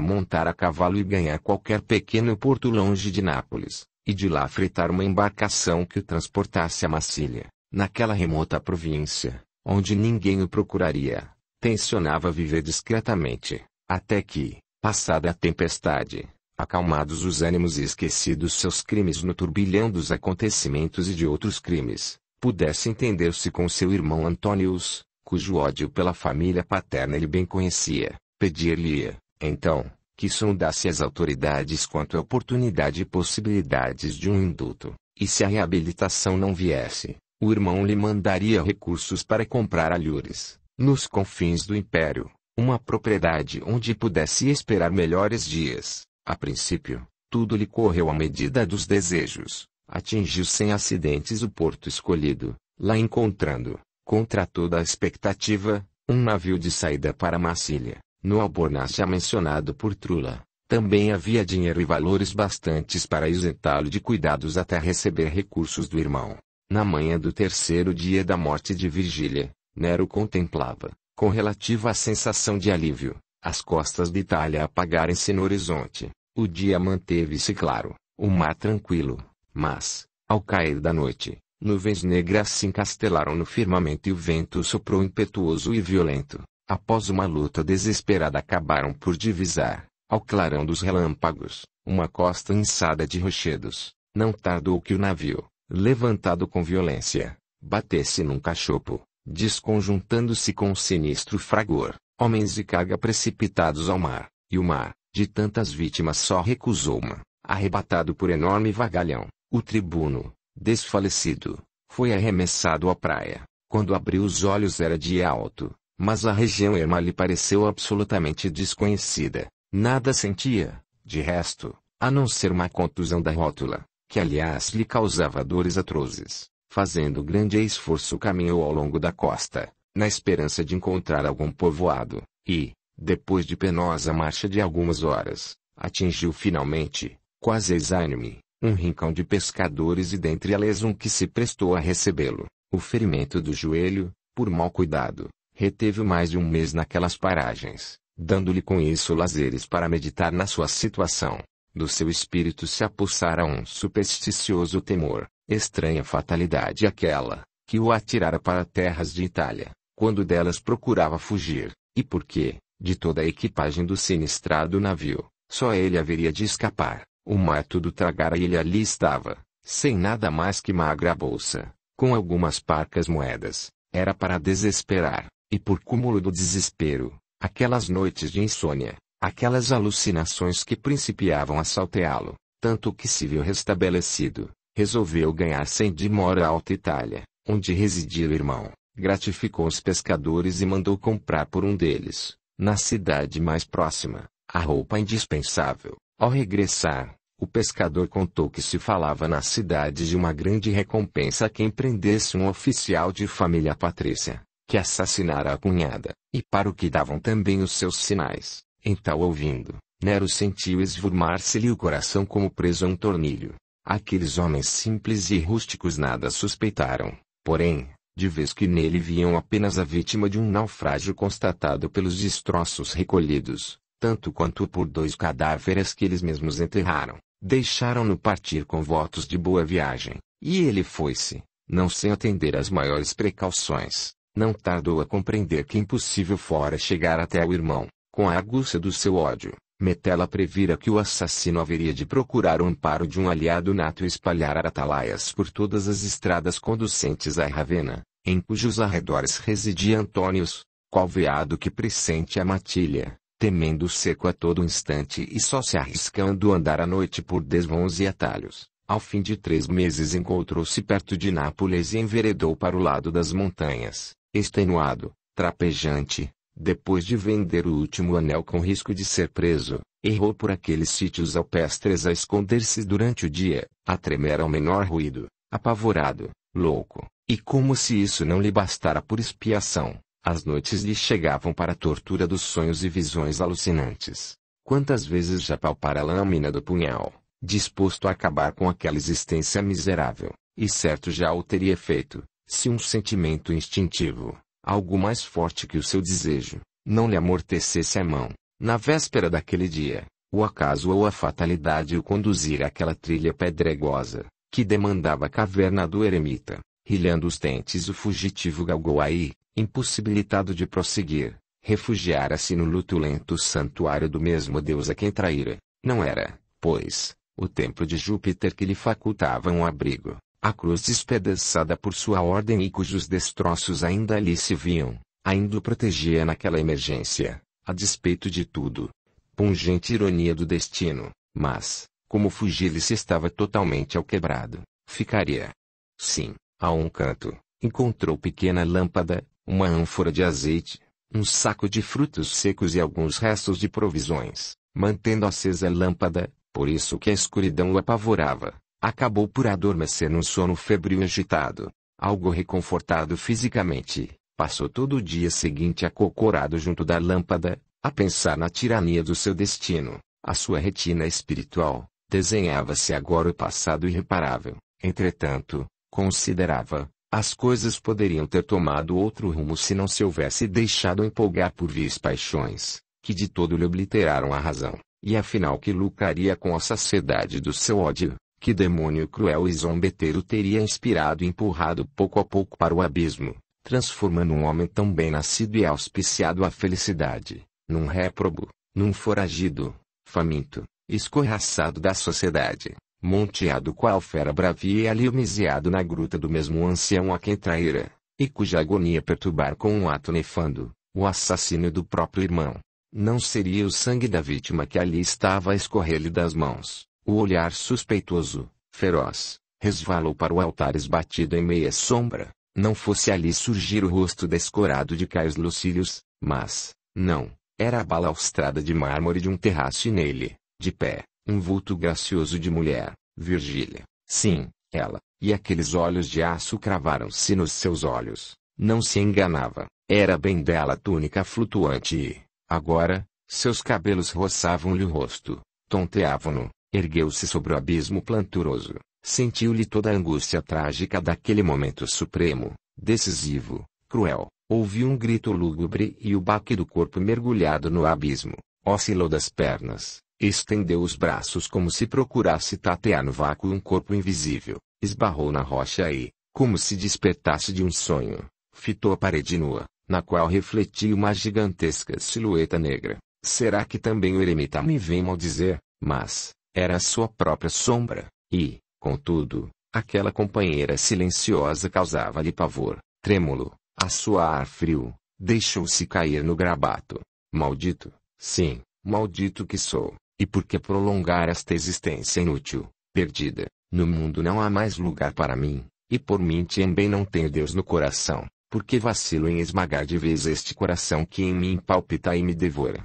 montar a cavalo e ganhar qualquer pequeno porto longe de Nápoles, e de lá fretar uma embarcação que o transportasse a Massilia, naquela remota província onde ninguém o procuraria, tensionava viver discretamente, até que, passada a tempestade, acalmados os ânimos e esquecidos seus crimes no turbilhão dos acontecimentos e de outros crimes, pudesse entender-se com seu irmão Antônios, cujo ódio pela família paterna ele bem conhecia, pedir-lhe, então, que sondasse as autoridades quanto à oportunidade e possibilidades de um indulto, e se a reabilitação não viesse, o irmão lhe mandaria recursos para comprar alhures, nos confins do império, uma propriedade onde pudesse esperar melhores dias. A princípio, tudo lhe correu à medida dos desejos. Atingiu sem acidentes o porto escolhido, lá encontrando, contra toda a expectativa, um navio de saída para Massilia. no albornaz já mencionado por Trula. Também havia dinheiro e valores bastantes para isentá-lo de cuidados até receber recursos do irmão. Na manhã do terceiro dia da morte de Virgília, Nero contemplava, com relativa sensação de alívio, as costas de Itália apagarem-se no horizonte. O dia manteve-se claro, o mar tranquilo, mas, ao cair da noite, nuvens negras se encastelaram no firmamento e o vento soprou impetuoso e violento. Após uma luta desesperada acabaram por divisar, ao clarão dos relâmpagos, uma costa inçada de rochedos. Não tardou que o navio, levantado com violência, batesse num cachopo, desconjuntando-se com um sinistro fragor, homens e carga precipitados ao mar, e o mar, de tantas vítimas só recusou uma, arrebatado por enorme vagalhão, o tribuno, desfalecido, foi arremessado à praia, quando abriu os olhos era dia alto, mas a região erma lhe pareceu absolutamente desconhecida, nada sentia, de resto, a não ser uma contusão da rótula, que aliás lhe causava dores atrozes, fazendo grande esforço caminhou ao longo da costa, na esperança de encontrar algum povoado, e, depois de penosa marcha de algumas horas, atingiu finalmente, quase exânime, um rincão de pescadores e dentre eles um que se prestou a recebê-lo. O ferimento do joelho, por mau cuidado, reteve mais de um mês naquelas paragens, dando-lhe com isso lazeres para meditar na sua situação do seu espírito se apossara um supersticioso temor, estranha fatalidade aquela, que o atirara para terras de Itália, quando delas procurava fugir, e porque, de toda a equipagem do sinistrado navio, só ele haveria de escapar, o mar tudo tragara e ele ali estava, sem nada mais que magra bolsa, com algumas parcas moedas, era para desesperar, e por cúmulo do desespero, aquelas noites de insônia, Aquelas alucinações que principiavam a salteá-lo, tanto que se viu restabelecido, resolveu ganhar sem demora a Alta Itália, onde residia o irmão, gratificou os pescadores e mandou comprar por um deles, na cidade mais próxima, a roupa indispensável. Ao regressar, o pescador contou que se falava na cidade de uma grande recompensa a quem prendesse um oficial de família patrícia, que assassinara a cunhada, e para o que davam também os seus sinais. Em então, tal ouvindo, Nero sentiu esvurmar-se-lhe o coração como preso a um tornilho. Aqueles homens simples e rústicos nada suspeitaram, porém, de vez que nele viam apenas a vítima de um naufrágio constatado pelos destroços recolhidos, tanto quanto por dois cadáveres que eles mesmos enterraram, deixaram-no partir com votos de boa viagem, e ele foi-se, não sem atender às maiores precauções, não tardou a compreender que impossível fora chegar até o irmão, com a argúcia do seu ódio, Metela previra que o assassino haveria de procurar o amparo de um aliado nato e espalhar atalaias por todas as estradas conducentes a Ravena. em cujos arredores residia Antônios, qual veado que pressente a matilha, temendo o seco a todo instante e só se arriscando a andar à noite por desvãos e atalhos. Ao fim de três meses encontrou-se perto de Nápoles e enveredou para o lado das montanhas, extenuado, trapejante, depois de vender o último anel com risco de ser preso, errou por aqueles sítios alpestres a esconder-se durante o dia, a tremer ao menor ruído, apavorado, louco, e como se isso não lhe bastara por expiação, as noites lhe chegavam para a tortura dos sonhos e visões alucinantes. Quantas vezes já palpara a lâmina do punhal, disposto a acabar com aquela existência miserável, e certo já o teria feito, se um sentimento instintivo, algo mais forte que o seu desejo, não lhe amortecesse a mão. Na véspera daquele dia, o acaso ou a fatalidade o conduzira àquela trilha pedregosa, que demandava a caverna do eremita. Rilhando os dentes o fugitivo galgou aí, impossibilitado de prosseguir, refugiara-se no lutulento santuário do mesmo deus a quem traíra. Não era, pois, o templo de Júpiter que lhe facultava um abrigo, a cruz despedaçada por sua ordem e cujos destroços ainda ali se viam, ainda o protegia naquela emergência, a despeito de tudo. Pungente ironia do destino, mas, como fugir se estava totalmente ao quebrado, ficaria. Sim, a um canto, encontrou pequena lâmpada, uma ânfora de azeite, um saco de frutos secos e alguns restos de provisões, mantendo acesa a lâmpada, por isso que a escuridão o apavorava Acabou por adormecer num sono febril agitado, algo reconfortado fisicamente. Passou todo o dia seguinte acocorado junto da lâmpada, a pensar na tirania do seu destino. A sua retina espiritual desenhava-se agora o passado irreparável. Entretanto, considerava, as coisas poderiam ter tomado outro rumo se não se houvesse deixado empolgar por vis paixões, que de todo lhe obliteraram a razão, e afinal que lucraria com a saciedade do seu ódio, que demônio cruel e zombeteiro teria inspirado e empurrado pouco a pouco para o abismo, transformando um homem tão bem nascido e auspiciado à felicidade, num réprobo, num foragido, faminto, escorraçado da sociedade, monteado qual fera bravia e aliumiziado na gruta do mesmo ancião a quem traíra, e cuja agonia perturbar com um ato nefando, o assassino do próprio irmão. Não seria o sangue da vítima que ali estava a escorrer-lhe das mãos, o olhar suspeitoso, feroz, resvalou para o altar esbatido em meia sombra. Não fosse ali surgir o rosto descorado de Caios Lucílios, mas, não, era a balaustrada de mármore de um terraço e nele, de pé, um vulto gracioso de mulher, Virgília. Sim, ela, e aqueles olhos de aço cravaram-se nos seus olhos. Não se enganava, era bem dela a túnica flutuante e, agora, seus cabelos roçavam-lhe o rosto, tonteavam-no, ergueu-se sobre o abismo planturoso, sentiu-lhe toda a angústia trágica daquele momento supremo, decisivo, cruel. Ouviu um grito lúgubre e o baque do corpo mergulhado no abismo. Oscilou das pernas, estendeu os braços como se procurasse tatear no vácuo um corpo invisível, esbarrou na rocha e, como se despertasse de um sonho, fitou a parede nua, na qual refletia uma gigantesca silhueta negra. Será que também o eremita me vem maldizer? Mas, era a sua própria sombra, e, contudo, aquela companheira silenciosa causava-lhe pavor. Trêmulo, a sua ar frio, deixou-se cair no grabato. Maldito, sim, maldito que sou, e por que prolongar esta existência inútil, perdida? No mundo não há mais lugar para mim, e por mim também não tenho Deus no coração, porque vacilo em esmagar de vez este coração que em mim palpita e me devora.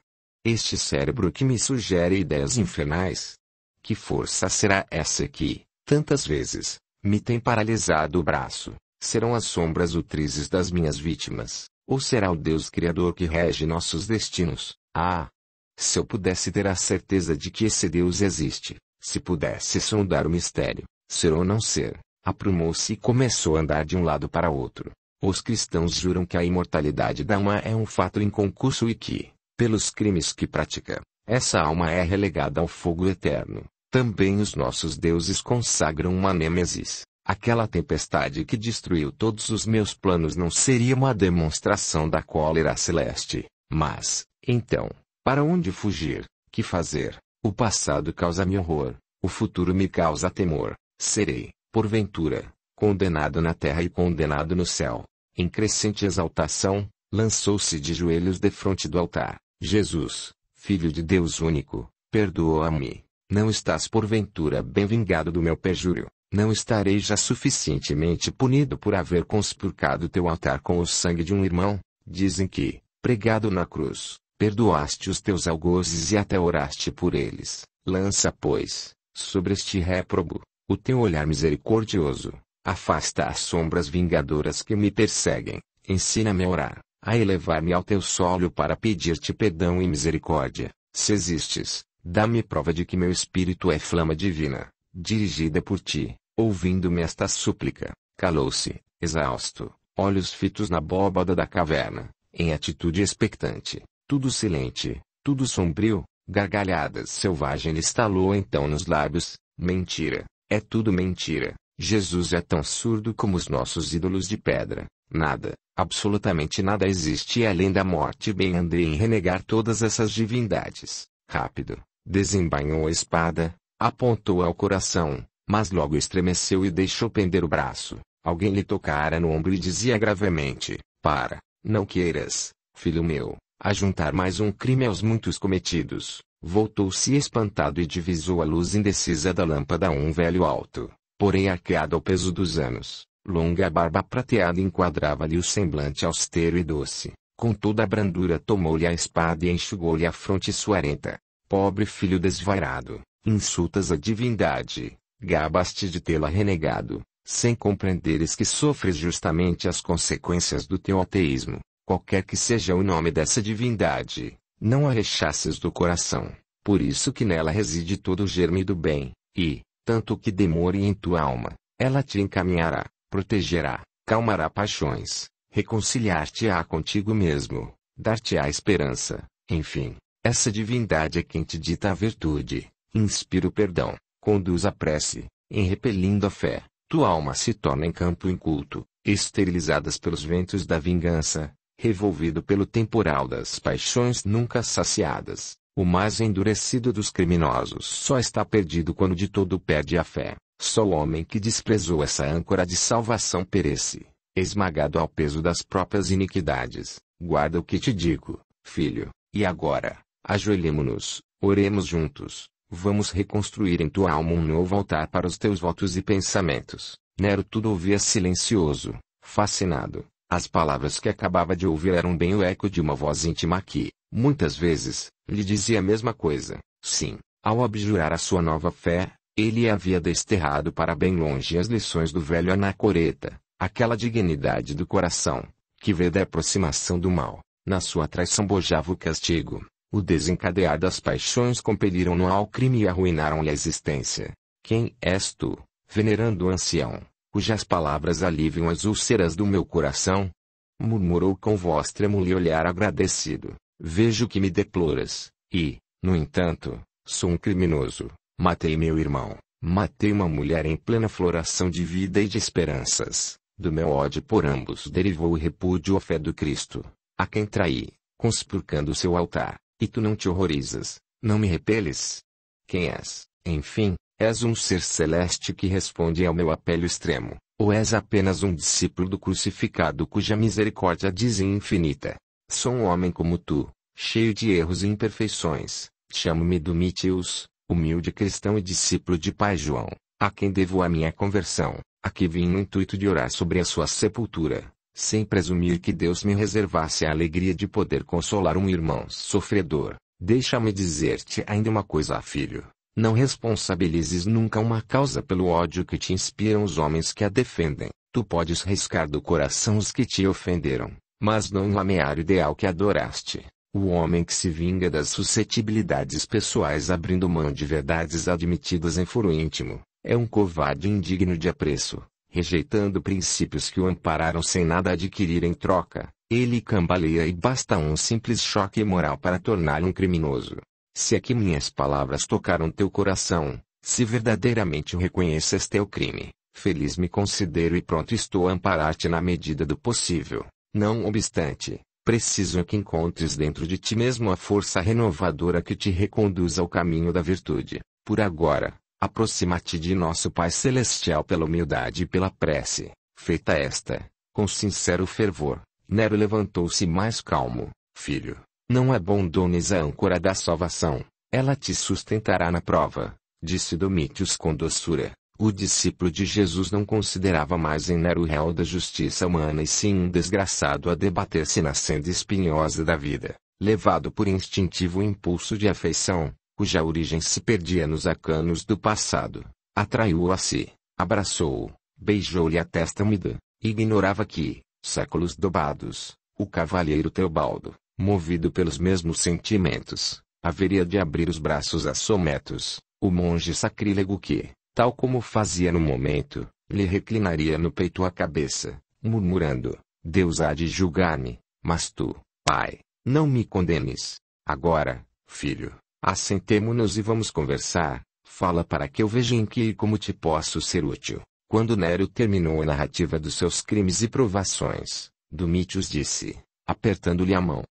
Este cérebro que me sugere ideias infernais, que força será essa que, tantas vezes, me tem paralisado o braço? Serão as sombras utrizes das minhas vítimas, ou será o Deus Criador que rege nossos destinos? Ah! Se eu pudesse ter a certeza de que esse Deus existe, se pudesse sondar o mistério, ser ou não ser, aprumou-se e começou a andar de um lado para outro. Os cristãos juram que a imortalidade da alma é um fato em concurso e que, pelos crimes que pratica, essa alma é relegada ao fogo eterno. Também os nossos deuses consagram uma nêmesis. Aquela tempestade que destruiu todos os meus planos não seria uma demonstração da cólera celeste. Mas, então, para onde fugir? Que fazer? O passado causa-me horror, o futuro me causa temor. Serei, porventura, condenado na terra e condenado no céu. Em crescente exaltação, lançou-se de joelhos defronte do altar. Jesus, Filho de Deus único, perdoa-me. Não estás porventura bem vingado do meu perjúrio, não estarei já suficientemente punido por haver conspurcado teu altar com o sangue de um irmão? Dizem que, pregado na cruz, perdoaste os teus algozes e até oraste por eles. Lança, pois, sobre este réprobo, o teu olhar misericordioso, afasta as sombras vingadoras que me perseguem, ensina-me a orar, a elevar-me ao teu sólio para pedir-te perdão e misericórdia, se existes, Dá-me prova de que meu espírito é flama divina, dirigida por ti. Ouvindo-me esta súplica, calou-se, exausto, olhos fitos na abóbada da caverna, em atitude expectante, tudo silente, tudo sombrio, gargalhadas selvagem estalou então nos lábios, mentira, é tudo mentira, Jesus é tão surdo como os nossos ídolos de pedra, nada, absolutamente nada existe além da morte bem andei em renegar todas essas divindades, rápido, Desembainhou a espada, apontou ao coração, mas logo estremeceu e deixou pender o braço. Alguém lhe tocara no ombro e dizia gravemente: Para, não queiras, filho meu, ajuntar mais um crime aos muitos cometidos. Voltou-se espantado e divisou a luz indecisa da lâmpada um velho alto, porém arqueado ao peso dos anos. Longa barba prateada enquadrava-lhe o semblante austero e doce. Com toda a brandura tomou-lhe a espada e enxugou-lhe a fronte suarenta pobre filho desvairado, insultas a divindade, gabas-te de tê-la renegado, sem compreenderes que sofres justamente as consequências do teu ateísmo, qualquer que seja o nome dessa divindade, não a rechaças do coração, por isso que nela reside todo o germe do bem, e, tanto que demore em tua alma, ela te encaminhará, protegerá, calmará paixões, reconciliar-te-á contigo mesmo, dar-te-á esperança, enfim, essa divindade é quem te dita a virtude, inspira o perdão, conduz a prece, em repelindo a fé, tua alma se torna em campo inculto, esterilizadas pelos ventos da vingança, revolvido pelo temporal das paixões nunca saciadas. O mais endurecido dos criminosos só está perdido quando de todo perde a fé. Só o homem que desprezou essa âncora de salvação perece, esmagado ao peso das próprias iniquidades. Guarda o que te digo, filho, e agora, Ajoelhemo-nos, oremos juntos, vamos reconstruir em tua alma um novo altar para os teus votos e pensamentos. Nero tudo ouvia silencioso, fascinado. As palavras que acabava de ouvir eram bem o eco de uma voz íntima que, muitas vezes, lhe dizia a mesma coisa. Sim, ao abjurar a sua nova fé, ele havia desterrado para bem longe as lições do velho anacoreta, aquela dignidade do coração, que vê da aproximação do mal. Na sua traição bojava o castigo, o desencadear das paixões compeliram-no ao crime e arruinaram-lhe a existência. Quem és tu, venerando ancião, cujas palavras aliviam as úlceras do meu coração? Murmurou com voz trêmula e olhar agradecido. Vejo que me deploras, e, no entanto, sou um criminoso. Matei meu irmão, matei uma mulher em plena floração de vida e de esperanças. Do meu ódio por ambos derivou o repúdio à fé do Cristo, a quem traí, conspurcando seu altar. E tu não te horrorizas, não me repeles. Quem és, enfim, és um ser celeste que responde ao meu apelo extremo, ou és apenas um discípulo do crucificado cuja misericórdia dizem infinita. Sou um homem como tu, cheio de erros e imperfeições, chamo-me Domitius, humilde cristão e discípulo de Pai João, a quem devo a minha conversão, a que vim no intuito de orar sobre a sua sepultura, sem presumir que Deus me reservasse a alegria de poder consolar um irmão sofredor. Deixa-me dizer-te ainda uma coisa, filho. Não responsabilizes nunca uma causa pelo ódio que te inspiram os homens que a defendem. Tu podes riscar do coração os que te ofenderam, mas não lamear o ideal que adoraste. O homem que se vinga das suscetibilidades pessoais abrindo mão de verdades admitidas em foro íntimo, é um covarde indigno de apreço rejeitando princípios que o ampararam sem nada adquirir em troca, ele cambaleia e basta um simples choque moral para torná-lo um criminoso. Se aqui é minhas palavras tocaram teu coração, se verdadeiramente reconheces teu crime, feliz me considero e pronto estou a amparar-te na medida do possível. Não obstante, preciso que encontres dentro de ti mesmo a força renovadora que te reconduza ao caminho da virtude. Por agora, Aproxima-te de nosso Pai Celestial pela humildade e pela prece. Feita esta, com sincero fervor, Nero levantou-se mais calmo. Filho, não abandones a âncora da salvação, ela te sustentará na prova, disse Domítios com doçura. O discípulo de Jesus não considerava mais em Nero o réu da justiça humana e sim um desgraçado a debater-se na senda espinhosa da vida, levado por instintivo impulso de afeição, cuja origem se perdia nos acanos do passado, atraiu-o a si, abraçou-o, beijou-lhe a testa úmida, ignorava que, séculos dobados, o cavalheiro Teobaldo, movido pelos mesmos sentimentos, haveria de abrir os braços a Sometos, o monge sacrílego que, tal como fazia no momento, lhe reclinaria no peito a cabeça, murmurando: Deus há de julgar-me, mas tu, pai, não me condenes. Agora, filho, Assentemo-nos e vamos conversar. Fala para que eu veja em que e como te posso ser útil. Quando Nero terminou a narrativa dos seus crimes e provações, Domitius disse, apertando-lhe a mão.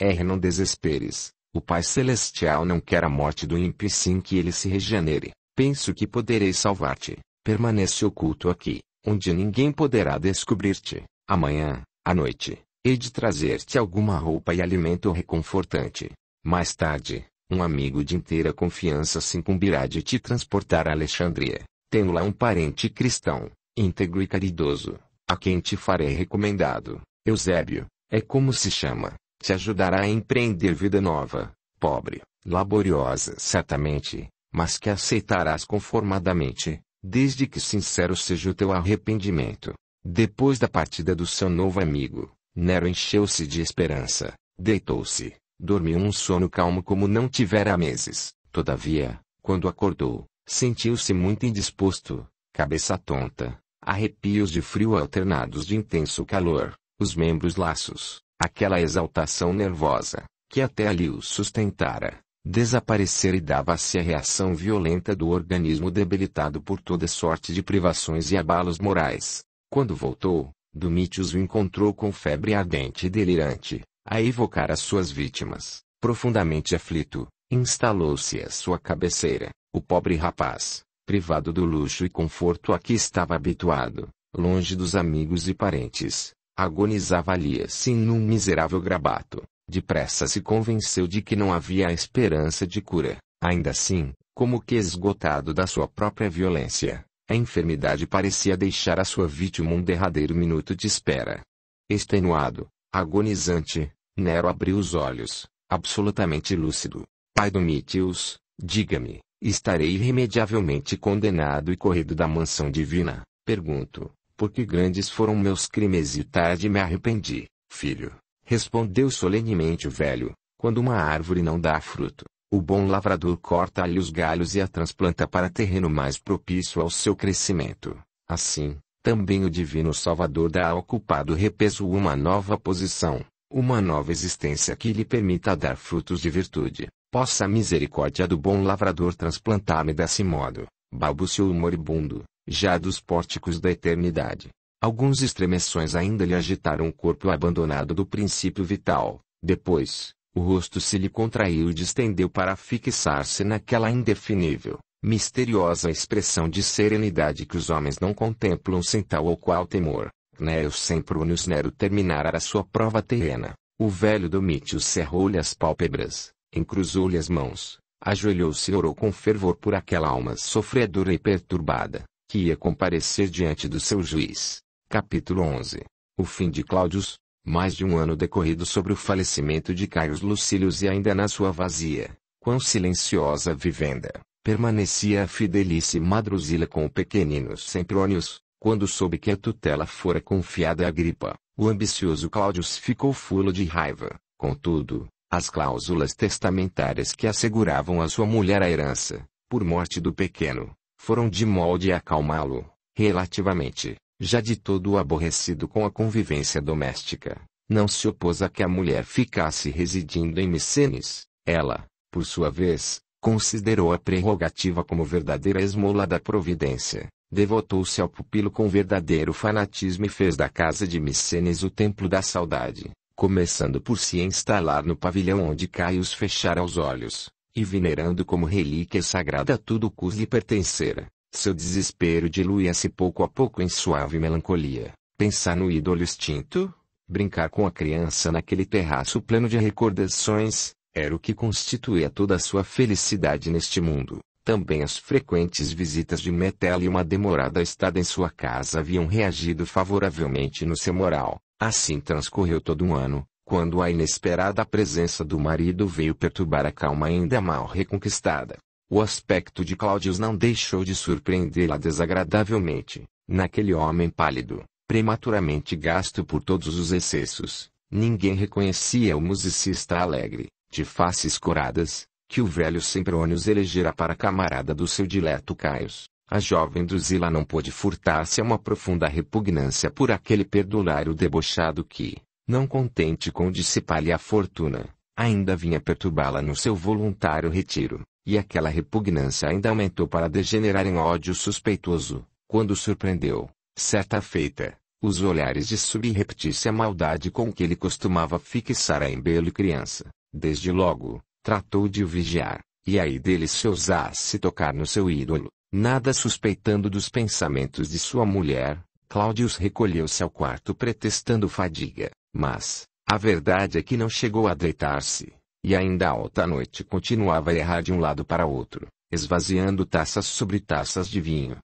R. Não desesperes. O Pai Celestial não quer a morte do ímpio e sim que ele se regenere. Penso que poderei salvar-te. Permanece oculto aqui, onde ninguém poderá descobrir-te. Amanhã, à noite, hei de trazer-te alguma roupa e alimento reconfortante. Mais tarde, um amigo de inteira confiança se incumbirá de te transportar a Alexandria, tendo lá um parente cristão, íntegro e caridoso, a quem te farei recomendado. Eusébio, é como se chama, te ajudará a empreender vida nova, pobre, laboriosa certamente, mas que aceitarás conformadamente, desde que sincero seja o teu arrependimento. Depois da partida do seu novo amigo, Nero encheu-se de esperança, deitou-se, Dormiu um sono calmo como não tivera há meses. Todavia, quando acordou, sentiu-se muito indisposto, cabeça tonta, arrepios de frio alternados de intenso calor, os membros laços, aquela exaltação nervosa, que até ali o sustentara, desaparecer e dava-se a reação violenta do organismo debilitado por toda sorte de privações e abalos morais. Quando voltou, Domitius o encontrou com febre ardente e delirante, a evocar as suas vítimas. Profundamente aflito, instalou-se à sua cabeceira. O pobre rapaz, privado do luxo e conforto a que estava habituado, longe dos amigos e parentes, agonizava ali assim num miserável grabato. Depressa se convenceu de que não havia a esperança de cura. Ainda assim, como que esgotado da sua própria violência, a enfermidade parecia deixar a sua vítima um derradeiro minuto de espera. Extenuado, Agonizante, Nero abriu os olhos, absolutamente lúcido. Pai do Mítios, diga-me, estarei irremediavelmente condenado e corrido da mansão divina? Pergunto, porque grandes foram meus crimes e tarde me arrependi. Filho, respondeu solenemente o velho, quando uma árvore não dá fruto, o bom lavrador corta-lhe os galhos e a transplanta para terreno mais propício ao seu crescimento. Assim, também o Divino Salvador dá ao ocupado repeso uma nova posição, uma nova existência que lhe permita dar frutos de virtude. Possa a misericórdia do bom lavrador transplantar-me desse modo, balbuciou o moribundo, já dos pórticos da eternidade. Alguns estremeções ainda lhe agitaram o corpo abandonado do princípio vital. Depois, o rosto se lhe contraiu e distendeu para fixar-se naquela indefinível, Misteriosa expressão de serenidade que os homens não contemplam sem tal ou qual temor. Cneus Sempronius Nero terminara a sua prova terrena. O velho Domítio cerrou-lhe as pálpebras, encruzou-lhe as mãos, ajoelhou-se e orou com fervor por aquela alma sofredora e perturbada, que ia comparecer diante do seu juiz. Capítulo 11. O fim de Cláudios, mais de um ano decorrido sobre o falecimento de Caio Lucílios e ainda na sua vazia, quão silenciosa vivenda, Permanecia a Fidelice Madruzila com o pequenino Semprônios, quando soube que a tutela fora confiada à gripa, o ambicioso Cláudio ficou fulo de raiva. Contudo, as cláusulas testamentárias que asseguravam a sua mulher a herança, por morte do pequeno, foram de molde a acalmá-lo, relativamente, já de todo aborrecido com a convivência doméstica. Não se opôs a que a mulher ficasse residindo em Micenes. Ela, por sua vez, Considerou a prerrogativa como verdadeira esmola da providência, devotou-se ao pupilo com verdadeiro fanatismo e fez da casa de Micenes o templo da saudade, começando por se instalar no pavilhão onde Caios fechara os olhos, e venerando como relíquia sagrada tudo o que lhe pertencera. Seu desespero diluía-se pouco a pouco em suave melancolia. Pensar no ídolo extinto, brincar com a criança naquele terraço pleno de recordações, era o que constituía toda a sua felicidade neste mundo. Também as frequentes visitas de Metel e uma demorada estada em sua casa haviam reagido favoravelmente no seu moral. Assim transcorreu todo um ano, quando a inesperada presença do marido veio perturbar a calma ainda mal reconquistada. O aspecto de Cláudios não deixou de surpreendê-la desagradavelmente. Naquele homem pálido, prematuramente gasto por todos os excessos, ninguém reconhecia o musicista alegre, de faces coradas, que o velho Sempronius elegera para camarada do seu dileto Caios. A jovem Drusila não pôde furtar-se a uma profunda repugnância por aquele perdulário debochado que, não contente com dissipar-lhe a fortuna, ainda vinha perturbá-la no seu voluntário retiro, e aquela repugnância ainda aumentou para degenerar em ódio suspeitoso, quando surpreendeu, certa feita, os olhares de subreptícia maldade com que ele costumava fixar a embelo criança. Desde logo, tratou de o vigiar, e aí dele se ousasse tocar no seu ídolo. Nada suspeitando dos pensamentos de sua mulher, Cláudius recolheu-se ao quarto pretextando fadiga, mas, a verdade é que não chegou a deitar-se, e ainda a alta noite continuava a errar de um lado para outro, esvaziando taças sobre taças de vinho.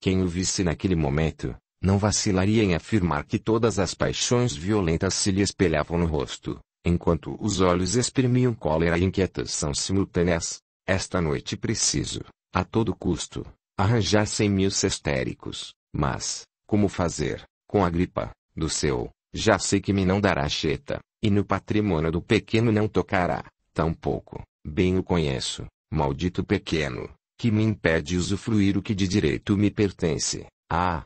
Quem o visse naquele momento, não vacilaria em afirmar que todas as paixões violentas se lhe espelhavam no rosto, enquanto os olhos exprimiam cólera e inquietação simultâneas. Esta noite preciso, a todo custo, arranjar cem mil sestéricos, mas, como fazer, com a gripa, do seu, já sei que me não dará cheta, e no patrimônio do pequeno não tocará, tampouco, bem o conheço, maldito pequeno, que me impede usufruir o que de direito me pertence, ah!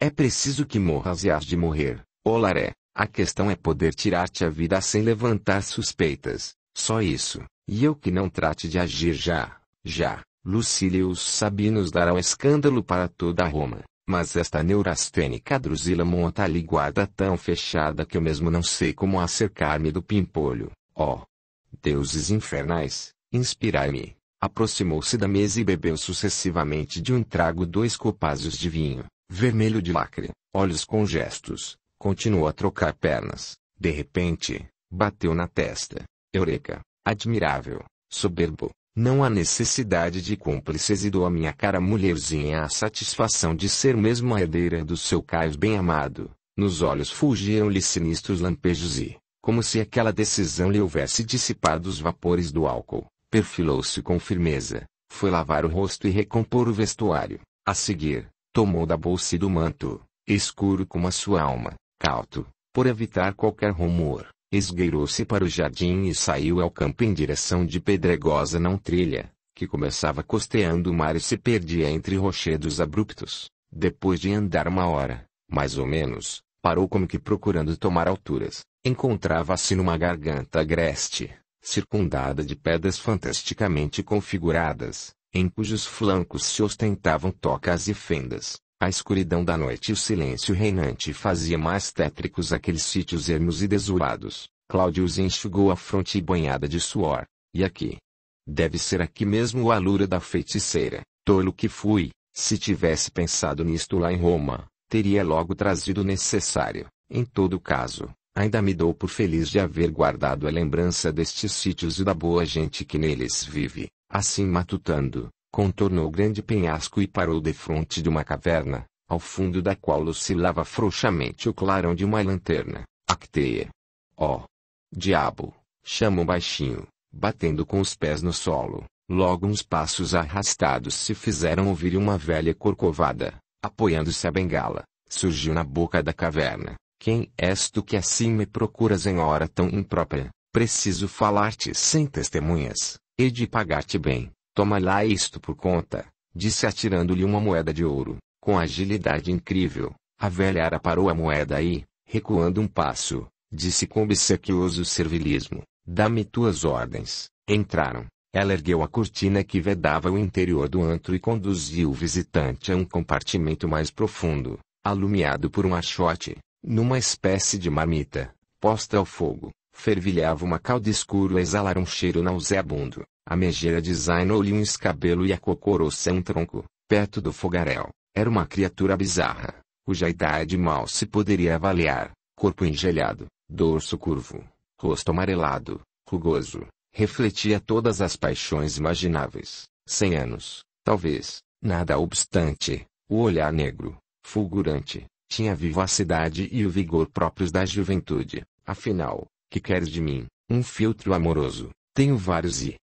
É preciso que morras e has de morrer, olaré, a questão é poder tirar-te a vida sem levantar suspeitas. Só isso. E eu que não trate de agir já. Já. Lucílio, Sabinos os Sabinos darão escândalo para toda Roma. Mas esta neurastênica Drusila monta ali guarda tão fechada que eu mesmo não sei como acercar-me do pimpolho. Ó! Oh, deuses infernais, inspirai-me. Aproximou-se da mesa e bebeu sucessivamente de um trago dois copazes de vinho, vermelho de lacre, olhos com gestos, Continuou a trocar pernas. De repente, bateu na testa. Eureka! Admirável! Soberbo! Não há necessidade de cúmplices e dou a minha cara mulherzinha a satisfação de ser mesmo a herdeira do seu Caio bem-amado. Nos olhos fugiram-lhe sinistros lampejos e, como se aquela decisão lhe houvesse dissipado os vapores do álcool, perfilou-se com firmeza, foi lavar o rosto e recompor o vestuário. A seguir, tomou da bolsa e do manto, escuro como a sua alma, Cauto, por evitar qualquer rumor, esgueirou-se para o jardim e saiu ao campo em direção de pedregosa não trilha, que começava costeando o mar e se perdia entre rochedos abruptos. Depois de andar uma hora, mais ou menos, parou como que procurando tomar alturas. Encontrava-se numa garganta agreste, circundada de pedras fantasticamente configuradas, em cujos flancos se ostentavam tocas e fendas. A escuridão da noite e o silêncio reinante fazia mais tétricos aqueles sítios ermos e desolados. Cláudio enxugou a fronte banhada de suor. E aqui? Deve ser aqui mesmo o alura da feiticeira. Tolo que fui, se tivesse pensado nisto lá em Roma, teria logo trazido o necessário. Em todo caso, ainda me dou por feliz de haver guardado a lembrança destes sítios e da boa gente que neles vive. Assim matutando, contornou o grande penhasco e parou defronte de uma caverna, ao fundo da qual oscilava frouxamente o clarão de uma lanterna. Acteia. Ó! Oh, diabo! chamou baixinho, batendo com os pés no solo. Logo uns passos arrastados se fizeram ouvir uma velha corcovada, apoiando-se à bengala, surgiu na boca da caverna. Quem és tu que assim me procuras em hora tão imprópria? Preciso falar-te sem testemunhas, e de pagar-te bem. Toma lá isto por conta, disse atirando-lhe uma moeda de ouro. Com agilidade incrível, a velha ara parou a moeda e, recuando um passo, disse com obsequioso servilismo: Dá-me tuas ordens. Entraram. Ela ergueu a cortina que vedava o interior do antro e conduziu o visitante a um compartimento mais profundo, alumiado por um achote. Numa espécie de marmita, posta ao fogo, fervilhava uma calda escura e exalar um cheiro nauseabundo. A megera designou lhe um escabelo e a cocoroça um tronco, perto do fogaréu. Era uma criatura bizarra, cuja idade mal se poderia avaliar. Corpo engelhado, dorso curvo, rosto amarelado, rugoso. Refletia todas as paixões imagináveis. Cem anos, talvez, nada obstante, o olhar negro, fulgurante, tinha a vivacidade e o vigor próprios da juventude. Afinal, que queres de mim? Um filtro amoroso. Tenho vários e,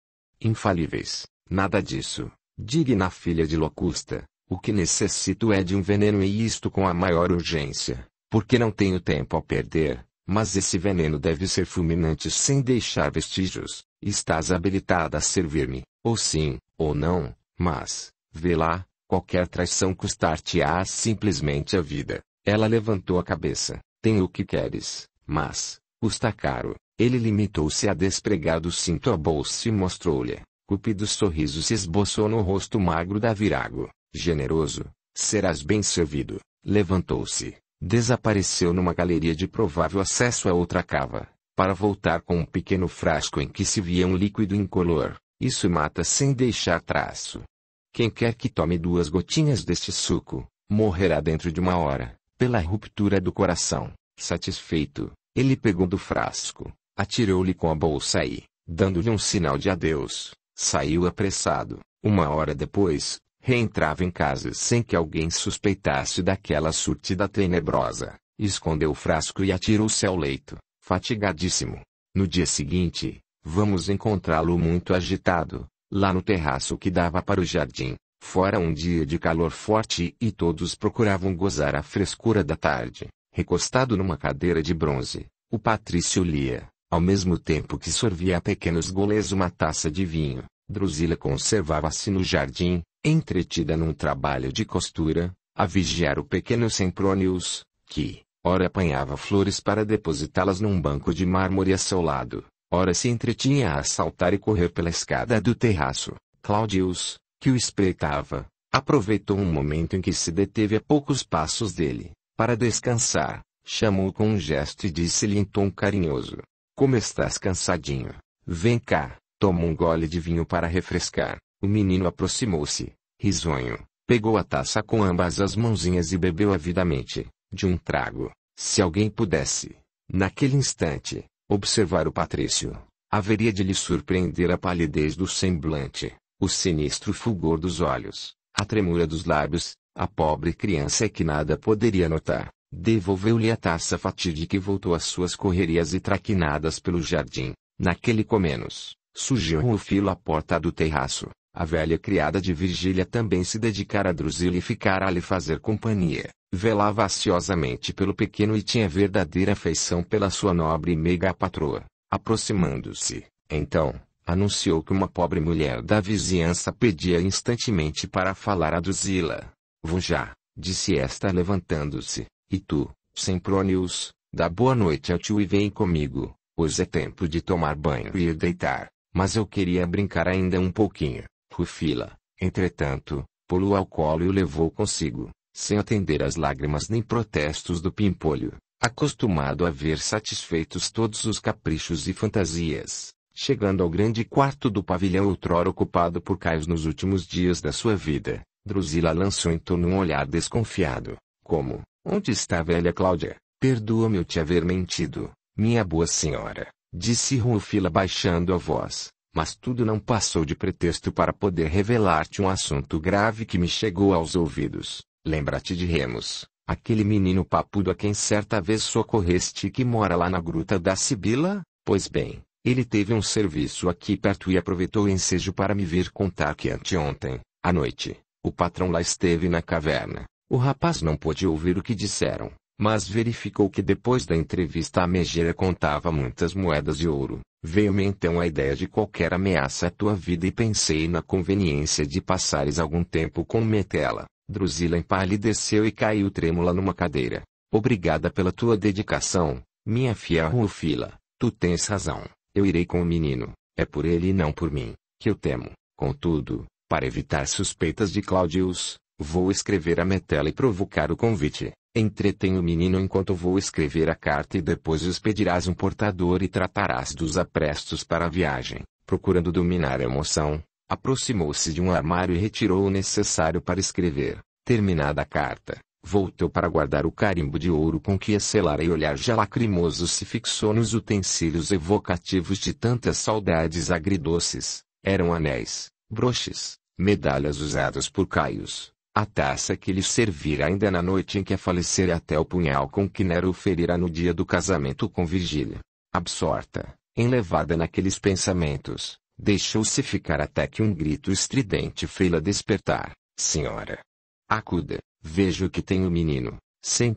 infalíveis, nada disso, digna filha de Locusta, o que necessito é de um veneno e isto com a maior urgência, porque não tenho tempo a perder, mas esse veneno deve ser fulminante sem deixar vestígios, estás habilitada a servir-me, ou sim, ou não, mas, vê lá, qualquer traição custar-te-á simplesmente a vida. Ela levantou a cabeça. Tem o que queres, mas, custa caro. Ele limitou-se a despregar o cinto à bolsa e mostrou-lhe. Cupido sorriso se esboçou no rosto magro da Virago. Generoso, serás bem servido. Levantou-se, desapareceu numa galeria de provável acesso a outra cava, para voltar com um pequeno frasco em que se via um líquido incolor. Isso mata sem deixar traço. Quem quer que tome duas gotinhas deste suco, morrerá dentro de uma hora, pela ruptura do coração. Satisfeito, ele pegou do frasco, Atirou-lhe com a bolsa e, dando-lhe um sinal de adeus, saiu apressado. Uma hora depois, reentrava em casa sem que alguém suspeitasse daquela surtida tenebrosa. Escondeu o frasco e atirou-se ao leito, fatigadíssimo. No dia seguinte, vamos encontrá-lo muito agitado, lá no terraço que dava para o jardim. Fora um dia de calor forte e todos procuravam gozar a frescura da tarde. Recostado numa cadeira de bronze, o Patrício lia, ao mesmo tempo que sorvia a pequenos goles uma taça de vinho, Drusila conservava-se no jardim, entretida num trabalho de costura, a vigiar o pequeno Sempronius, que, ora apanhava flores para depositá-las num banco de mármore assolado, ora se entretinha a saltar e correr pela escada do terraço. Claudius, que o espreitava, aproveitou um momento em que se deteve a poucos passos dele, para descansar, chamou com um gesto e disse-lhe em tom carinhoso, como estás cansadinho? Vem cá, toma um gole de vinho para refrescar. O menino aproximou-se, risonho, pegou a taça com ambas as mãozinhas e bebeu avidamente, de um trago. Se alguém pudesse, naquele instante, observar o Patrício, haveria de lhe surpreender a palidez do semblante, o sinistro fulgor dos olhos, a tremura dos lábios, a pobre criança é que nada poderia notar. Devolveu-lhe a taça fatídica e voltou às suas correrias e traquinadas pelo jardim. Naquele comenos, surgiu o filo à porta do terraço. A velha criada de Virgília também se dedicara a Drusila e ficara a lhe fazer companhia. Velava ansiosamente pelo pequeno e tinha verdadeira afeição pela sua nobre e meiga patroa. Aproximando-se, então, anunciou que uma pobre mulher da vizinhança pedia instantemente para falar a Drusila. Vou já, disse esta levantando-se. E tu, Sempronius, dá boa noite ao tio e vem comigo, pois é tempo de tomar banho e ir deitar, mas eu queria brincar ainda um pouquinho. Rufila, entretanto, pulou ao colo e o levou consigo, sem atender às lágrimas nem protestos do pimpolho, acostumado a ver satisfeitos todos os caprichos e fantasias. Chegando ao grande quarto do pavilhão outrora ocupado por Caio nos últimos dias da sua vida, Drusila lançou em torno um olhar desconfiado, como, Onde está a velha Cláudia? Perdoa-me eu te haver mentido, minha boa senhora, disse Rufila baixando a voz, mas tudo não passou de pretexto para poder revelar-te um assunto grave que me chegou aos ouvidos. Lembra-te de Remus, aquele menino papudo a quem certa vez socorreste que mora lá na Gruta da Sibila? Pois bem, ele teve um serviço aqui perto e aproveitou o ensejo para me vir contar que anteontem, à noite, o patrão lá esteve na caverna, o rapaz não pôde ouvir o que disseram, mas verificou que depois da entrevista a Megera contava muitas moedas de ouro. Veio-me então a ideia de qualquer ameaça à tua vida e pensei na conveniência de passares algum tempo com Metela. Drusila empalideceu e caiu trêmula numa cadeira. Obrigada pela tua dedicação, minha fiel Rufila. Tu tens razão. Eu irei com o menino. É por ele e não por mim, que eu temo. Contudo, para evitar suspeitas de Claudius, Vou escrever a metela e provocar o convite. Entretenho o menino enquanto vou escrever a carta e depois expedirás um portador e tratarás dos aprestos para a viagem. Procurando dominar a emoção, aproximou-se de um armário e retirou o necessário para escrever. Terminada a carta, voltou para guardar o carimbo de ouro com que a selara e olhar já lacrimoso se fixou nos utensílios evocativos de tantas saudades agridoces. Eram anéis, broches, medalhas usadas por Caios, a taça que lhe servira ainda na noite em que a falecer até o punhal com que Nero ferira no dia do casamento com Virgília. Absorta, enlevada naqueles pensamentos, deixou-se ficar até que um grito estridente fê-la despertar. Senhora! Acuda, vejo que tem o um menino.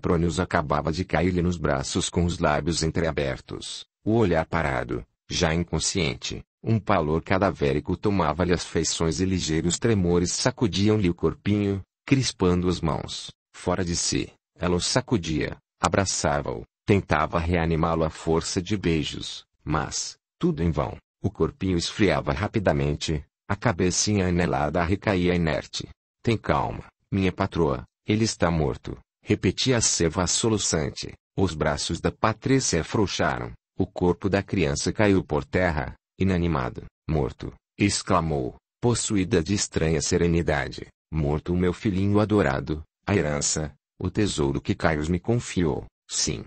prônios, acabava de cair-lhe nos braços com os lábios entreabertos, o olhar parado, já inconsciente, um palor cadavérico tomava-lhe as feições e ligeiros tremores sacudiam-lhe o corpinho, crispando as mãos, fora de si. Ela o sacudia, abraçava-o, tentava reanimá-lo à força de beijos, mas, tudo em vão. O corpinho esfriava rapidamente, a cabecinha anelada recaía inerte. Tem calma, minha patroa, ele está morto, repetia a serva soluçante. Os braços da Patrícia afrouxaram, o corpo da criança caiu por terra, inanimado, morto, exclamou, possuída de estranha serenidade. Morto o meu filhinho adorado, a herança, o tesouro que Caios me confiou, sim.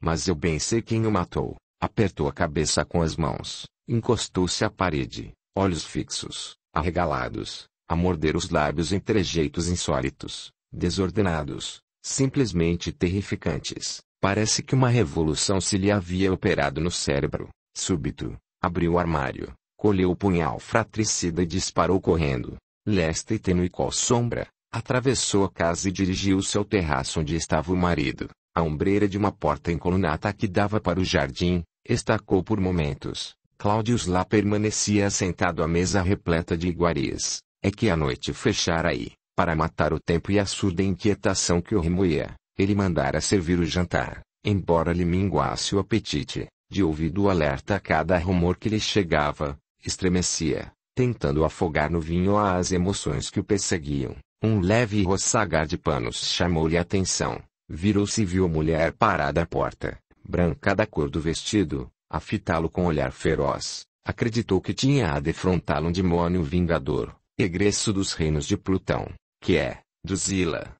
Mas eu bem sei quem o matou. Apertou a cabeça com as mãos, encostou-se à parede, olhos fixos, arregalados, a morder os lábios em trejeitos insólitos, desordenados, simplesmente terrificantes. Parece que uma revolução se lhe havia operado no cérebro. Súbito, abriu o armário, colheu o punhal fratricida e disparou correndo lesta e tênue qual sombra, atravessou a casa e dirigiu-se ao terraço onde estava o marido. A ombreira de uma porta encolunada que dava para o jardim, estacou por momentos. Cláudio lá permanecia assentado à mesa repleta de iguarias. É que a noite fechara aí, para matar o tempo e a surda inquietação que o remoía. Ele mandara servir o jantar, embora lhe minguasse o apetite, de ouvido alerta a cada rumor que lhe chegava, estremecia, tentando afogar no vinho as emoções que o perseguiam. Um leve roçagar de panos chamou-lhe a atenção. Virou-se e viu a mulher parada à porta, branca da cor do vestido, a fitá-lo com um olhar feroz. Acreditou que tinha a defrontá-lo um demônio vingador, egresso dos reinos de Plutão, que é, Duzila.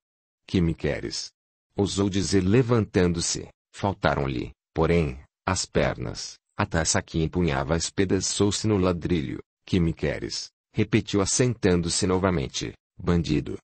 Que me queres? Ousou dizer levantando-se. Faltaram-lhe, porém, as pernas. A taça que empunhava espedaçou-se no ladrilho. Que me queres? repetiu assentando-se novamente. Bandido.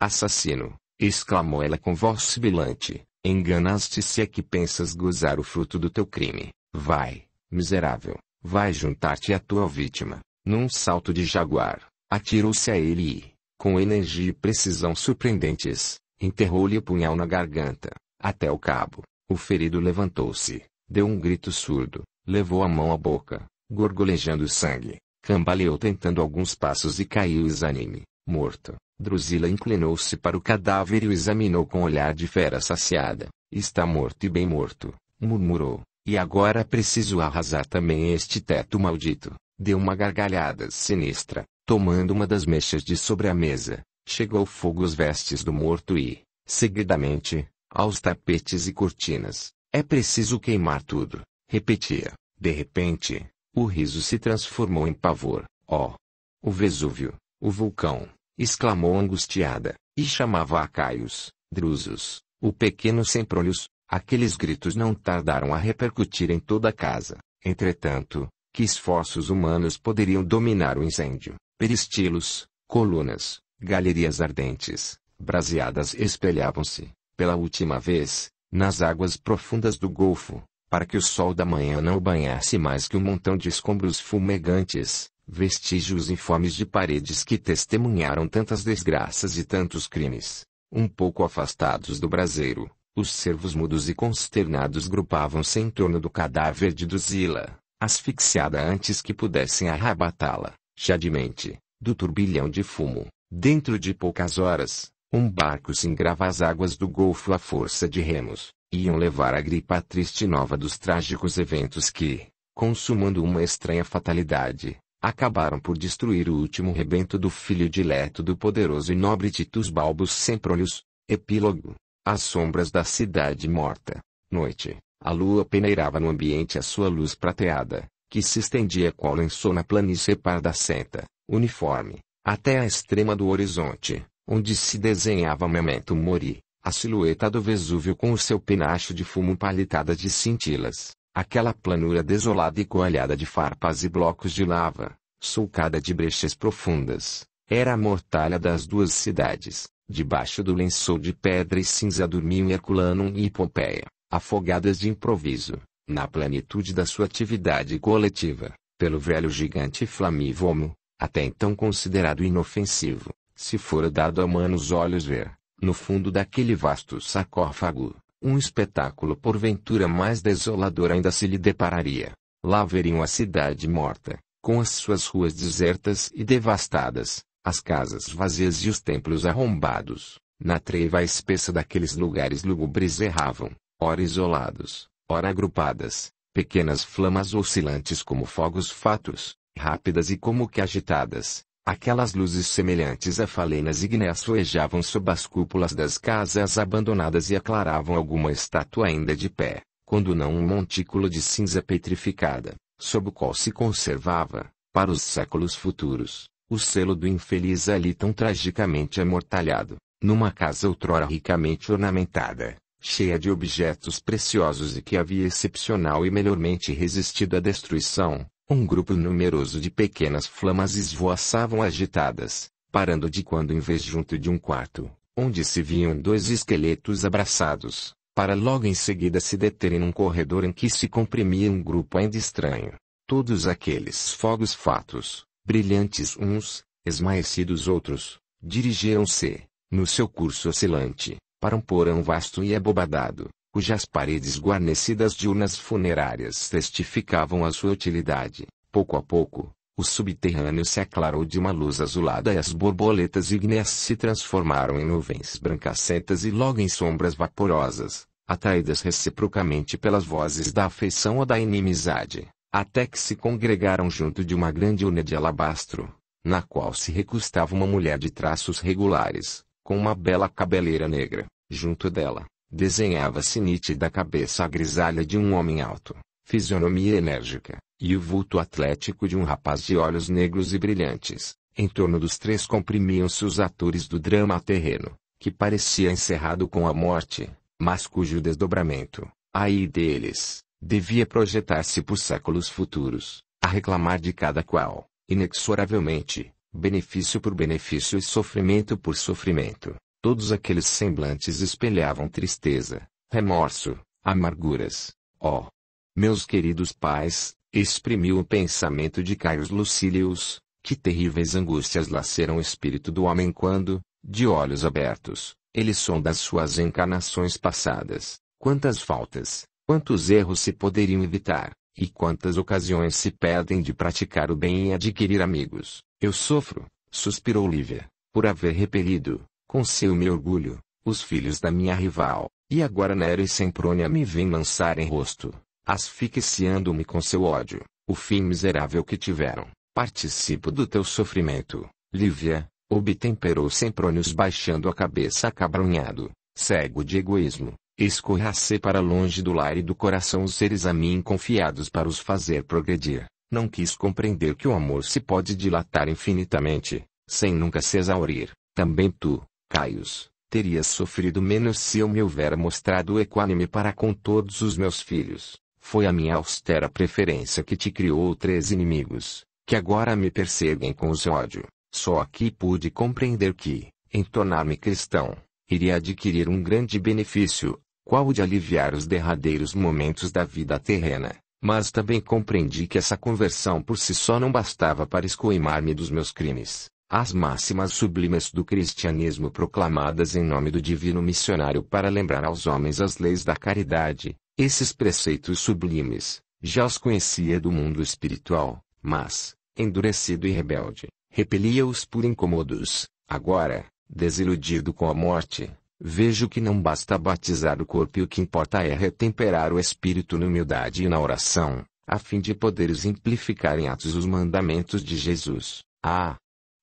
Assassino, exclamou ela com voz sibilante. Enganaste se é que pensas gozar o fruto do teu crime. Vai, miserável, vai juntar-te à tua vítima. Num salto de jaguar, atirou-se a ele e, com energia e precisão surpreendentes, enterrou-lhe o punhal na garganta. Até o cabo, o ferido levantou-se, deu um grito surdo, levou a mão à boca, gorgolejando sangue, Cambaleou tentando alguns passos e caiu exanime, morto. Drusila inclinou-se para o cadáver e o examinou com olhar de fera saciada. Está morto e bem morto, murmurou. E agora preciso arrasar também este teto maldito. Deu uma gargalhada sinistra, tomando uma das mechas de sobre a mesa. Chegou fogo às vestes do morto e, seguidamente, aos tapetes e cortinas. É preciso queimar tudo, repetia. De repente, o riso se transformou em pavor. Ó! Oh! O Vesúvio, o vulcão, exclamou angustiada, e chamava a Caios, Drusos, o pequeno Sempronius. Aqueles gritos não tardaram a repercutir em toda a casa. Entretanto, que esforços humanos poderiam dominar o incêndio? Peristilos, colunas, galerias ardentes, braseadas espelhavam-se, pela última vez, nas águas profundas do golfo, para que o sol da manhã não banhasse mais que um montão de escombros fumegantes, vestígios informes de paredes que testemunharam tantas desgraças e tantos crimes. Um pouco afastados do braseiro, os servos mudos e consternados grupavam-se em torno do cadáver de Duzila, asfixiada antes que pudessem arrabatá-la, chadimente, do turbilhão de fumo. Dentro de poucas horas, um barco se engrava às águas do Golfo à força de remos iam levar a gripa triste nova dos trágicos eventos que, consumando uma estranha fatalidade, acabaram por destruir o último rebento do filho dileto do poderoso e nobre Titus Balbus Sempronius. Epílogo. As sombras da cidade morta. Noite. A lua peneirava no ambiente a sua luz prateada, que se estendia qual lençol na planície pardacenta, uniforme, até a extrema do horizonte, onde se desenhava o memento mori a silhueta do Vesúvio com o seu penacho de fumo palitada de cintilas, aquela planura desolada e coalhada de farpas e blocos de lava, sulcada de brechas profundas, era a mortalha das duas cidades. Debaixo do lençol de pedra e cinza dormiam Herculanum e Pompeia, afogadas de improviso, na plenitude da sua atividade coletiva, pelo velho gigante Flamívomo, até então considerado inofensivo, se fora dado a humanos olhos ver, no fundo daquele vasto sarcófago, um espetáculo porventura mais desolador ainda se lhe depararia. Lá veriam a cidade morta, com as suas ruas desertas e devastadas, as casas vazias e os templos arrombados. Na treva espessa daqueles lugares lúgubres erravam, ora isolados, ora agrupadas, pequenas flamas oscilantes como fogos fatos, rápidas e como que agitadas, Aquelas luzes semelhantes a falenas ígneas soejavam sob as cúpulas das casas abandonadas e aclaravam alguma estátua ainda de pé, quando não um montículo de cinza petrificada, sob o qual se conservava, para os séculos futuros, o selo do infeliz ali tão tragicamente amortalhado, numa casa outrora ricamente ornamentada, cheia de objetos preciosos e que havia excepcional e melhormente resistido à destruição, um grupo numeroso de pequenas flamas esvoaçavam agitadas, parando de quando em vez junto de um quarto, onde se viam dois esqueletos abraçados, para logo em seguida se deterem num corredor em que se comprimia um grupo ainda estranho. Todos aqueles fogos fatos, brilhantes uns, esmaecidos outros, dirigiram-se, no seu curso oscilante, para um porão vasto e abobadado, cujas paredes guarnecidas de urnas funerárias testificavam a sua utilidade. Pouco a pouco, o subterrâneo se aclarou de uma luz azulada e as borboletas ígneas se transformaram em nuvens brancacentas e logo em sombras vaporosas, atraídas reciprocamente pelas vozes da afeição ou da inimizade, até que se congregaram junto de uma grande urna de alabastro, na qual se recostava uma mulher de traços regulares, com uma bela cabeleira negra, junto dela, Desenhava-se nítida a cabeça grisalha de um homem alto, fisionomia enérgica, e o vulto atlético de um rapaz de olhos negros e brilhantes. Em torno dos três comprimiam-se os atores do drama terreno, que parecia encerrado com a morte, mas cujo desdobramento, aí deles, devia projetar-se por séculos futuros, a reclamar de cada qual, inexoravelmente, benefício por benefício e sofrimento por sofrimento, Todos aqueles semblantes espelhavam tristeza, remorso, amarguras. Ó! Oh, meus queridos pais, exprimiu o pensamento de Caius Lucílius, que terríveis angústias laceram o espírito do homem quando, de olhos abertos, ele sonda as suas encarnações passadas, quantas faltas, quantos erros se poderiam evitar, e quantas ocasiões se perdem de praticar o bem e adquirir amigos. Eu sofro, suspirou Lívia, por haver repelido, com seu meu orgulho, os filhos da minha rival, e agora Nero e Semprônia me vêm lançar em rosto, asfixiando-me com seu ódio, o fim miserável que tiveram. Participo do teu sofrimento, Lívia, obtemperou Semprônios baixando a cabeça acabrunhado, cego de egoísmo, escorracei para longe do lar e do coração os seres a mim confiados para os fazer progredir. Não quis compreender que o amor se pode dilatar infinitamente, sem nunca se exaurir. Também tu, Caios, terias sofrido menos se eu me houvera mostrado equânime para com todos os meus filhos. Foi a minha austera preferência que te criou três inimigos, que agora me perseguem com os ódio. Só aqui pude compreender que, em tornar-me cristão, iria adquirir um grande benefício, qual o de aliviar os derradeiros momentos da vida terrena. Mas também compreendi que essa conversão por si só não bastava para escoimar-me dos meus crimes. As máximas sublimes do cristianismo proclamadas em nome do divino missionário para lembrar aos homens as leis da caridade, esses preceitos sublimes, já os conhecia do mundo espiritual, mas, endurecido e rebelde, repelia-os por incômodos. Agora, desiludido com a morte, vejo que não basta batizar o corpo e o que importa é retemperar o espírito na humildade e na oração, a fim de poder exemplificar em atos os mandamentos de Jesus. Ah,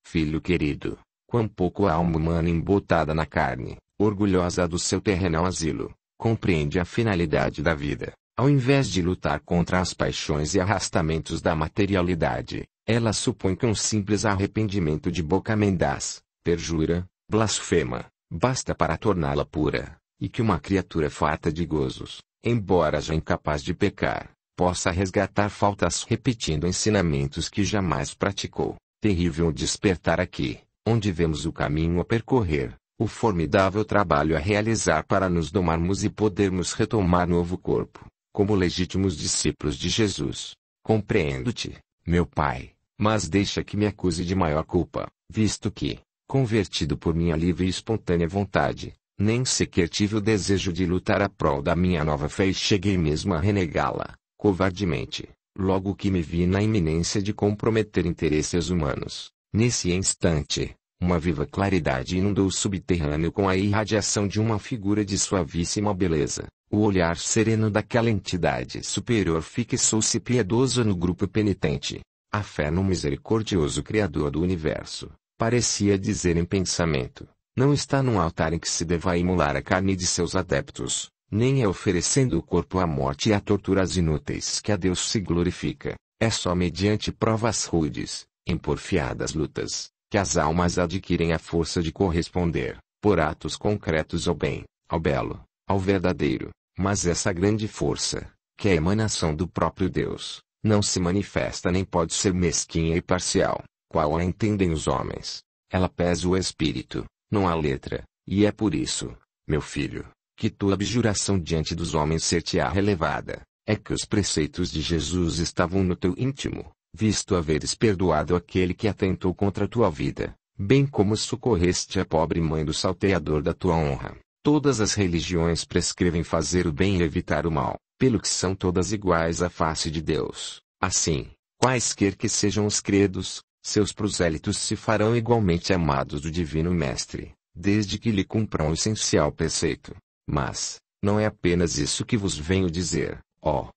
Filho querido, quão pouco a alma humana embotada na carne, orgulhosa do seu terrenal asilo, compreende a finalidade da vida. Ao invés de lutar contra as paixões e arrastamentos da materialidade, ela supõe que um simples arrependimento de boca mendaz, perjura, blasfema, basta para torná-la pura, e que uma criatura farta de gozos, embora já incapaz de pecar, possa resgatar faltas repetindo ensinamentos que jamais praticou terrível despertar aqui, onde vemos o caminho a percorrer, o formidável trabalho a realizar para nos domarmos e podermos retomar novo corpo, como legítimos discípulos de Jesus. Compreendo-te, meu Pai, mas deixa que me acuse de maior culpa, visto que, convertido por minha livre e espontânea vontade, nem sequer tive o desejo de lutar a prol da minha nova fé e cheguei mesmo a renegá-la, covardemente logo que me vi na iminência de comprometer interesses humanos. Nesse instante, uma viva claridade inundou o subterrâneo com a irradiação de uma figura de suavíssima beleza. O olhar sereno daquela entidade superior fixou-se piedoso no grupo penitente. A fé no misericordioso Criador do universo, parecia dizer em pensamento, não está num altar em que se deva imular a carne de seus adeptos, nem é oferecendo o corpo à morte e a torturas inúteis que a Deus se glorifica, é só mediante provas rudes, emporfiadas lutas, que as almas adquirem a força de corresponder, por atos concretos ao bem, ao belo, ao verdadeiro, mas essa grande força, que é emanação do próprio Deus, não se manifesta nem pode ser mesquinha e parcial, qual a entendem os homens. Ela pesa o espírito, não a letra, e é por isso, meu filho, que tua abjuração diante dos homens ser-te-á relevada, é que os preceitos de Jesus estavam no teu íntimo, visto haveres perdoado aquele que atentou contra a tua vida, bem como socorreste a pobre mãe do salteador da tua honra. Todas as religiões prescrevem fazer o bem e evitar o mal, pelo que são todas iguais à face de Deus. Assim, quaisquer que sejam os credos, seus prosélitos se farão igualmente amados do Divino Mestre, desde que lhe cumpram o essencial preceito. Mas, não é apenas isso que vos venho dizer, ó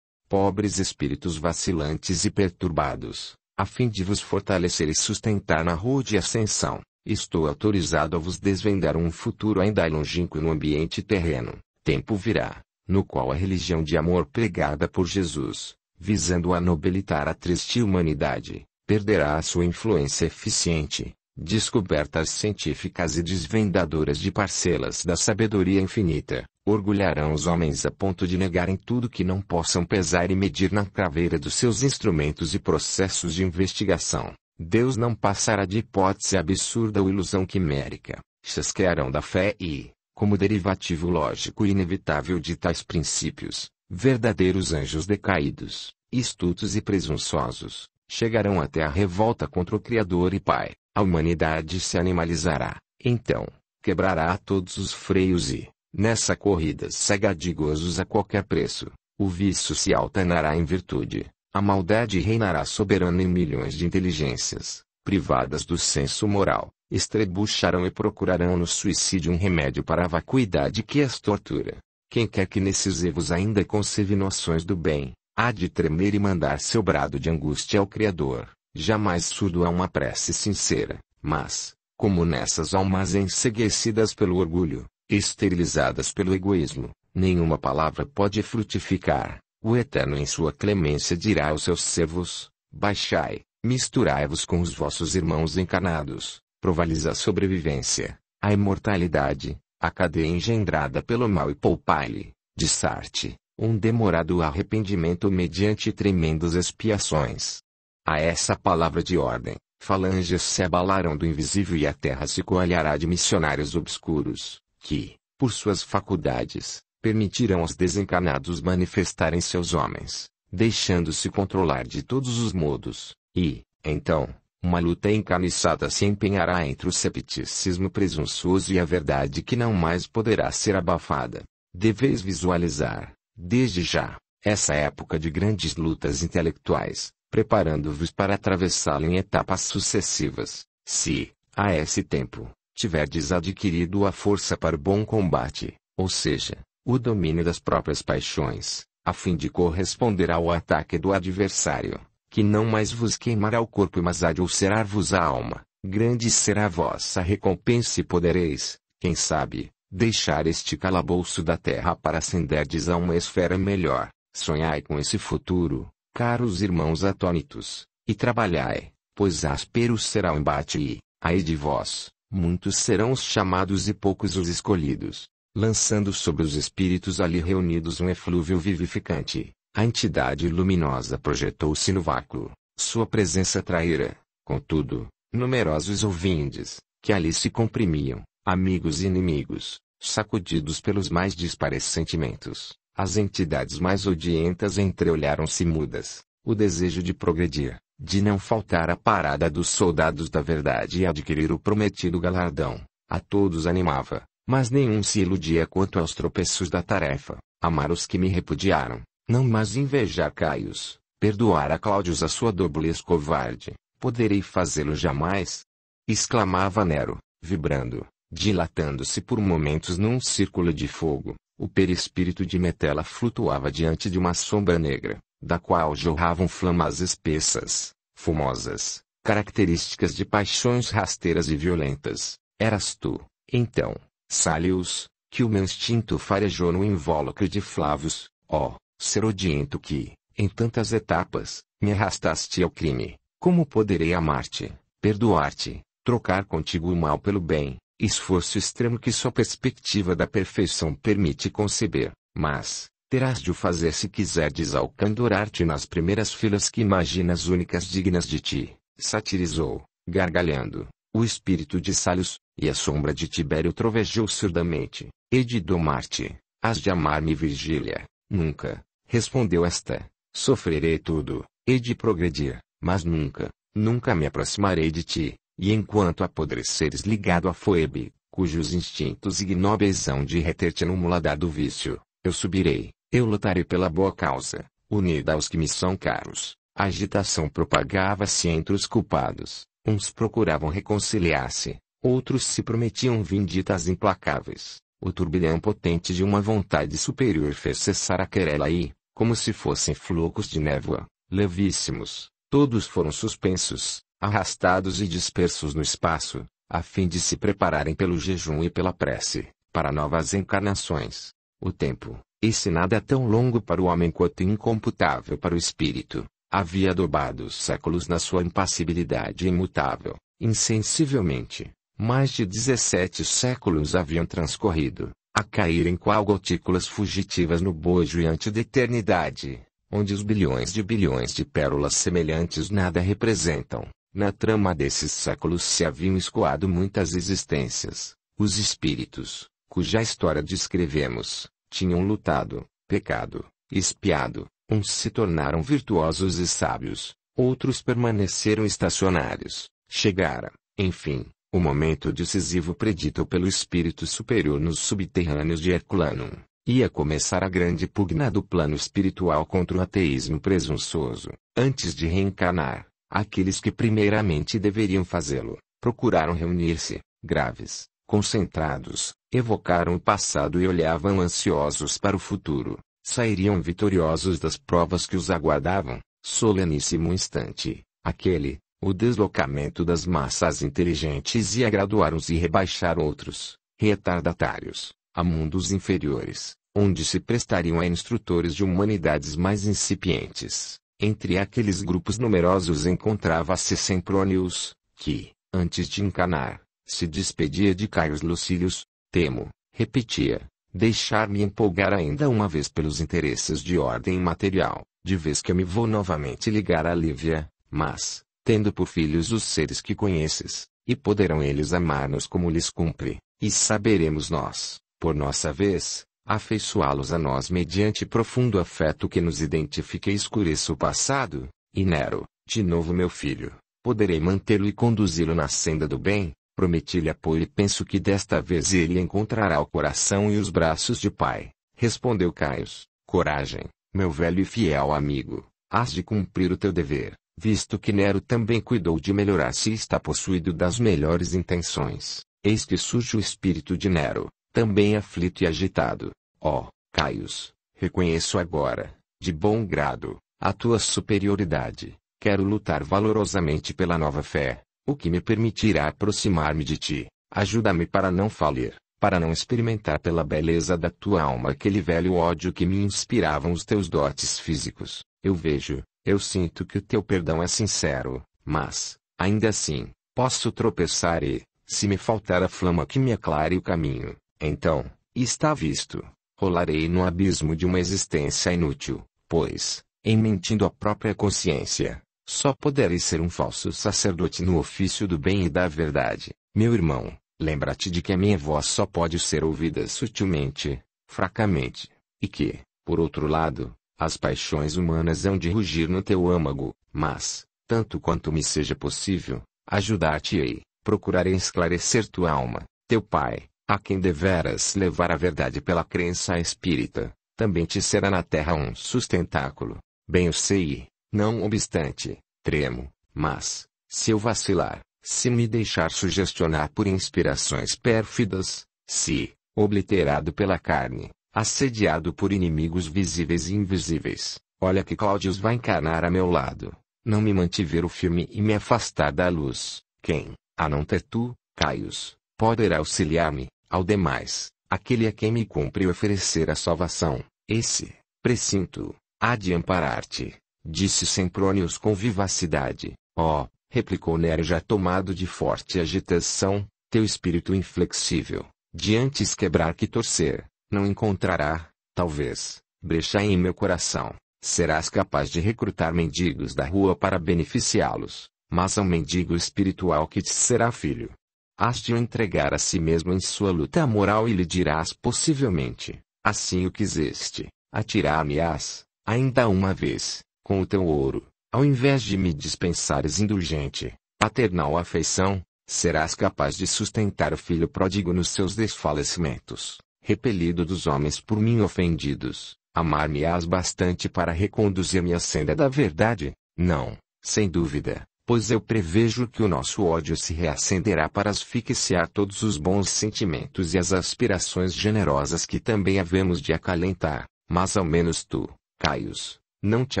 pobres espíritos vacilantes e perturbados, a fim de vos fortalecer e sustentar na rude ascensão, estou autorizado a vos desvendar um futuro ainda longínquo no ambiente terreno. Tempo virá, no qual a religião de amor pregada por Jesus, visando a nobilitar a triste humanidade, perderá a sua influência eficiente, Descobertas científicas e desvendadoras de parcelas da sabedoria infinita, orgulharão os homens a ponto de negarem tudo que não possam pesar e medir na craveira dos seus instrumentos e processos de investigação. Deus não passará de hipótese absurda ou ilusão quimérica. Chasquearão da fé e, como derivativo lógico e inevitável de tais princípios, verdadeiros anjos decaídos, estutos e presunçosos, chegarão até a revolta contra o Criador e Pai. A humanidade se animalizará, então, quebrará todos os freios e, nessa corrida cega de gozos a qualquer preço, o vício se alternará em virtude, a maldade reinará soberana em milhões de inteligências, privadas do senso moral, estrebucharão e procurarão no suicídio um remédio para a vacuidade que as tortura. Quem quer que nesses erros ainda conceve noções do bem, há de tremer e mandar seu brado de angústia ao Criador jamais surdo a é uma prece sincera, mas, como nessas almas enseguecidas pelo orgulho, esterilizadas pelo egoísmo, nenhuma palavra pode frutificar, o Eterno em sua clemência dirá aos seus servos, baixai, misturai-vos com os vossos irmãos encarnados, provais a sobrevivência, a imortalidade, a cadeia engendrada pelo mal e poupai-lhe, de Sarte, um demorado arrependimento mediante tremendas expiações. A essa palavra de ordem, falanges se abalarão do invisível e a terra se coalhará de missionários obscuros, que, por suas faculdades, permitirão aos desencarnados manifestarem seus homens, deixando-se controlar de todos os modos, e, então, uma luta encarniçada se empenhará entre o septicismo presunçoso e a verdade que não mais poderá ser abafada. Deveis visualizar, desde já, essa época de grandes lutas intelectuais, preparando-vos para atravessá-lo em etapas sucessivas, se, a esse tempo, tiverdes adquirido a força para o bom combate, ou seja, o domínio das próprias paixões, a fim de corresponder ao ataque do adversário, que não mais vos queimará o corpo mas há de ulcerar-vos a alma, grande será a vossa recompensa e podereis, quem sabe, deixar este calabouço da terra para ascenderdes a uma esfera melhor, sonhai com esse futuro, caros irmãos atônitos, e trabalhai, pois áspero será o embate e, ai de vós, muitos serão os chamados e poucos os escolhidos, lançando sobre os espíritos ali reunidos um eflúvio vivificante. A entidade luminosa projetou-se no vácuo, sua presença traíra, contudo, numerosos ouvintes, que ali se comprimiam, amigos e inimigos, sacudidos pelos mais dispares sentimentos, as entidades mais odientas entreolharam-se mudas, o desejo de progredir, de não faltar à parada dos soldados da verdade e adquirir o prometido galardão, a todos animava, mas nenhum se iludia quanto aos tropeços da tarefa, amar os que me repudiaram, não mais invejar Caios, perdoar a Cláudios a sua doblez covarde, poderei fazê-lo jamais? exclamava Nero, vibrando, dilatando-se por momentos num círculo de fogo, o perispírito de Metela flutuava diante de uma sombra negra, da qual jorravam flamas espessas, fumosas, características de paixões rasteiras e violentas. Eras tu, então, Salius, que o meu instinto farejou no invólucro de Flavos, ó, ser odiento que, em tantas etapas, me arrastaste ao crime. Como poderei amar-te, perdoar-te, trocar contigo o mal pelo bem, esforço extremo que só perspectiva da perfeição permite conceber, mas, terás de o fazer se quiseres alcandorar-te nas primeiras filas que imaginas únicas dignas de ti, satirizou, gargalhando, o espírito de Salus, e a sombra de Tibério trovejou surdamente, e de domar-te, has de amar-me Virgília, nunca, respondeu esta, sofrerei tudo, e de progredir, mas nunca, nunca me aproximarei de ti, e enquanto apodreceres ligado à foebe, cujos instintos ignóbeis hão de reter-te no muladar do vício, eu subirei, eu lutarei pela boa causa, unida aos que me são caros. A agitação propagava-se entre os culpados, uns procuravam reconciliar-se, outros se prometiam vinditas implacáveis. O turbilhão potente de uma vontade superior fez cessar a querela e, como se fossem flocos de névoa, levíssimos, todos foram suspensos, arrastados e dispersos no espaço, a fim de se prepararem pelo jejum e pela prece, para novas encarnações. O tempo, esse nada tão longo para o homem quanto incomputável para o espírito, havia adobado os séculos na sua impassibilidade imutável, insensivelmente. Mais de dezessete séculos haviam transcorrido, a caírem qual gotículas fugitivas no bojo e ante da eternidade, onde os bilhões de bilhões de pérolas semelhantes nada representam, na trama desses séculos se haviam escoado muitas existências. Os espíritos, cuja história descrevemos, tinham lutado, pecado, espiado, uns se tornaram virtuosos e sábios, outros permaneceram estacionários. Chegara, enfim, o momento decisivo predito pelo espírito superior nos subterrâneos de Herculanum. Ia começar a grande pugna do plano espiritual contra o ateísmo presunçoso. Antes de reencarnar, Aqueles que primeiramente deveriam fazê-lo, procuraram reunir-se, graves, concentrados, evocaram o passado e olhavam ansiosos para o futuro. Sairiam vitoriosos das provas que os aguardavam, soleníssimo instante, aquele, o deslocamento das massas inteligentes ia graduar uns e rebaixar outros, retardatários, a mundos inferiores, onde se prestariam a instrutores de humanidades mais incipientes. Entre aqueles grupos numerosos encontrava-se Sempronius, que, antes de encanar, se despedia de Caius Lucílios, temo, repetia, deixar-me empolgar ainda uma vez pelos interesses de ordem material, de vez que eu me vou novamente ligar a Lívia, mas, tendo por filhos os seres que conheces, e poderão eles amar-nos como lhes cumpre, e saberemos nós, por nossa vez, afeiçoá-los a nós mediante profundo afeto que nos identifique e escureça o passado, e Nero, de novo meu filho, poderei mantê-lo e conduzi-lo na senda do bem, prometi-lhe apoio e penso que desta vez ele encontrará o coração e os braços de pai, respondeu Caio: coragem, meu velho e fiel amigo, has de cumprir o teu dever, visto que Nero também cuidou de melhorar se e está possuído das melhores intenções, eis que surge o espírito de Nero, também aflito e agitado. Ó, oh, Caius, reconheço agora, de bom grado, a tua superioridade. Quero lutar valorosamente pela nova fé, o que me permitirá aproximar-me de ti. Ajuda-me para não falir, para não experimentar pela beleza da tua alma aquele velho ódio que me inspiravam os teus dotes físicos. Eu vejo, eu sinto que o teu perdão é sincero, mas, ainda assim, posso tropeçar e, se me faltar a flama que me aclare o caminho, então, está visto, rolarei no abismo de uma existência inútil, pois, em mentindo à própria consciência, só poderei ser um falso sacerdote no ofício do bem e da verdade. Meu irmão, lembra-te de que a minha voz só pode ser ouvida sutilmente, fracamente, e que, por outro lado, as paixões humanas hão de rugir no teu âmago, mas, tanto quanto me seja possível, ajudar-te-ei, procurarei esclarecer tua alma, teu pai, a quem deveras levar a verdade pela crença espírita, também te será na terra um sustentáculo. Bem o sei, não obstante, tremo, mas, se eu vacilar, se me deixar sugestionar por inspirações pérfidas, se, obliterado pela carne, assediado por inimigos visíveis e invisíveis, olha que Cláudios vai encarnar a meu lado, não me mantiver o firme e me afastar da luz, quem, a não ter tu, Caios, poderá auxiliar-me? Ao demais, aquele a quem me cumpre oferecer a salvação, esse, precinto, há de amparar-te, disse Sempronius com vivacidade. Ó, oh, replicou Nero já tomado de forte agitação, teu espírito inflexível, de antes quebrar que torcer, não encontrará, talvez, brecha em meu coração. Serás capaz de recrutar mendigos da rua para beneficiá-los, mas ao um mendigo espiritual que te será filho, Haste-o entregar a si mesmo em sua luta moral e lhe dirás possivelmente, assim o quiseste, atirar-me-ás, ainda uma vez, com o teu ouro, ao invés de me dispensares indulgente, paternal afeição, serás capaz de sustentar o filho pródigo nos seus desfalecimentos, repelido dos homens por mim ofendidos, amar-me-ás bastante para reconduzir-me à senda da verdade, não, sem dúvida, pois eu prevejo que o nosso ódio se reacenderá para asfixiar todos os bons sentimentos e as aspirações generosas que também havemos de acalentar, mas ao menos tu, Caius, não te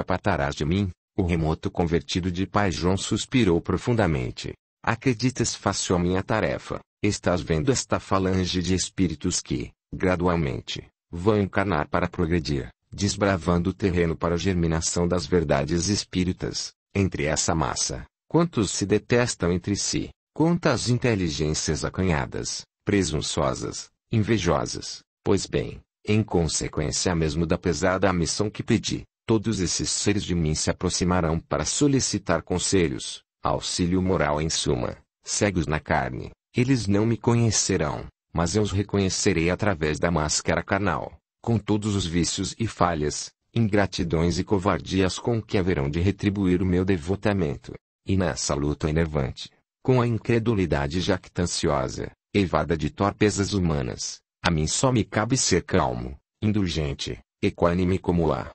apartarás de mim, o remoto convertido de Pai João suspirou profundamente. Acreditas fácil a minha tarefa, estás vendo esta falange de espíritos que, gradualmente, vão encarnar para progredir, desbravando o terreno para a germinação das verdades espíritas, entre essa massa, Quantos se detestam entre si, quantas inteligências acanhadas, presunçosas, invejosas, pois bem, em consequência mesmo da pesada missão que pedi, todos esses seres de mim se aproximarão para solicitar conselhos, auxílio moral em suma, cegos na carne, eles não me conhecerão, mas eu os reconhecerei através da máscara carnal, com todos os vícios e falhas, ingratidões e covardias com que haverão de retribuir o meu devotamento. E nessa luta enervante, com a incredulidade jactanciosa, evada de torpezas humanas, a mim só me cabe ser calmo, indulgente, equânime como a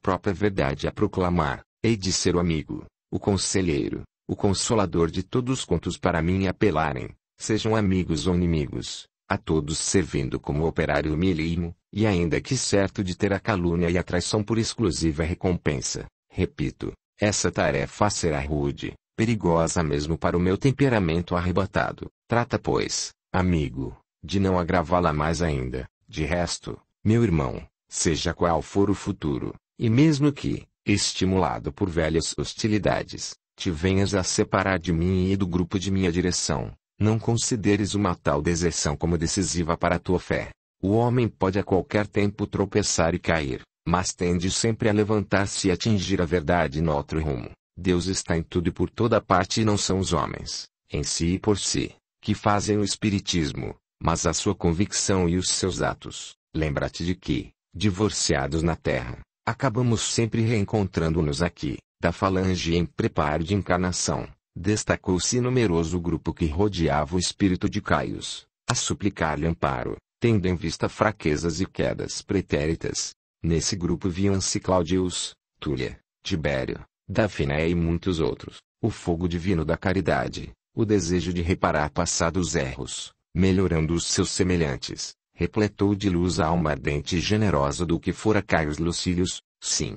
própria verdade a proclamar, hei de ser o amigo, o conselheiro, o consolador de todos quantos para mim apelarem, sejam amigos ou inimigos, a todos servindo como operário milímo, e ainda que certo de ter a calúnia e a traição por exclusiva recompensa, repito, essa tarefa será rude, perigosa mesmo para o meu temperamento arrebatado. Trata, pois, amigo, de não agravá-la mais ainda. De resto, meu irmão, seja qual for o futuro, e mesmo que, estimulado por velhas hostilidades, te venhas a separar de mim e do grupo de minha direção, não consideres uma tal deserção como decisiva para a tua fé. O homem pode a qualquer tempo tropeçar e cair, mas tende sempre a levantar-se e atingir a verdade no outro rumo. Deus está em tudo e por toda parte e não são os homens, em si e por si, que fazem o espiritismo, mas a sua convicção e os seus atos. Lembra-te de que, divorciados na terra, acabamos sempre reencontrando-nos aqui, da falange em preparo de encarnação. Destacou-se numeroso grupo que rodeava o espírito de Caios, a suplicar-lhe amparo, tendo em vista fraquezas e quedas pretéritas, Nesse grupo viam-se Claudius, Túlia, Tibério, Dafiné e muitos outros. O fogo divino da caridade, o desejo de reparar passados erros, melhorando os seus semelhantes, repletou de luz a alma ardente e generosa do que fora Caio Lucílio. Sim.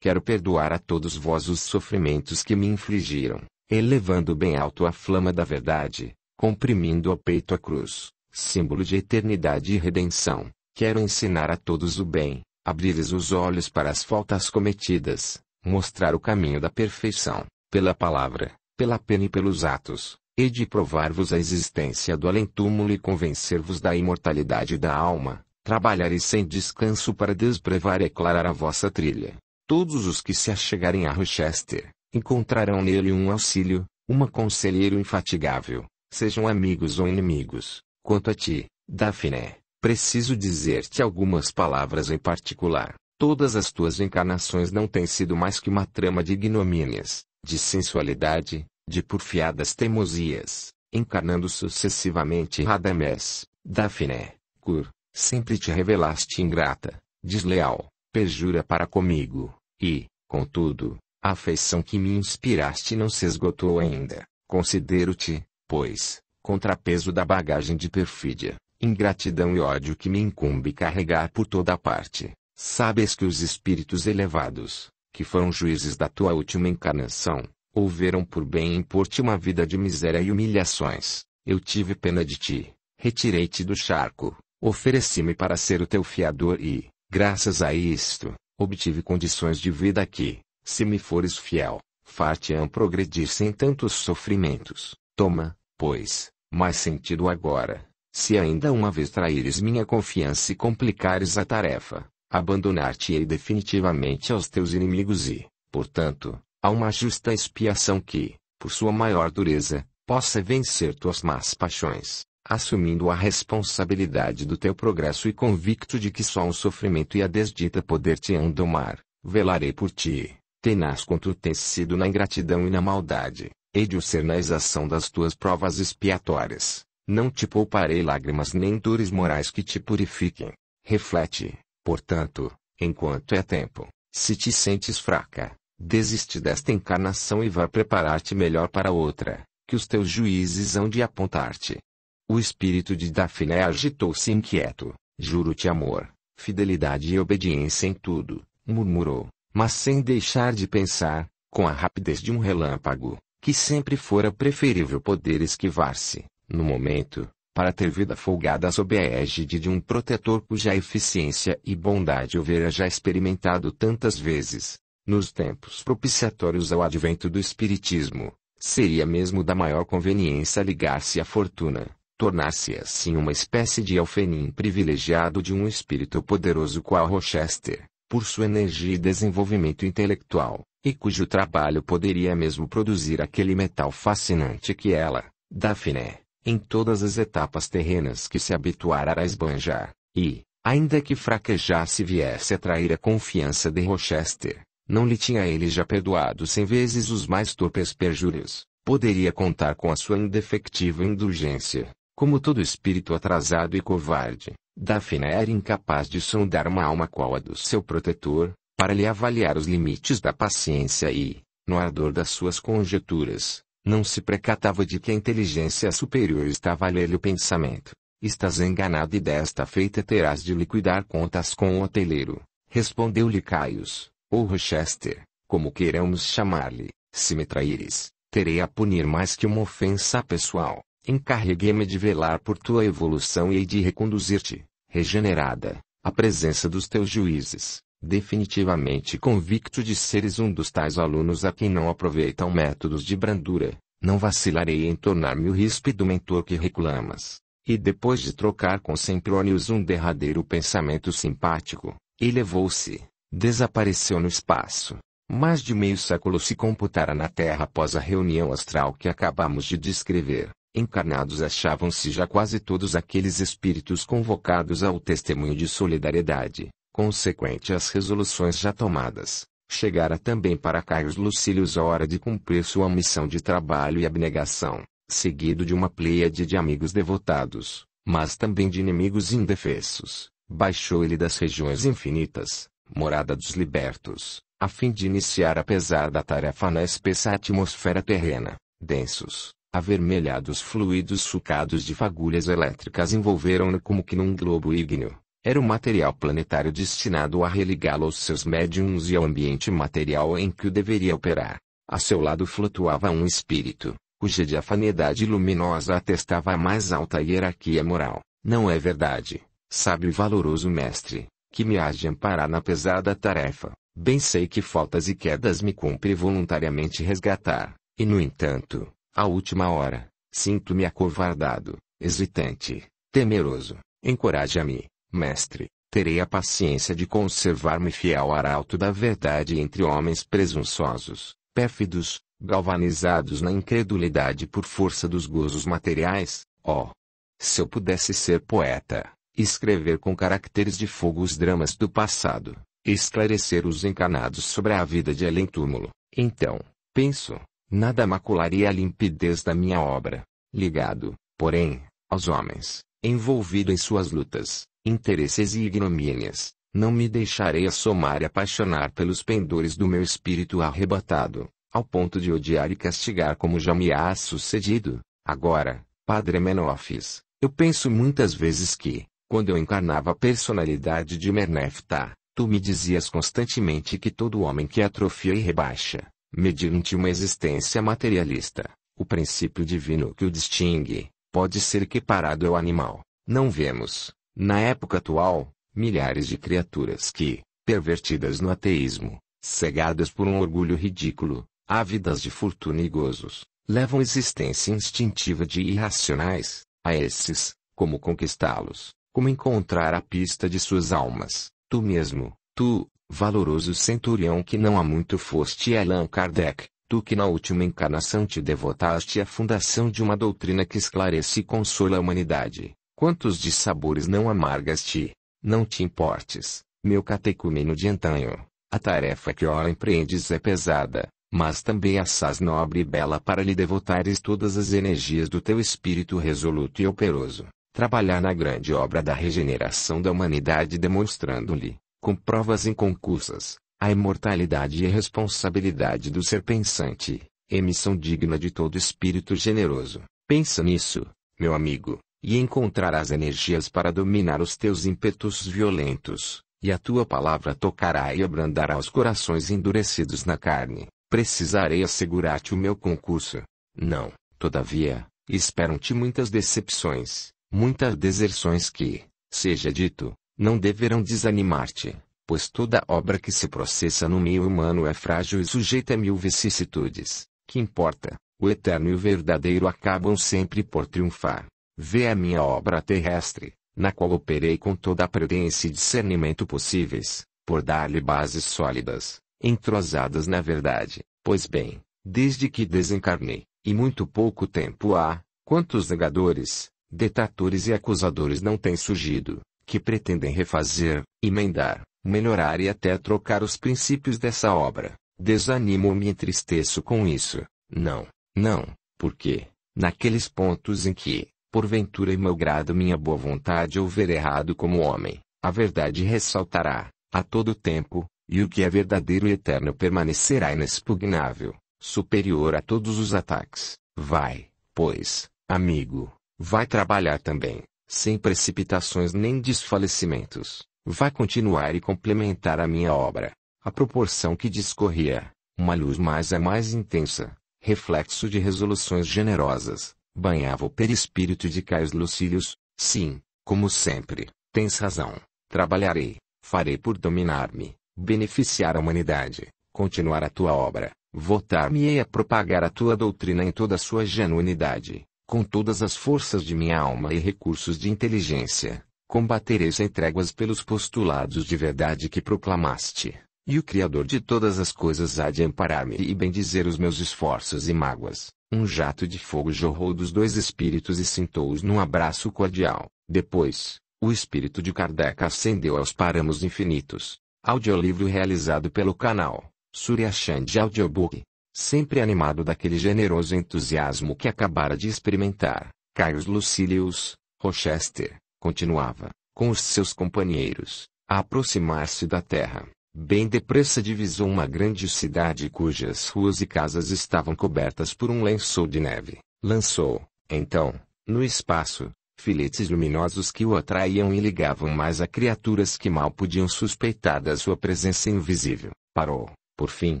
Quero perdoar a todos vós os sofrimentos que me infligiram, elevando bem alto a flama da verdade, comprimindo ao peito a cruz, símbolo de eternidade e redenção. Quero ensinar a todos o bem, abrir-lhes os olhos para as faltas cometidas, mostrar o caminho da perfeição, pela palavra, pela pena e pelos atos, e de provar-vos a existência do além-túmulo e convencer-vos da imortalidade da alma, trabalhareis sem descanso para desbrevar e aclarar a vossa trilha. Todos os que se achegarem a Rochester, encontrarão nele um auxílio, uma conselheiro infatigável, sejam amigos ou inimigos. Quanto a ti, Daphne. Preciso dizer-te algumas palavras em particular. Todas as tuas encarnações não têm sido mais que uma trama de ignomínias, de sensualidade, de porfiadas teimosias, encarnando sucessivamente Radamés, Daphné, Cur, sempre te revelaste ingrata, desleal, perjura para comigo, e, contudo, a afeição que me inspiraste não se esgotou ainda. Considero-te, pois, contrapeso da bagagem de perfídia, ingratidão e ódio que me incumbe carregar por toda parte. Sabes que os espíritos elevados, que foram juízes da tua última encarnação, houveram por bem impor-te uma vida de miséria e humilhações. Eu tive pena de ti, retirei-te do charco, ofereci-me para ser o teu fiador e, graças a isto, obtive condições de vida que, se me fores fiel, far-te-ão progredir sem tantos sofrimentos. Toma, pois, mais sentido agora, se ainda uma vez traíres minha confiança e complicares a tarefa, abandonar-te-ei definitivamente aos teus inimigos e, portanto, a uma justa expiação que, por sua maior dureza, possa vencer tuas más paixões, assumindo a responsabilidade do teu progresso e convicto de que só o sofrimento e a desdita poder te domar, velarei por ti, tenaz quanto tens sido na ingratidão e na maldade, hei de o ser na exação das tuas provas expiatórias. Não te pouparei lágrimas nem dores morais que te purifiquem. Reflete, portanto, enquanto é tempo, se te sentes fraca, desiste desta encarnação e vá preparar-te melhor para outra, que os teus juízes hão de apontar-te. O espírito de Daphne agitou-se inquieto. Juro-te amor, fidelidade e obediência em tudo, murmurou, mas sem deixar de pensar, com a rapidez de um relâmpago, que sempre fora preferível poder esquivar-se no momento, para ter vida folgada sob a égide de um protetor cuja eficiência e bondade houvera já experimentado tantas vezes, nos tempos propiciatórios ao advento do Espiritismo, seria mesmo da maior conveniência ligar-se à fortuna, tornar-se assim uma espécie de alfenim privilegiado de um espírito poderoso qual Rochester, por sua energia e desenvolvimento intelectual, e cujo trabalho poderia mesmo produzir aquele metal fascinante que ela, Daphne em todas as etapas terrenas que se habituara a esbanjar, e, ainda que fraquejasse e viesse a trair a confiança de Rochester, não lhe tinha ele já perdoado cem vezes os mais torpes perjúrios, poderia contar com a sua indefectível indulgência, como todo espírito atrasado e covarde, Daphne era incapaz de sondar uma alma qual a do seu protetor, para lhe avaliar os limites da paciência e, no ardor das suas conjeturas, não se precatava de que a inteligência superior estava lhe o pensamento. Estás enganado e desta feita terás de liquidar contas com o hoteleiro. Respondeu-lhe Caius, ou Rochester, como queremos chamar-lhe. Se me traíres, terei a punir mais que uma ofensa pessoal. Encarreguei-me de velar por tua evolução e de reconduzir-te, regenerada, à presença dos teus juízes definitivamente convicto de seres um dos tais alunos a quem não aproveitam métodos de brandura, não vacilarei em tornar-me o ríspido mentor que reclamas. E depois de trocar com Sempronius um derradeiro pensamento simpático, elevou-se, desapareceu no espaço. Mais de meio século se computará na Terra após a reunião astral que acabamos de descrever. Encarnados achavam-se já quase todos aqueles espíritos convocados ao testemunho de solidariedade, consequente às resoluções já tomadas, chegara também para Caio Lucílios a hora de cumprir sua missão de trabalho e abnegação, seguido de uma pleiade de amigos devotados, mas também de inimigos indefessos. Baixou ele das regiões infinitas, morada dos libertos, a fim de iniciar apesar da tarefa na espessa atmosfera terrena, densos, avermelhados fluidos sucados de fagulhas elétricas envolveram-no como que num globo ígneo. Era um material planetário destinado a religá-lo aos seus médiums e ao ambiente material em que o deveria operar. A seu lado flutuava um espírito, cuja diafanidade luminosa atestava a mais alta hierarquia moral. Não é verdade, sábio e valoroso mestre, que me has de amparar na pesada tarefa. Bem sei que faltas e quedas me cumpre voluntariamente resgatar, e no entanto, à última hora, sinto-me acovardado, hesitante, temeroso. Encoraja-me, Mestre, terei a paciência de conservar-me fiel arauto da verdade entre homens presunçosos, pérfidos, galvanizados na incredulidade por força dos gozos materiais, ó. Oh, se eu pudesse ser poeta, escrever com caracteres de fogo os dramas do passado, esclarecer os encanados sobre a vida de além túmulo, então, penso, nada macularia a limpidez da minha obra, ligado, porém, aos homens, envolvido em suas lutas, interesses e ignomínias, não me deixarei assomar e apaixonar pelos pendores do meu espírito arrebatado, ao ponto de odiar e castigar como já me há sucedido. Agora, Padre Menófis, eu penso muitas vezes que, quando eu encarnava a personalidade de Mernefta, tu me dizias constantemente que todo homem que atrofia e rebaixa, mediante uma existência materialista, o princípio divino que o distingue, pode ser equiparado ao é animal. Não vemos, na época atual, milhares de criaturas que, pervertidas no ateísmo, cegadas por um orgulho ridículo, ávidas de fortuna e gozos, levam existência instintiva de irracionais, a esses, como conquistá-los, como encontrar a pista de suas almas, tu mesmo, tu, valoroso centurião que não há muito foste Allan Kardec, tu que na última encarnação te devotaste à fundação de uma doutrina que esclarece e consola a humanidade, Quantos de sabores não amargas te, não te importes, meu catecumeno de antanho, a tarefa que ora empreendes é pesada, mas também assaz nobre e bela para lhe devotares todas as energias do teu espírito resoluto e operoso, trabalhar na grande obra da regeneração da humanidade demonstrando-lhe, com provas inconcursas, a imortalidade e a responsabilidade do ser pensante, emissão digna de todo espírito generoso. Pensa nisso, meu amigo, e encontrarás energias para dominar os teus ímpetos violentos, e a tua palavra tocará e abrandará os corações endurecidos na carne. Precisarei assegurar-te o meu concurso. Não, todavia, esperam-te muitas decepções, muitas deserções que, seja dito, não deverão desanimar-te, pois toda obra que se processa no meio humano é frágil e sujeita a mil vicissitudes. Que importa, o eterno e o verdadeiro acabam sempre por triunfar. Vê a minha obra terrestre, na qual operei com toda a prudência e discernimento possíveis, por dar-lhe bases sólidas, entrosadas na verdade. Pois bem, desde que desencarnei, e muito pouco tempo há, quantos negadores, detratores e acusadores não têm surgido, que pretendem refazer, emendar, melhorar e até trocar os princípios dessa obra. Desanimo-me e entristeço com isso. Não, não, porque, naqueles pontos em que, porventura e malgrado minha boa vontade houver errado como homem, a verdade ressaltará, a todo tempo, e o que é verdadeiro e eterno permanecerá inexpugnável, superior a todos os ataques. Vai, pois, amigo, vai trabalhar também, sem precipitações nem desfalecimentos, vai continuar e complementar a minha obra. A proporção que discorria, uma luz mais é mais intensa, reflexo de resoluções generosas, Banhava o perispírito de Caius Lucílios. Sim, como sempre, tens razão. Trabalharei, farei por dominar-me, beneficiar a humanidade, continuar a tua obra, votar-me-ei a propagar a tua doutrina em toda a sua genuinidade, com todas as forças de minha alma e recursos de inteligência. Combaterei sem tréguas pelos postulados de verdade que proclamaste. E o Criador de todas as coisas há de amparar-me e bendizer os meus esforços e mágoas, um jato de fogo jorrou dos dois espíritos e sentou-os num abraço cordial. Depois, o espírito de Kardec ascendeu aos paramos infinitos. Audiolivro realizado pelo canal Suryashanti Audiobook. Sempre animado daquele generoso entusiasmo que acabara de experimentar, Caius Lucilius, Rochester, continuava, com os seus companheiros, a aproximar-se da Terra. Bem depressa divisou uma grande cidade cujas ruas e casas estavam cobertas por um lençol de neve. Lançou, então, no espaço, filetes luminosos que o atraíam e ligavam mais a criaturas que mal podiam suspeitar da sua presença invisível. Parou, por fim,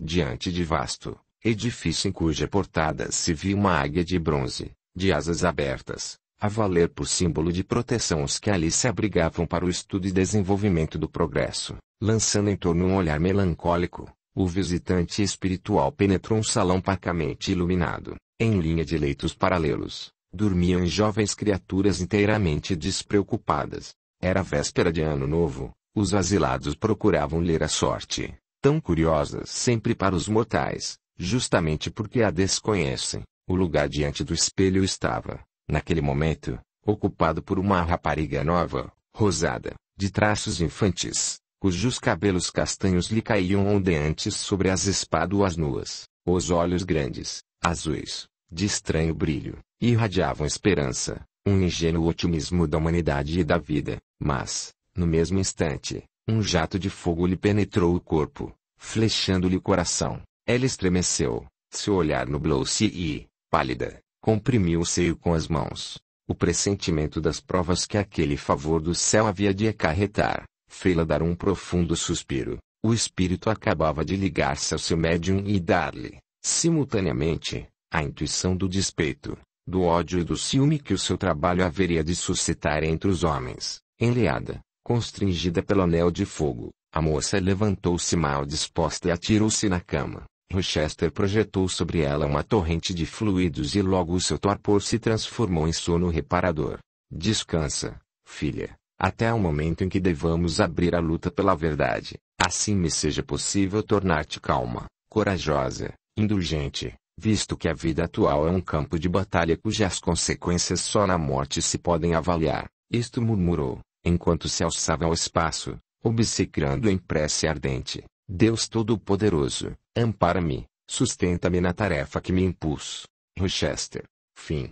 diante de vasto edifício em cuja portada se viu uma águia de bronze, de asas abertas, a valer por símbolo de proteção os que ali se abrigavam para o estudo e desenvolvimento do progresso lançando em torno um olhar melancólico, o visitante espiritual penetrou um salão pacamente iluminado. Em linha de leitos paralelos, dormiam jovens criaturas inteiramente despreocupadas. Era véspera de Ano Novo, os asilados procuravam ler a sorte, tão curiosa sempre para os mortais, justamente porque a desconhecem. O lugar diante do espelho estava, naquele momento, ocupado por uma rapariga nova, rosada, de traços infantis, cujos cabelos castanhos lhe caíam ondeantes sobre as espáduas nuas, os olhos grandes, azuis, de estranho brilho, irradiavam esperança, um ingênuo otimismo da humanidade e da vida, mas, no mesmo instante, um jato de fogo lhe penetrou o corpo, flechando-lhe o coração. Ela estremeceu, seu olhar nublou-se e, pálida, comprimiu o seio com as mãos. O pressentimento das provas que aquele favor do céu havia de acarretar, Fê-la dar um profundo suspiro. O espírito acabava de ligar-se ao seu médium e dar-lhe, simultaneamente, a intuição do despeito, do ódio e do ciúme que o seu trabalho haveria de suscitar entre os homens. Enleada, constringida pelo anel de fogo, a moça levantou-se mal disposta e atirou-se na cama. Rochester projetou sobre ela uma torrente de fluidos e logo o seu torpor se transformou em sono reparador. Descansa, filha, até o momento em que devamos abrir a luta pela verdade, assim me seja possível tornar-te calma, corajosa, indulgente, visto que a vida atual é um campo de batalha cujas consequências só na morte se podem avaliar. Isto murmurou, enquanto se alçava ao espaço, obsecrando em prece ardente. Deus Todo-Poderoso, ampara-me, sustenta-me na tarefa que me impus. Rochester. Fim.